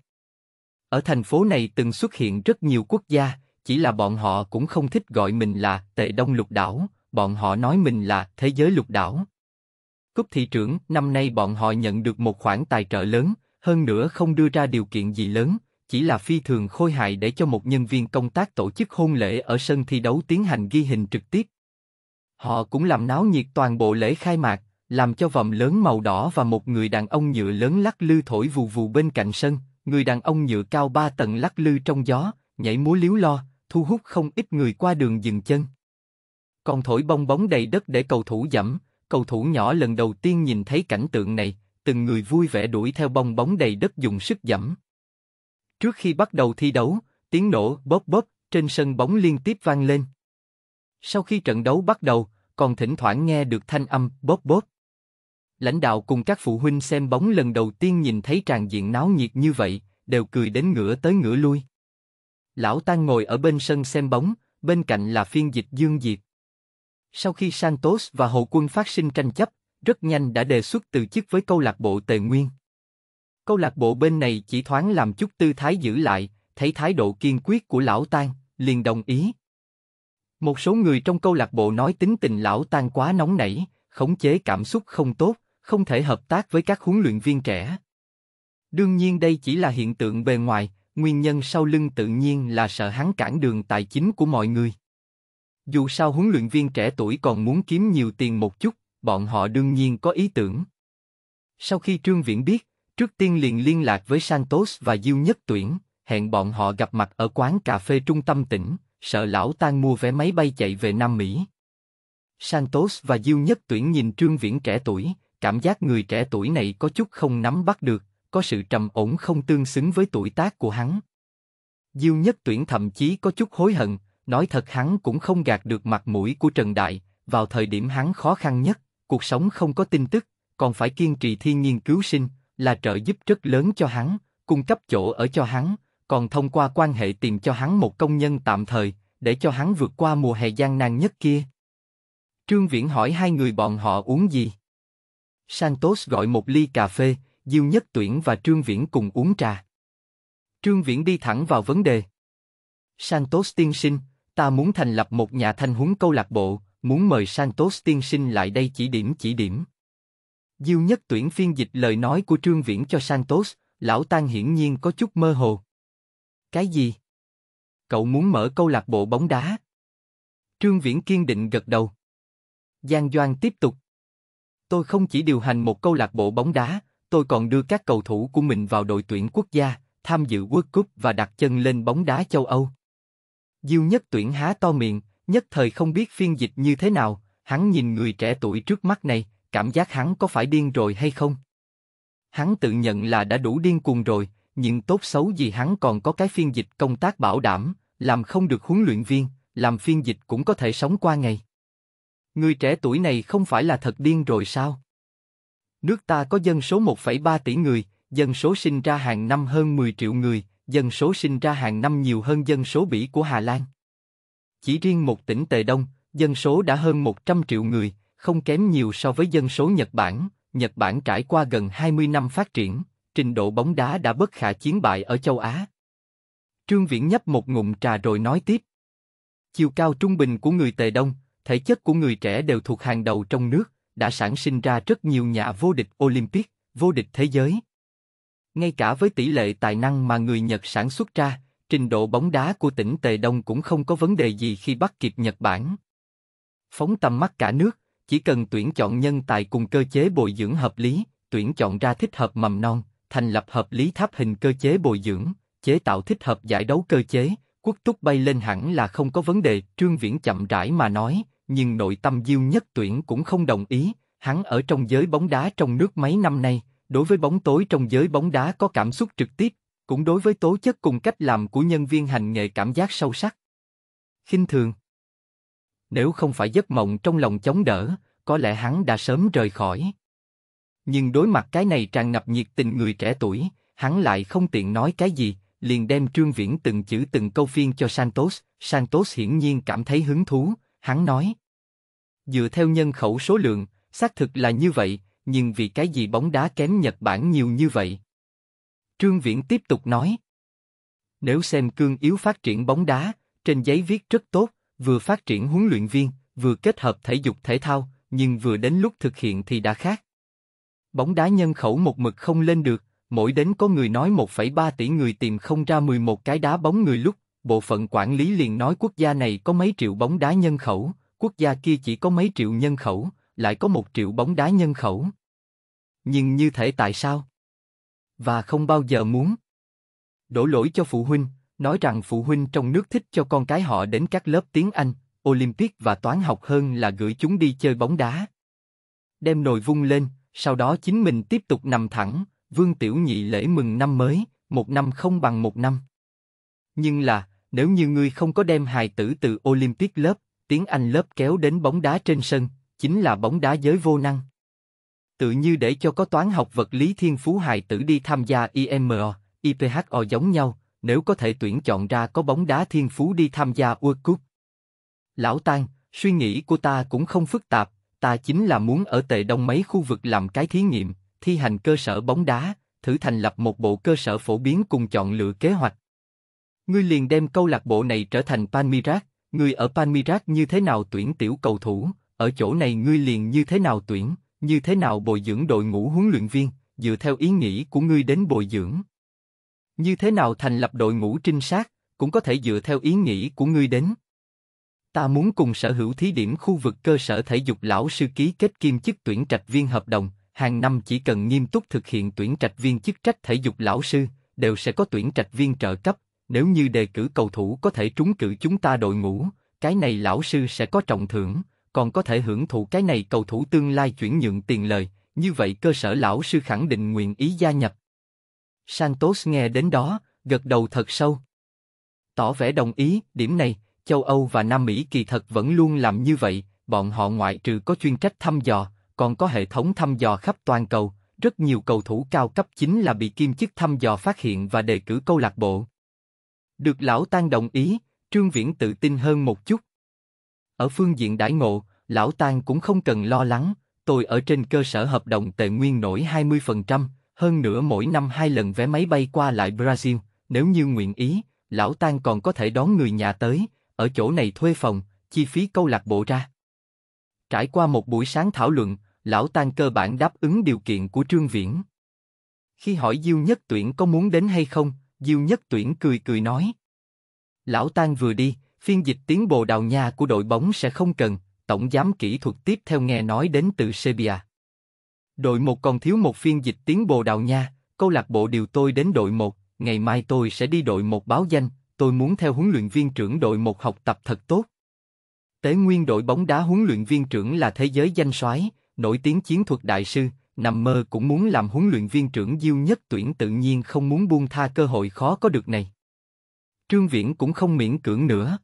Ở thành phố này từng xuất hiện rất nhiều quốc gia, chỉ là bọn họ cũng không thích gọi mình là Tệ Đông Lục Đảo, bọn họ nói mình là Thế giới Lục Đảo. Cúp thị trưởng, năm nay bọn họ nhận được một khoản tài trợ lớn, hơn nữa không đưa ra điều kiện gì lớn, chỉ là phi thường khôi hài để cho một nhân viên công tác tổ chức hôn lễ ở sân thi đấu tiến hành ghi hình trực tiếp. Họ cũng làm náo nhiệt toàn bộ lễ khai mạc, làm cho vòng lớn màu đỏ và một người đàn ông nhựa lớn lắc lư thổi vù vù bên cạnh sân, người đàn ông nhựa cao ba tầng lắc lư trong gió, nhảy múa liếu lo, thu hút không ít người qua đường dừng chân. Còn thổi bong bóng đầy đất để cầu thủ dẫm, cầu thủ nhỏ lần đầu tiên nhìn thấy cảnh tượng này, từng người vui vẻ đuổi theo bong bóng đầy đất dùng sức dẫm. Trước khi bắt đầu thi đấu, tiếng nổ bóp bóp trên sân bóng liên tiếp vang lên. Sau khi trận đấu bắt đầu, còn thỉnh thoảng nghe được thanh âm bóp bóp lãnh đạo cùng các phụ huynh xem bóng lần đầu tiên nhìn thấy tràn diện náo nhiệt như vậy, đều cười đến ngửa tới ngửa lui. Lão Tan ngồi ở bên sân xem bóng, bên cạnh là phiên dịch Dương Diệp. Sau khi Santos và hậu Quân phát sinh tranh chấp, rất nhanh đã đề xuất từ chức với câu lạc bộ Tề Nguyên. Câu lạc bộ bên này chỉ thoáng làm chút tư thái giữ lại, thấy thái độ kiên quyết của Lão Tan, liền đồng ý. Một số người trong câu lạc bộ nói tính tình Lão Tan quá nóng nảy, khống chế cảm xúc không tốt không thể hợp tác với các huấn luyện viên trẻ. Đương nhiên đây chỉ là hiện tượng bề ngoài, nguyên nhân sau lưng tự nhiên là sợ hắn cản đường tài chính của mọi người. Dù sao huấn luyện viên trẻ tuổi còn muốn kiếm nhiều tiền một chút, bọn họ đương nhiên có ý tưởng. Sau khi Trương Viễn biết, trước tiên liền liên lạc với Santos và Diêu Nhất Tuyển, hẹn bọn họ gặp mặt ở quán cà phê trung tâm tỉnh, sợ lão tan mua vé máy bay chạy về Nam Mỹ. Santos và Diêu Nhất Tuyển nhìn Trương Viễn trẻ tuổi, cảm giác người trẻ tuổi này có chút không nắm bắt được, có sự trầm ổn không tương xứng với tuổi tác của hắn. Diêu Nhất Tuyển thậm chí có chút hối hận, nói thật hắn cũng không gạt được mặt mũi của Trần Đại, vào thời điểm hắn khó khăn nhất, cuộc sống không có tin tức, còn phải kiên trì thiên nghiên cứu sinh, là trợ giúp rất lớn cho hắn, cung cấp chỗ ở cho hắn, còn thông qua quan hệ tìm cho hắn một công nhân tạm thời, để cho hắn vượt qua mùa hè gian nan nhất kia. Trương Viễn hỏi hai người bọn họ uống gì? Santos gọi một ly cà phê, Diêu Nhất Tuyển và Trương Viễn cùng uống trà. Trương Viễn đi thẳng vào vấn đề. Santos tiên sinh, ta muốn thành lập một nhà thanh huấn câu lạc bộ, muốn mời Santos tiên sinh lại đây chỉ điểm chỉ điểm. Diêu Nhất Tuyển phiên dịch lời nói của Trương Viễn cho Santos, lão Tan hiển nhiên có chút mơ hồ. Cái gì? Cậu muốn mở câu lạc bộ bóng đá? Trương Viễn kiên định gật đầu. Giang Doan tiếp tục. Tôi không chỉ điều hành một câu lạc bộ bóng đá, tôi còn đưa các cầu thủ của mình vào đội tuyển quốc gia, tham dự World Cup và đặt chân lên bóng đá châu Âu. Diêu nhất tuyển há to miệng, nhất thời không biết phiên dịch như thế nào, hắn nhìn người trẻ tuổi trước mắt này, cảm giác hắn có phải điên rồi hay không? Hắn tự nhận là đã đủ điên cuồng rồi, nhưng tốt xấu gì hắn còn có cái phiên dịch công tác bảo đảm, làm không được huấn luyện viên, làm phiên dịch cũng có thể sống qua ngày. Người trẻ tuổi này không phải là thật điên rồi sao? Nước ta có dân số 1,3 tỷ người, dân số sinh ra hàng năm hơn 10 triệu người, dân số sinh ra hàng năm nhiều hơn dân số Bỉ của Hà Lan. Chỉ riêng một tỉnh Tề Đông, dân số đã hơn 100 triệu người, không kém nhiều so với dân số Nhật Bản. Nhật Bản trải qua gần 20 năm phát triển, trình độ bóng đá đã bất khả chiến bại ở châu Á. Trương Viễn nhấp một ngụm trà rồi nói tiếp. Chiều cao trung bình của người Tề Đông, thể chất của người trẻ đều thuộc hàng đầu trong nước, đã sản sinh ra rất nhiều nhà vô địch Olympic, vô địch thế giới. Ngay cả với tỷ lệ tài năng mà người Nhật sản xuất ra, trình độ bóng đá của tỉnh Tề Đông cũng không có vấn đề gì khi bắt kịp Nhật Bản. Phóng tầm mắt cả nước, chỉ cần tuyển chọn nhân tài cùng cơ chế bồi dưỡng hợp lý, tuyển chọn ra thích hợp mầm non, thành lập hợp lý tháp hình cơ chế bồi dưỡng, chế tạo thích hợp giải đấu cơ chế, quốc túc bay lên hẳn là không có vấn đề. Trương Viễn chậm rãi mà nói, nhưng nội tâm Diêu Nhất Tuyển cũng không đồng ý, hắn ở trong giới bóng đá trong nước mấy năm nay, đối với bóng tối trong giới bóng đá có cảm xúc trực tiếp, cũng đối với tố chất cùng cách làm của nhân viên hành nghề cảm giác sâu sắc. khinh thường. Nếu không phải giấc mộng trong lòng chống đỡ, có lẽ hắn đã sớm rời khỏi. Nhưng đối mặt cái này tràn ngập nhiệt tình người trẻ tuổi, hắn lại không tiện nói cái gì, liền đem Trương Viễn từng chữ từng câu phiên cho Santos. Santos hiển nhiên cảm thấy hứng thú, Hắn nói, dựa theo nhân khẩu số lượng, xác thực là như vậy, nhưng vì cái gì bóng đá kém Nhật Bản nhiều như vậy? Trương Viễn tiếp tục nói, nếu xem cương yếu phát triển bóng đá, trên giấy viết rất tốt, vừa phát triển huấn luyện viên, vừa kết hợp thể dục thể thao, nhưng vừa đến lúc thực hiện thì đã khác. Bóng đá nhân khẩu một mực không lên được, mỗi đến có người nói 1,3 tỷ người tìm không ra 11 cái đá bóng người lúc bộ phận quản lý liền nói quốc gia này có mấy triệu bóng đá nhân khẩu, quốc gia kia chỉ có mấy triệu nhân khẩu, lại có một triệu bóng đá nhân khẩu. Nhưng như thế tại sao? Và không bao giờ muốn. Đổ lỗi cho phụ huynh, nói rằng phụ huynh trong nước thích cho con cái họ đến các lớp tiếng Anh, Olympic và toán học hơn là gửi chúng đi chơi bóng đá. Đem nồi vung lên, sau đó chính mình tiếp tục nằm thẳng, Vương Tiểu Nhị lễ mừng năm mới, một năm không bằng một năm. Nhưng là, nếu như ngươi không có đem hài tử từ Olympic lớp, tiếng Anh lớp kéo đến bóng đá trên sân, chính là bóng đá giới vô năng. Tự như để cho có toán học vật lý thiên phú hài tử đi tham gia IMO, e IPHO e giống nhau, nếu có thể tuyển chọn ra có bóng đá thiên phú đi tham gia World Cup. Lão Tan, suy nghĩ của ta cũng không phức tạp, ta chính là muốn ở tệ đông mấy khu vực làm cái thí nghiệm, thi hành cơ sở bóng đá, thử thành lập một bộ cơ sở phổ biến cùng chọn lựa kế hoạch. Ngươi liền đem câu lạc bộ này trở thành Panmirat, ngươi ở Panmirat như thế nào tuyển tiểu cầu thủ, ở chỗ này ngươi liền như thế nào tuyển, như thế nào bồi dưỡng đội ngũ huấn luyện viên, dựa theo ý nghĩ của ngươi đến bồi dưỡng. Như thế nào thành lập đội ngũ trinh sát, cũng có thể dựa theo ý nghĩ của ngươi đến. Ta muốn cùng sở hữu thí điểm khu vực cơ sở thể dục lão sư ký kết kim chức tuyển trạch viên hợp đồng, hàng năm chỉ cần nghiêm túc thực hiện tuyển trạch viên chức trách thể dục lão sư, đều sẽ có tuyển trạch viên trợ cấp, nếu như đề cử cầu thủ có thể trúng cử chúng ta đội ngũ, cái này lão sư sẽ có trọng thưởng, còn có thể hưởng thụ cái này cầu thủ tương lai chuyển nhượng tiền lời, như vậy cơ sở lão sư khẳng định nguyện ý gia nhập. Santos nghe đến đó, gật đầu thật sâu. Tỏ vẻ đồng ý, điểm này, châu Âu và Nam Mỹ kỳ thật vẫn luôn làm như vậy, bọn họ ngoại trừ có chuyên trách thăm dò, còn có hệ thống thăm dò khắp toàn cầu, rất nhiều cầu thủ cao cấp chính là bị kim chức thăm dò phát hiện và đề cử câu lạc bộ, được lão Tan đồng ý, Trương Viễn tự tin hơn một chút. Ở phương diện đãi ngộ, lão Tan cũng không cần lo lắng, tôi ở trên cơ sở hợp đồng tệ nguyên nổi 20%, hơn nữa mỗi năm hai lần vé máy bay qua lại Brazil, nếu như nguyện ý, lão Tan còn có thể đón người nhà tới, ở chỗ này thuê phòng, chi phí câu lạc bộ ra. Trải qua một buổi sáng thảo luận, lão Tan cơ bản đáp ứng điều kiện của Trương Viễn. Khi hỏi Diêu Nhất Tuyển có muốn đến hay không, Diêu Nhất Tuyển cười cười nói. Lão Tan vừa đi, phiên dịch tiến bộ đào nha của đội bóng sẽ không cần, tổng giám kỹ thuật tiếp theo nghe nói đến từ Serbia. Đội một còn thiếu một phiên dịch tiến bộ đào nha, câu lạc bộ điều tôi đến đội một, ngày mai tôi sẽ đi đội một báo danh, tôi muốn theo huấn luyện viên trưởng đội một học tập thật tốt. Tế nguyên đội bóng đá huấn luyện viên trưởng là thế giới danh soái, nổi tiếng chiến thuật đại sư, nằm mơ cũng muốn làm huấn luyện viên trưởng Diêu Nhất Tuyển tự nhiên không muốn buông tha cơ hội khó có được này. Trương Viễn cũng không miễn cưỡng nữa.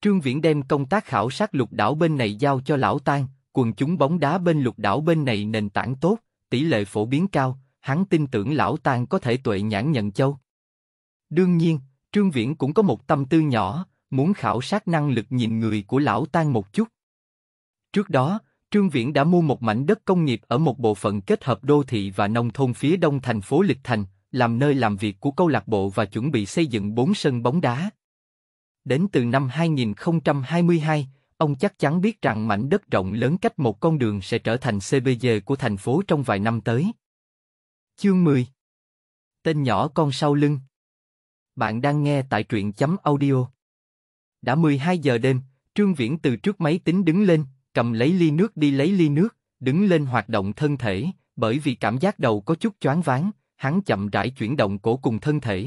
Trương Viễn đem công tác khảo sát lục đảo bên này giao cho lão Tan, quần chúng bóng đá bên lục đảo bên này nền tảng tốt, tỷ lệ phổ biến cao, hắn tin tưởng lão Tan có thể tuệ nhãn nhận châu. Đương nhiên, Trương Viễn cũng có một tâm tư nhỏ, muốn khảo sát năng lực nhìn người của lão Tan một chút. Trước đó, Trương Viễn đã mua một mảnh đất công nghiệp ở một bộ phận kết hợp đô thị và nông thôn phía đông thành phố Lịch Thành, làm nơi làm việc của câu lạc bộ và chuẩn bị xây dựng bốn sân bóng đá. Đến từ năm 2022, ông chắc chắn biết rằng mảnh đất rộng lớn cách một con đường sẽ trở thành CBD của thành phố trong vài năm tới. Chương 10 Tên nhỏ con sau lưng Bạn đang nghe tại truyện chấm audio Đã 12 giờ đêm, Trương Viễn từ trước máy tính đứng lên, cầm lấy ly nước đi lấy ly nước, đứng lên hoạt động thân thể, bởi vì cảm giác đầu có chút choáng váng, hắn chậm rãi chuyển động cổ cùng thân thể.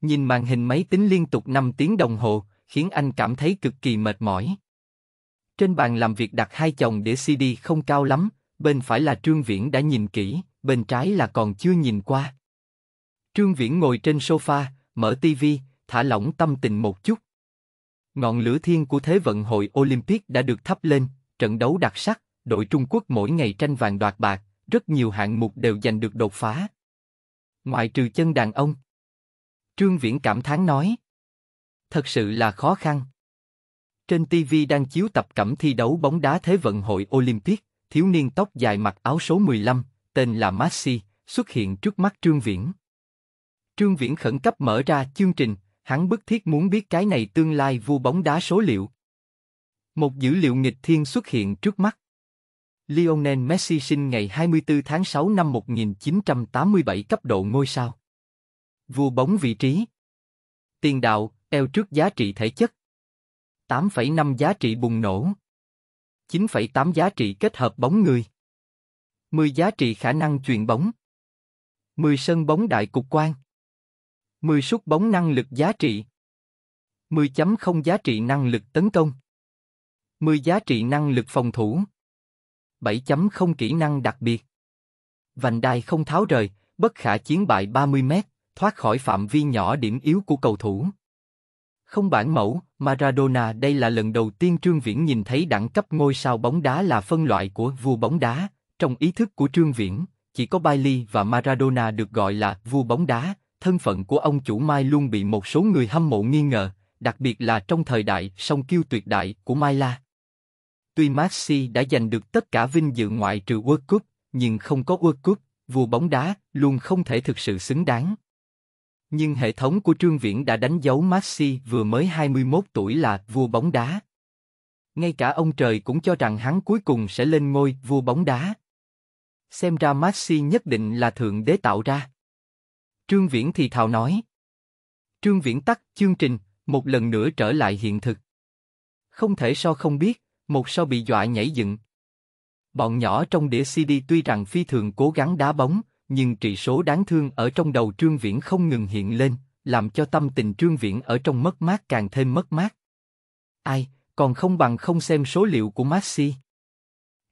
Nhìn màn hình máy tính liên tục 5 tiếng đồng hồ, khiến anh cảm thấy cực kỳ mệt mỏi. Trên bàn làm việc đặt hai chồng đĩa CD không cao lắm, bên phải là Trương Viễn đã nhìn kỹ, bên trái là còn chưa nhìn qua. Trương Viễn ngồi trên sofa, mở tivi, thả lỏng tâm tình một chút. Ngọn lửa thiên của Thế vận hội Olympic đã được thắp lên, trận đấu đặc sắc, đội Trung Quốc mỗi ngày tranh vàng đoạt bạc, rất nhiều hạng mục đều giành được đột phá. Ngoại trừ chân đàn ông. Trương Viễn cảm thán nói. Thật sự là khó khăn. Trên TV đang chiếu tập cẩm thi đấu bóng đá Thế vận hội Olympic, thiếu niên tóc dài mặc áo số 15, tên là Maxi, xuất hiện trước mắt Trương Viễn. Trương Viễn khẩn cấp mở ra chương trình, Hắn bức thiết muốn biết cái này tương lai vua bóng đá số liệu. Một dữ liệu nghịch thiên xuất hiện trước mắt. Lionel Messi sinh ngày 24 tháng 6 năm 1987 cấp độ ngôi sao. Vua bóng vị trí. Tiền đạo, eo trước giá trị thể chất. 8,5 giá trị bùng nổ. 9,8 giá trị kết hợp bóng người. 10 giá trị khả năng chuyển bóng. 10 sân bóng đại cục quan. 10 sút bóng năng lực giá trị. 10.0 giá trị năng lực tấn công. 10 giá trị năng lực phòng thủ. 7.0 kỹ năng đặc biệt. Vành đai không tháo rời, bất khả chiến bại 30 mét, thoát khỏi phạm vi nhỏ điểm yếu của cầu thủ. Không bản mẫu, Maradona đây là lần đầu tiên Trương Viễn nhìn thấy đẳng cấp ngôi sao bóng đá là phân loại của vua bóng đá. Trong ý thức của Trương Viễn, chỉ có Bailey và Maradona được gọi là vua bóng đá, thân phận của ông chủ Mai luôn bị một số người hâm mộ nghi ngờ, đặc biệt là trong thời đại song kiêu tuyệt đại của Mai La. Tuy Maxi đã giành được tất cả vinh dự ngoại trừ World Cup, nhưng không có World Cup, vua bóng đá luôn không thể thực sự xứng đáng. Nhưng hệ thống của Trương Viễn đã đánh dấu Maxi vừa mới 21 tuổi là vua bóng đá. Ngay cả ông trời cũng cho rằng hắn cuối cùng sẽ lên ngôi vua bóng đá. Xem ra Maxi nhất định là thượng đế tạo ra. Trương Viễn thì thào nói. Trương Viễn tắt chương trình, một lần nữa trở lại hiện thực. Không thể so không biết, một so bị dọa nhảy dựng. Bọn nhỏ trong đĩa CD tuy rằng phi thường cố gắng đá bóng, nhưng trị số đáng thương ở trong đầu Trương Viễn không ngừng hiện lên, làm cho tâm tình Trương Viễn ở trong mất mát càng thêm mất mát. Ai, còn không bằng không xem số liệu của Maxi.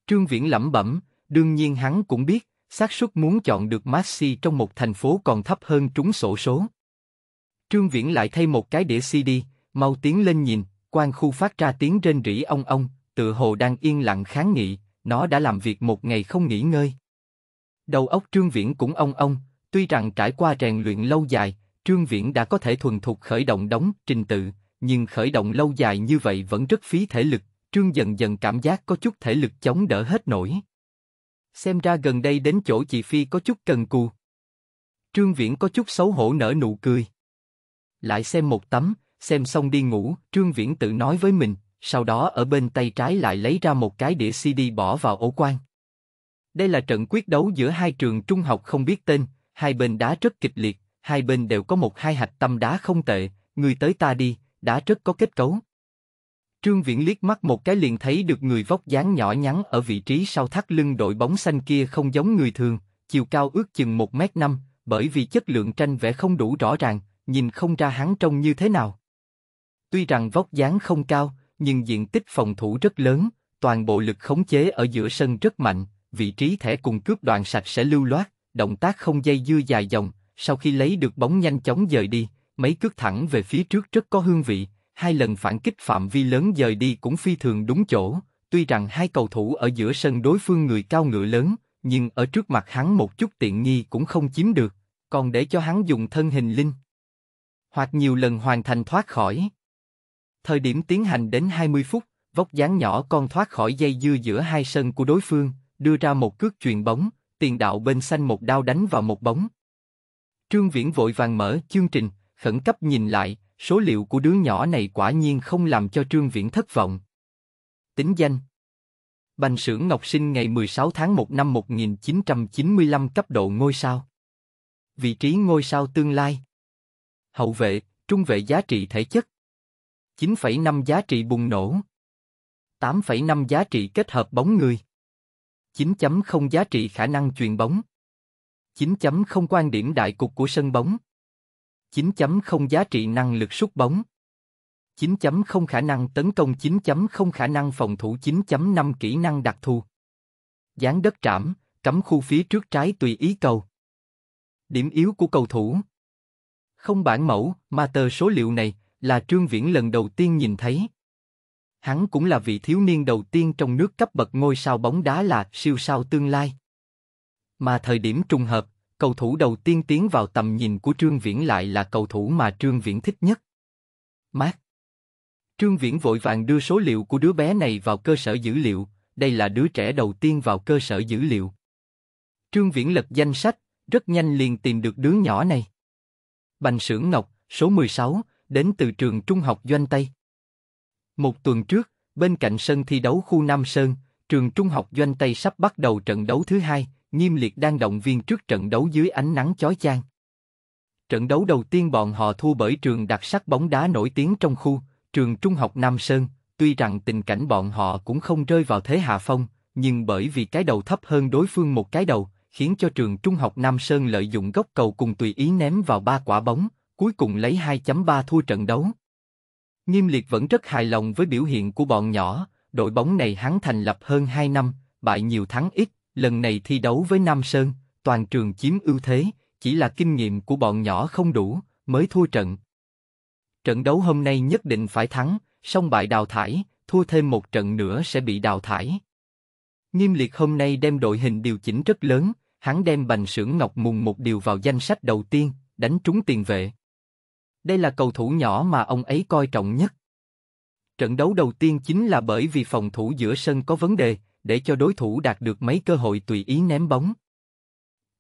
Trương Viễn lẩm bẩm, đương nhiên hắn cũng biết, xác suất muốn chọn được maxi trong một thành phố còn thấp hơn trúng sổ số. Trương Viễn lại thay một cái đĩa CD, mau tiến lên nhìn, quan khu phát ra tiếng rên rỉ ong ong, tựa hồ đang yên lặng kháng nghị, nó đã làm việc một ngày không nghỉ ngơi. Đầu óc Trương Viễn cũng ong ong, tuy rằng trải qua rèn luyện lâu dài, Trương Viễn đã có thể thuần thục khởi động đóng trình tự, nhưng khởi động lâu dài như vậy vẫn rất phí thể lực, Trương dần dần cảm giác có chút thể lực chống đỡ hết nổi. Xem ra gần đây đến chỗ chị Phi có chút cần cù. Trương Viễn có chút xấu hổ nở nụ cười. Lại xem một tấm, xem xong đi ngủ, Trương Viễn tự nói với mình, sau đó ở bên tay trái lại lấy ra một cái đĩa CD bỏ vào ổ quan. Đây là trận quyết đấu giữa hai trường trung học không biết tên, hai bên đá rất kịch liệt, hai bên đều có một hai hạch tâm đá không tệ, người tới ta đi, đá rất có kết cấu. Trương Viễn liếc mắt một cái liền thấy được người vóc dáng nhỏ nhắn ở vị trí sau thắt lưng đội bóng xanh kia không giống người thường, chiều cao ước chừng 1m5, bởi vì chất lượng tranh vẽ không đủ rõ ràng, nhìn không ra hắn trông như thế nào. Tuy rằng vóc dáng không cao, nhưng diện tích phòng thủ rất lớn, toàn bộ lực khống chế ở giữa sân rất mạnh, vị trí thẻ cùng cướp đoạn sạch sẽ lưu loát, động tác không dây dưa dài dòng, sau khi lấy được bóng nhanh chóng dời đi, mấy cước thẳng về phía trước rất có hương vị, hai lần phản kích phạm vi lớn dời đi cũng phi thường đúng chỗ. Tuy rằng hai cầu thủ ở giữa sân đối phương người cao ngựa lớn, nhưng ở trước mặt hắn một chút tiện nghi cũng không chiếm được, còn để cho hắn dùng thân hình linh. Hoặc nhiều lần hoàn thành thoát khỏi. Thời điểm tiến hành đến 20 phút, vóc dáng nhỏ con thoát khỏi dây dưa giữa hai sân của đối phương, đưa ra một cước truyền bóng, tiền đạo bên xanh một đao đánh vào một bóng. Trương Viễn vội vàng mở chương trình, khẩn cấp nhìn lại, số liệu của đứa nhỏ này quả nhiên không làm cho Trương Viễn thất vọng. Tính danh Bành sưởng Ngọc sinh ngày 16 tháng 1 năm 1995 cấp độ ngôi sao. Vị trí ngôi sao tương lai. Hậu vệ, trung vệ giá trị thể chất. 9,5 giá trị bùng nổ. 8,5 giá trị kết hợp bóng người. 9.0 giá trị khả năng truyền bóng. 9.0 quan điểm đại cục của sân bóng. 9.0 giá trị năng lực sút bóng 9.0 khả năng tấn công 9.0 khả năng phòng thủ 9.5 kỹ năng đặc thù Dán đất trảm, cắm khu phía trước trái tùy ý cầu Điểm yếu của cầu thủ Không bản mẫu, mà tờ số liệu này là Trương Viễn lần đầu tiên nhìn thấy Hắn cũng là vị thiếu niên đầu tiên trong nước cấp bậc ngôi sao bóng đá là siêu sao tương lai. Mà thời điểm trùng hợp, Cầu thủ đầu tiên tiến vào tầm nhìn của Trương Viễn lại là cầu thủ mà Trương Viễn thích nhất. Mát. Trương Viễn vội vàng đưa số liệu của đứa bé này vào cơ sở dữ liệu, đây là đứa trẻ đầu tiên vào cơ sở dữ liệu. Trương Viễn lật danh sách, rất nhanh liền tìm được đứa nhỏ này. Bành Sưởng Ngọc, số 16, đến từ trường trung học Doanh Tây. Một tuần trước, bên cạnh sân thi đấu khu Nam Sơn, trường trung học Doanh Tây sắp bắt đầu trận đấu thứ hai, nghiêm liệt đang động viên trước trận đấu dưới ánh nắng chói chang. Trận đấu đầu tiên bọn họ thua bởi trường đặc sắc bóng đá nổi tiếng trong khu, trường trung học Nam Sơn, tuy rằng tình cảnh bọn họ cũng không rơi vào thế hạ phong, nhưng bởi vì cái đầu thấp hơn đối phương một cái đầu, khiến cho trường trung học Nam Sơn lợi dụng góc cầu cùng tùy ý ném vào ba quả bóng, cuối cùng lấy 2.3 thua trận đấu. Nghiêm liệt vẫn rất hài lòng với biểu hiện của bọn nhỏ, đội bóng này hắn thành lập hơn 2 năm, bại nhiều thắng ít, lần này thi đấu với Nam Sơn, toàn trường chiếm ưu thế, chỉ là kinh nghiệm của bọn nhỏ không đủ, mới thua trận. Trận đấu hôm nay nhất định phải thắng, song bại đào thải, thua thêm một trận nữa sẽ bị đào thải. Nghiêm liệt hôm nay đem đội hình điều chỉnh rất lớn, hắn đem bành sưởng ngọc mùng một điều vào danh sách đầu tiên, đánh trúng tiền vệ. Đây là cầu thủ nhỏ mà ông ấy coi trọng nhất. Trận đấu đầu tiên chính là bởi vì phòng thủ giữa sân có vấn đề, để cho đối thủ đạt được mấy cơ hội tùy ý ném bóng.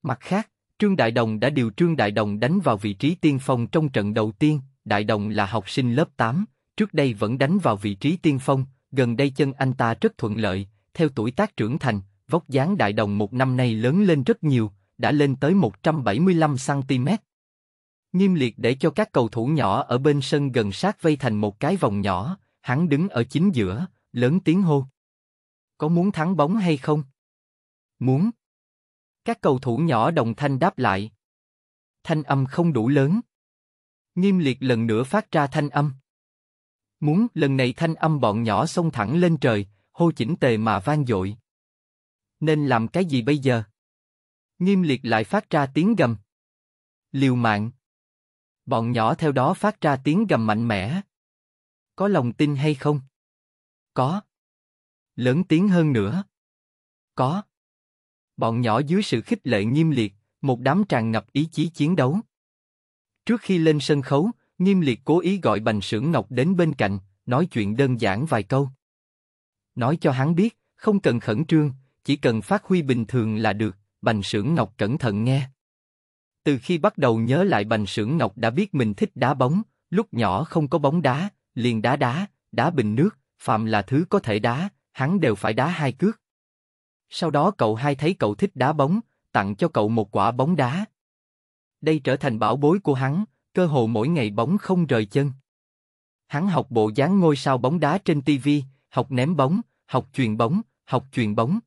Mặt khác, Trương Đại Đồng đã điều Trương Đại Đồng đánh vào vị trí tiên phong trong trận đầu tiên, Đại Đồng là học sinh lớp 8, trước đây vẫn đánh vào vị trí tiên phong, gần đây chân anh ta rất thuận lợi, theo tuổi tác trưởng thành, vóc dáng Đại Đồng một năm nay lớn lên rất nhiều, đã lên tới 175cm. Nghiêm liệt để cho các cầu thủ nhỏ ở bên sân gần sát vây thành một cái vòng nhỏ, hắn đứng ở chính giữa, lớn tiếng hô có muốn thắng bóng hay không? Muốn. Các cầu thủ nhỏ đồng thanh đáp lại. Thanh âm không đủ lớn. Nghiêm liệt lần nữa phát ra thanh âm. Muốn, lần này thanh âm bọn nhỏ xông thẳng lên trời, hô chỉnh tề mà vang dội. Nên làm cái gì bây giờ? Nghiêm liệt lại phát ra tiếng gầm. Liều mạng. Bọn nhỏ theo đó phát ra tiếng gầm mạnh mẽ. Có lòng tin hay không? Có. Lớn tiếng hơn nữa. Có. Bọn nhỏ dưới sự khích lệ nghiêm liệt, một đám tràn ngập ý chí chiến đấu. Trước khi lên sân khấu, nghiêm liệt cố ý gọi Bành Sưởng Ngọc đến bên cạnh, nói chuyện đơn giản vài câu. Nói cho hắn biết, không cần khẩn trương, chỉ cần phát huy bình thường là được, Bành Sưởng Ngọc cẩn thận nghe. Từ khi bắt đầu nhớ lại Bành Sưởng Ngọc đã biết mình thích đá bóng, lúc nhỏ không có bóng đá, liền đá đá, đá bình nước, phạm là thứ có thể đá, hắn đều phải đá hai cước. Sau đó cậu hai thấy cậu thích đá bóng, tặng cho cậu một quả bóng đá. Đây trở thành bảo bối của hắn, cơ hồ mỗi ngày bóng không rời chân. Hắn học bộ dáng ngôi sao bóng đá trên TV, học ném bóng, học truyền bóng, học truyền bóng.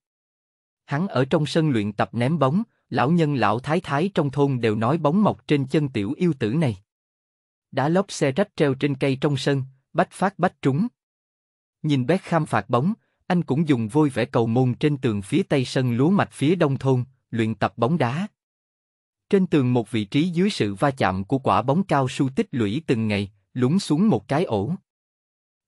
Hắn ở trong sân luyện tập ném bóng, lão nhân lão thái thái trong thôn đều nói bóng mọc trên chân tiểu yêu tử này. Đá lóp xe rách treo trên cây trong sân, bách phát bách trúng. Nhìn bé Beckham phạt bóng, anh cũng dùng vôi vẽ cầu môn trên tường phía tây sân lúa mạch phía đông thôn, luyện tập bóng đá. Trên tường một vị trí dưới sự va chạm của quả bóng cao su tích lũy từng ngày, lún xuống một cái ổ.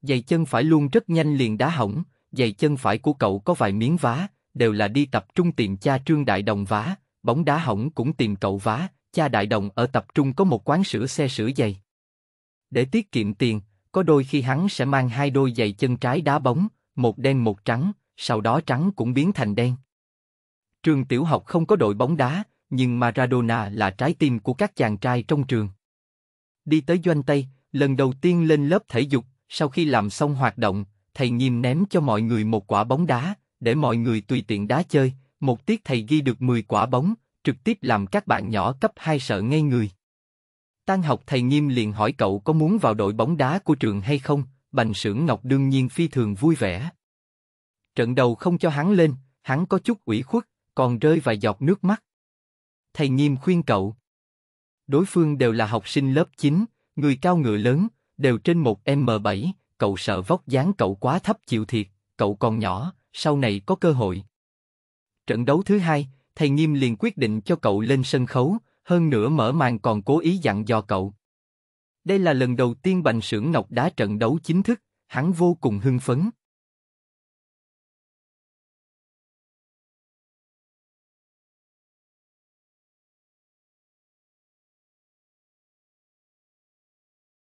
Giày chân phải luôn rất nhanh liền đá hỏng, giày chân phải của cậu có vài miếng vá, đều là đi tập trung tìm cha Trương Đại Đồng vá, bóng đá hỏng cũng tìm cậu vá, cha Đại Đồng ở tập trung có một quán sửa xe sửa giày. Để tiết kiệm tiền, có đôi khi hắn sẽ mang hai đôi giày chân trái đá bóng, một đen một trắng, sau đó trắng cũng biến thành đen. Trường tiểu học không có đội bóng đá, nhưng Maradona là trái tim của các chàng trai trong trường. Đi tới doanh Tây, lần đầu tiên lên lớp thể dục, sau khi làm xong hoạt động, thầy nghiêm ném cho mọi người một quả bóng đá, để mọi người tùy tiện đá chơi, một tiết thầy ghi được 10 quả bóng, trực tiếp làm các bạn nhỏ cấp 2 sợ ngây người. Tan học thầy nghiêm liền hỏi cậu có muốn vào đội bóng đá của trường hay không, Bành Sưởng Ngọc đương nhiên phi thường vui vẻ. Trận đầu không cho hắn lên, hắn có chút ủy khuất, còn rơi vài giọt nước mắt. Thầy nghiêm khuyên cậu. Đối phương đều là học sinh lớp 9, người cao ngựa lớn, đều trên một M7, cậu sợ vóc dáng cậu quá thấp chịu thiệt, cậu còn nhỏ, sau này có cơ hội. Trận đấu thứ hai, thầy nghiêm liền quyết định cho cậu lên sân khấu, hơn nữa mở màn còn cố ý dặn dò cậu. Đây là lần đầu tiên Bành Sưởng Ngọc đá trận đấu chính thức, hắn vô cùng hưng phấn.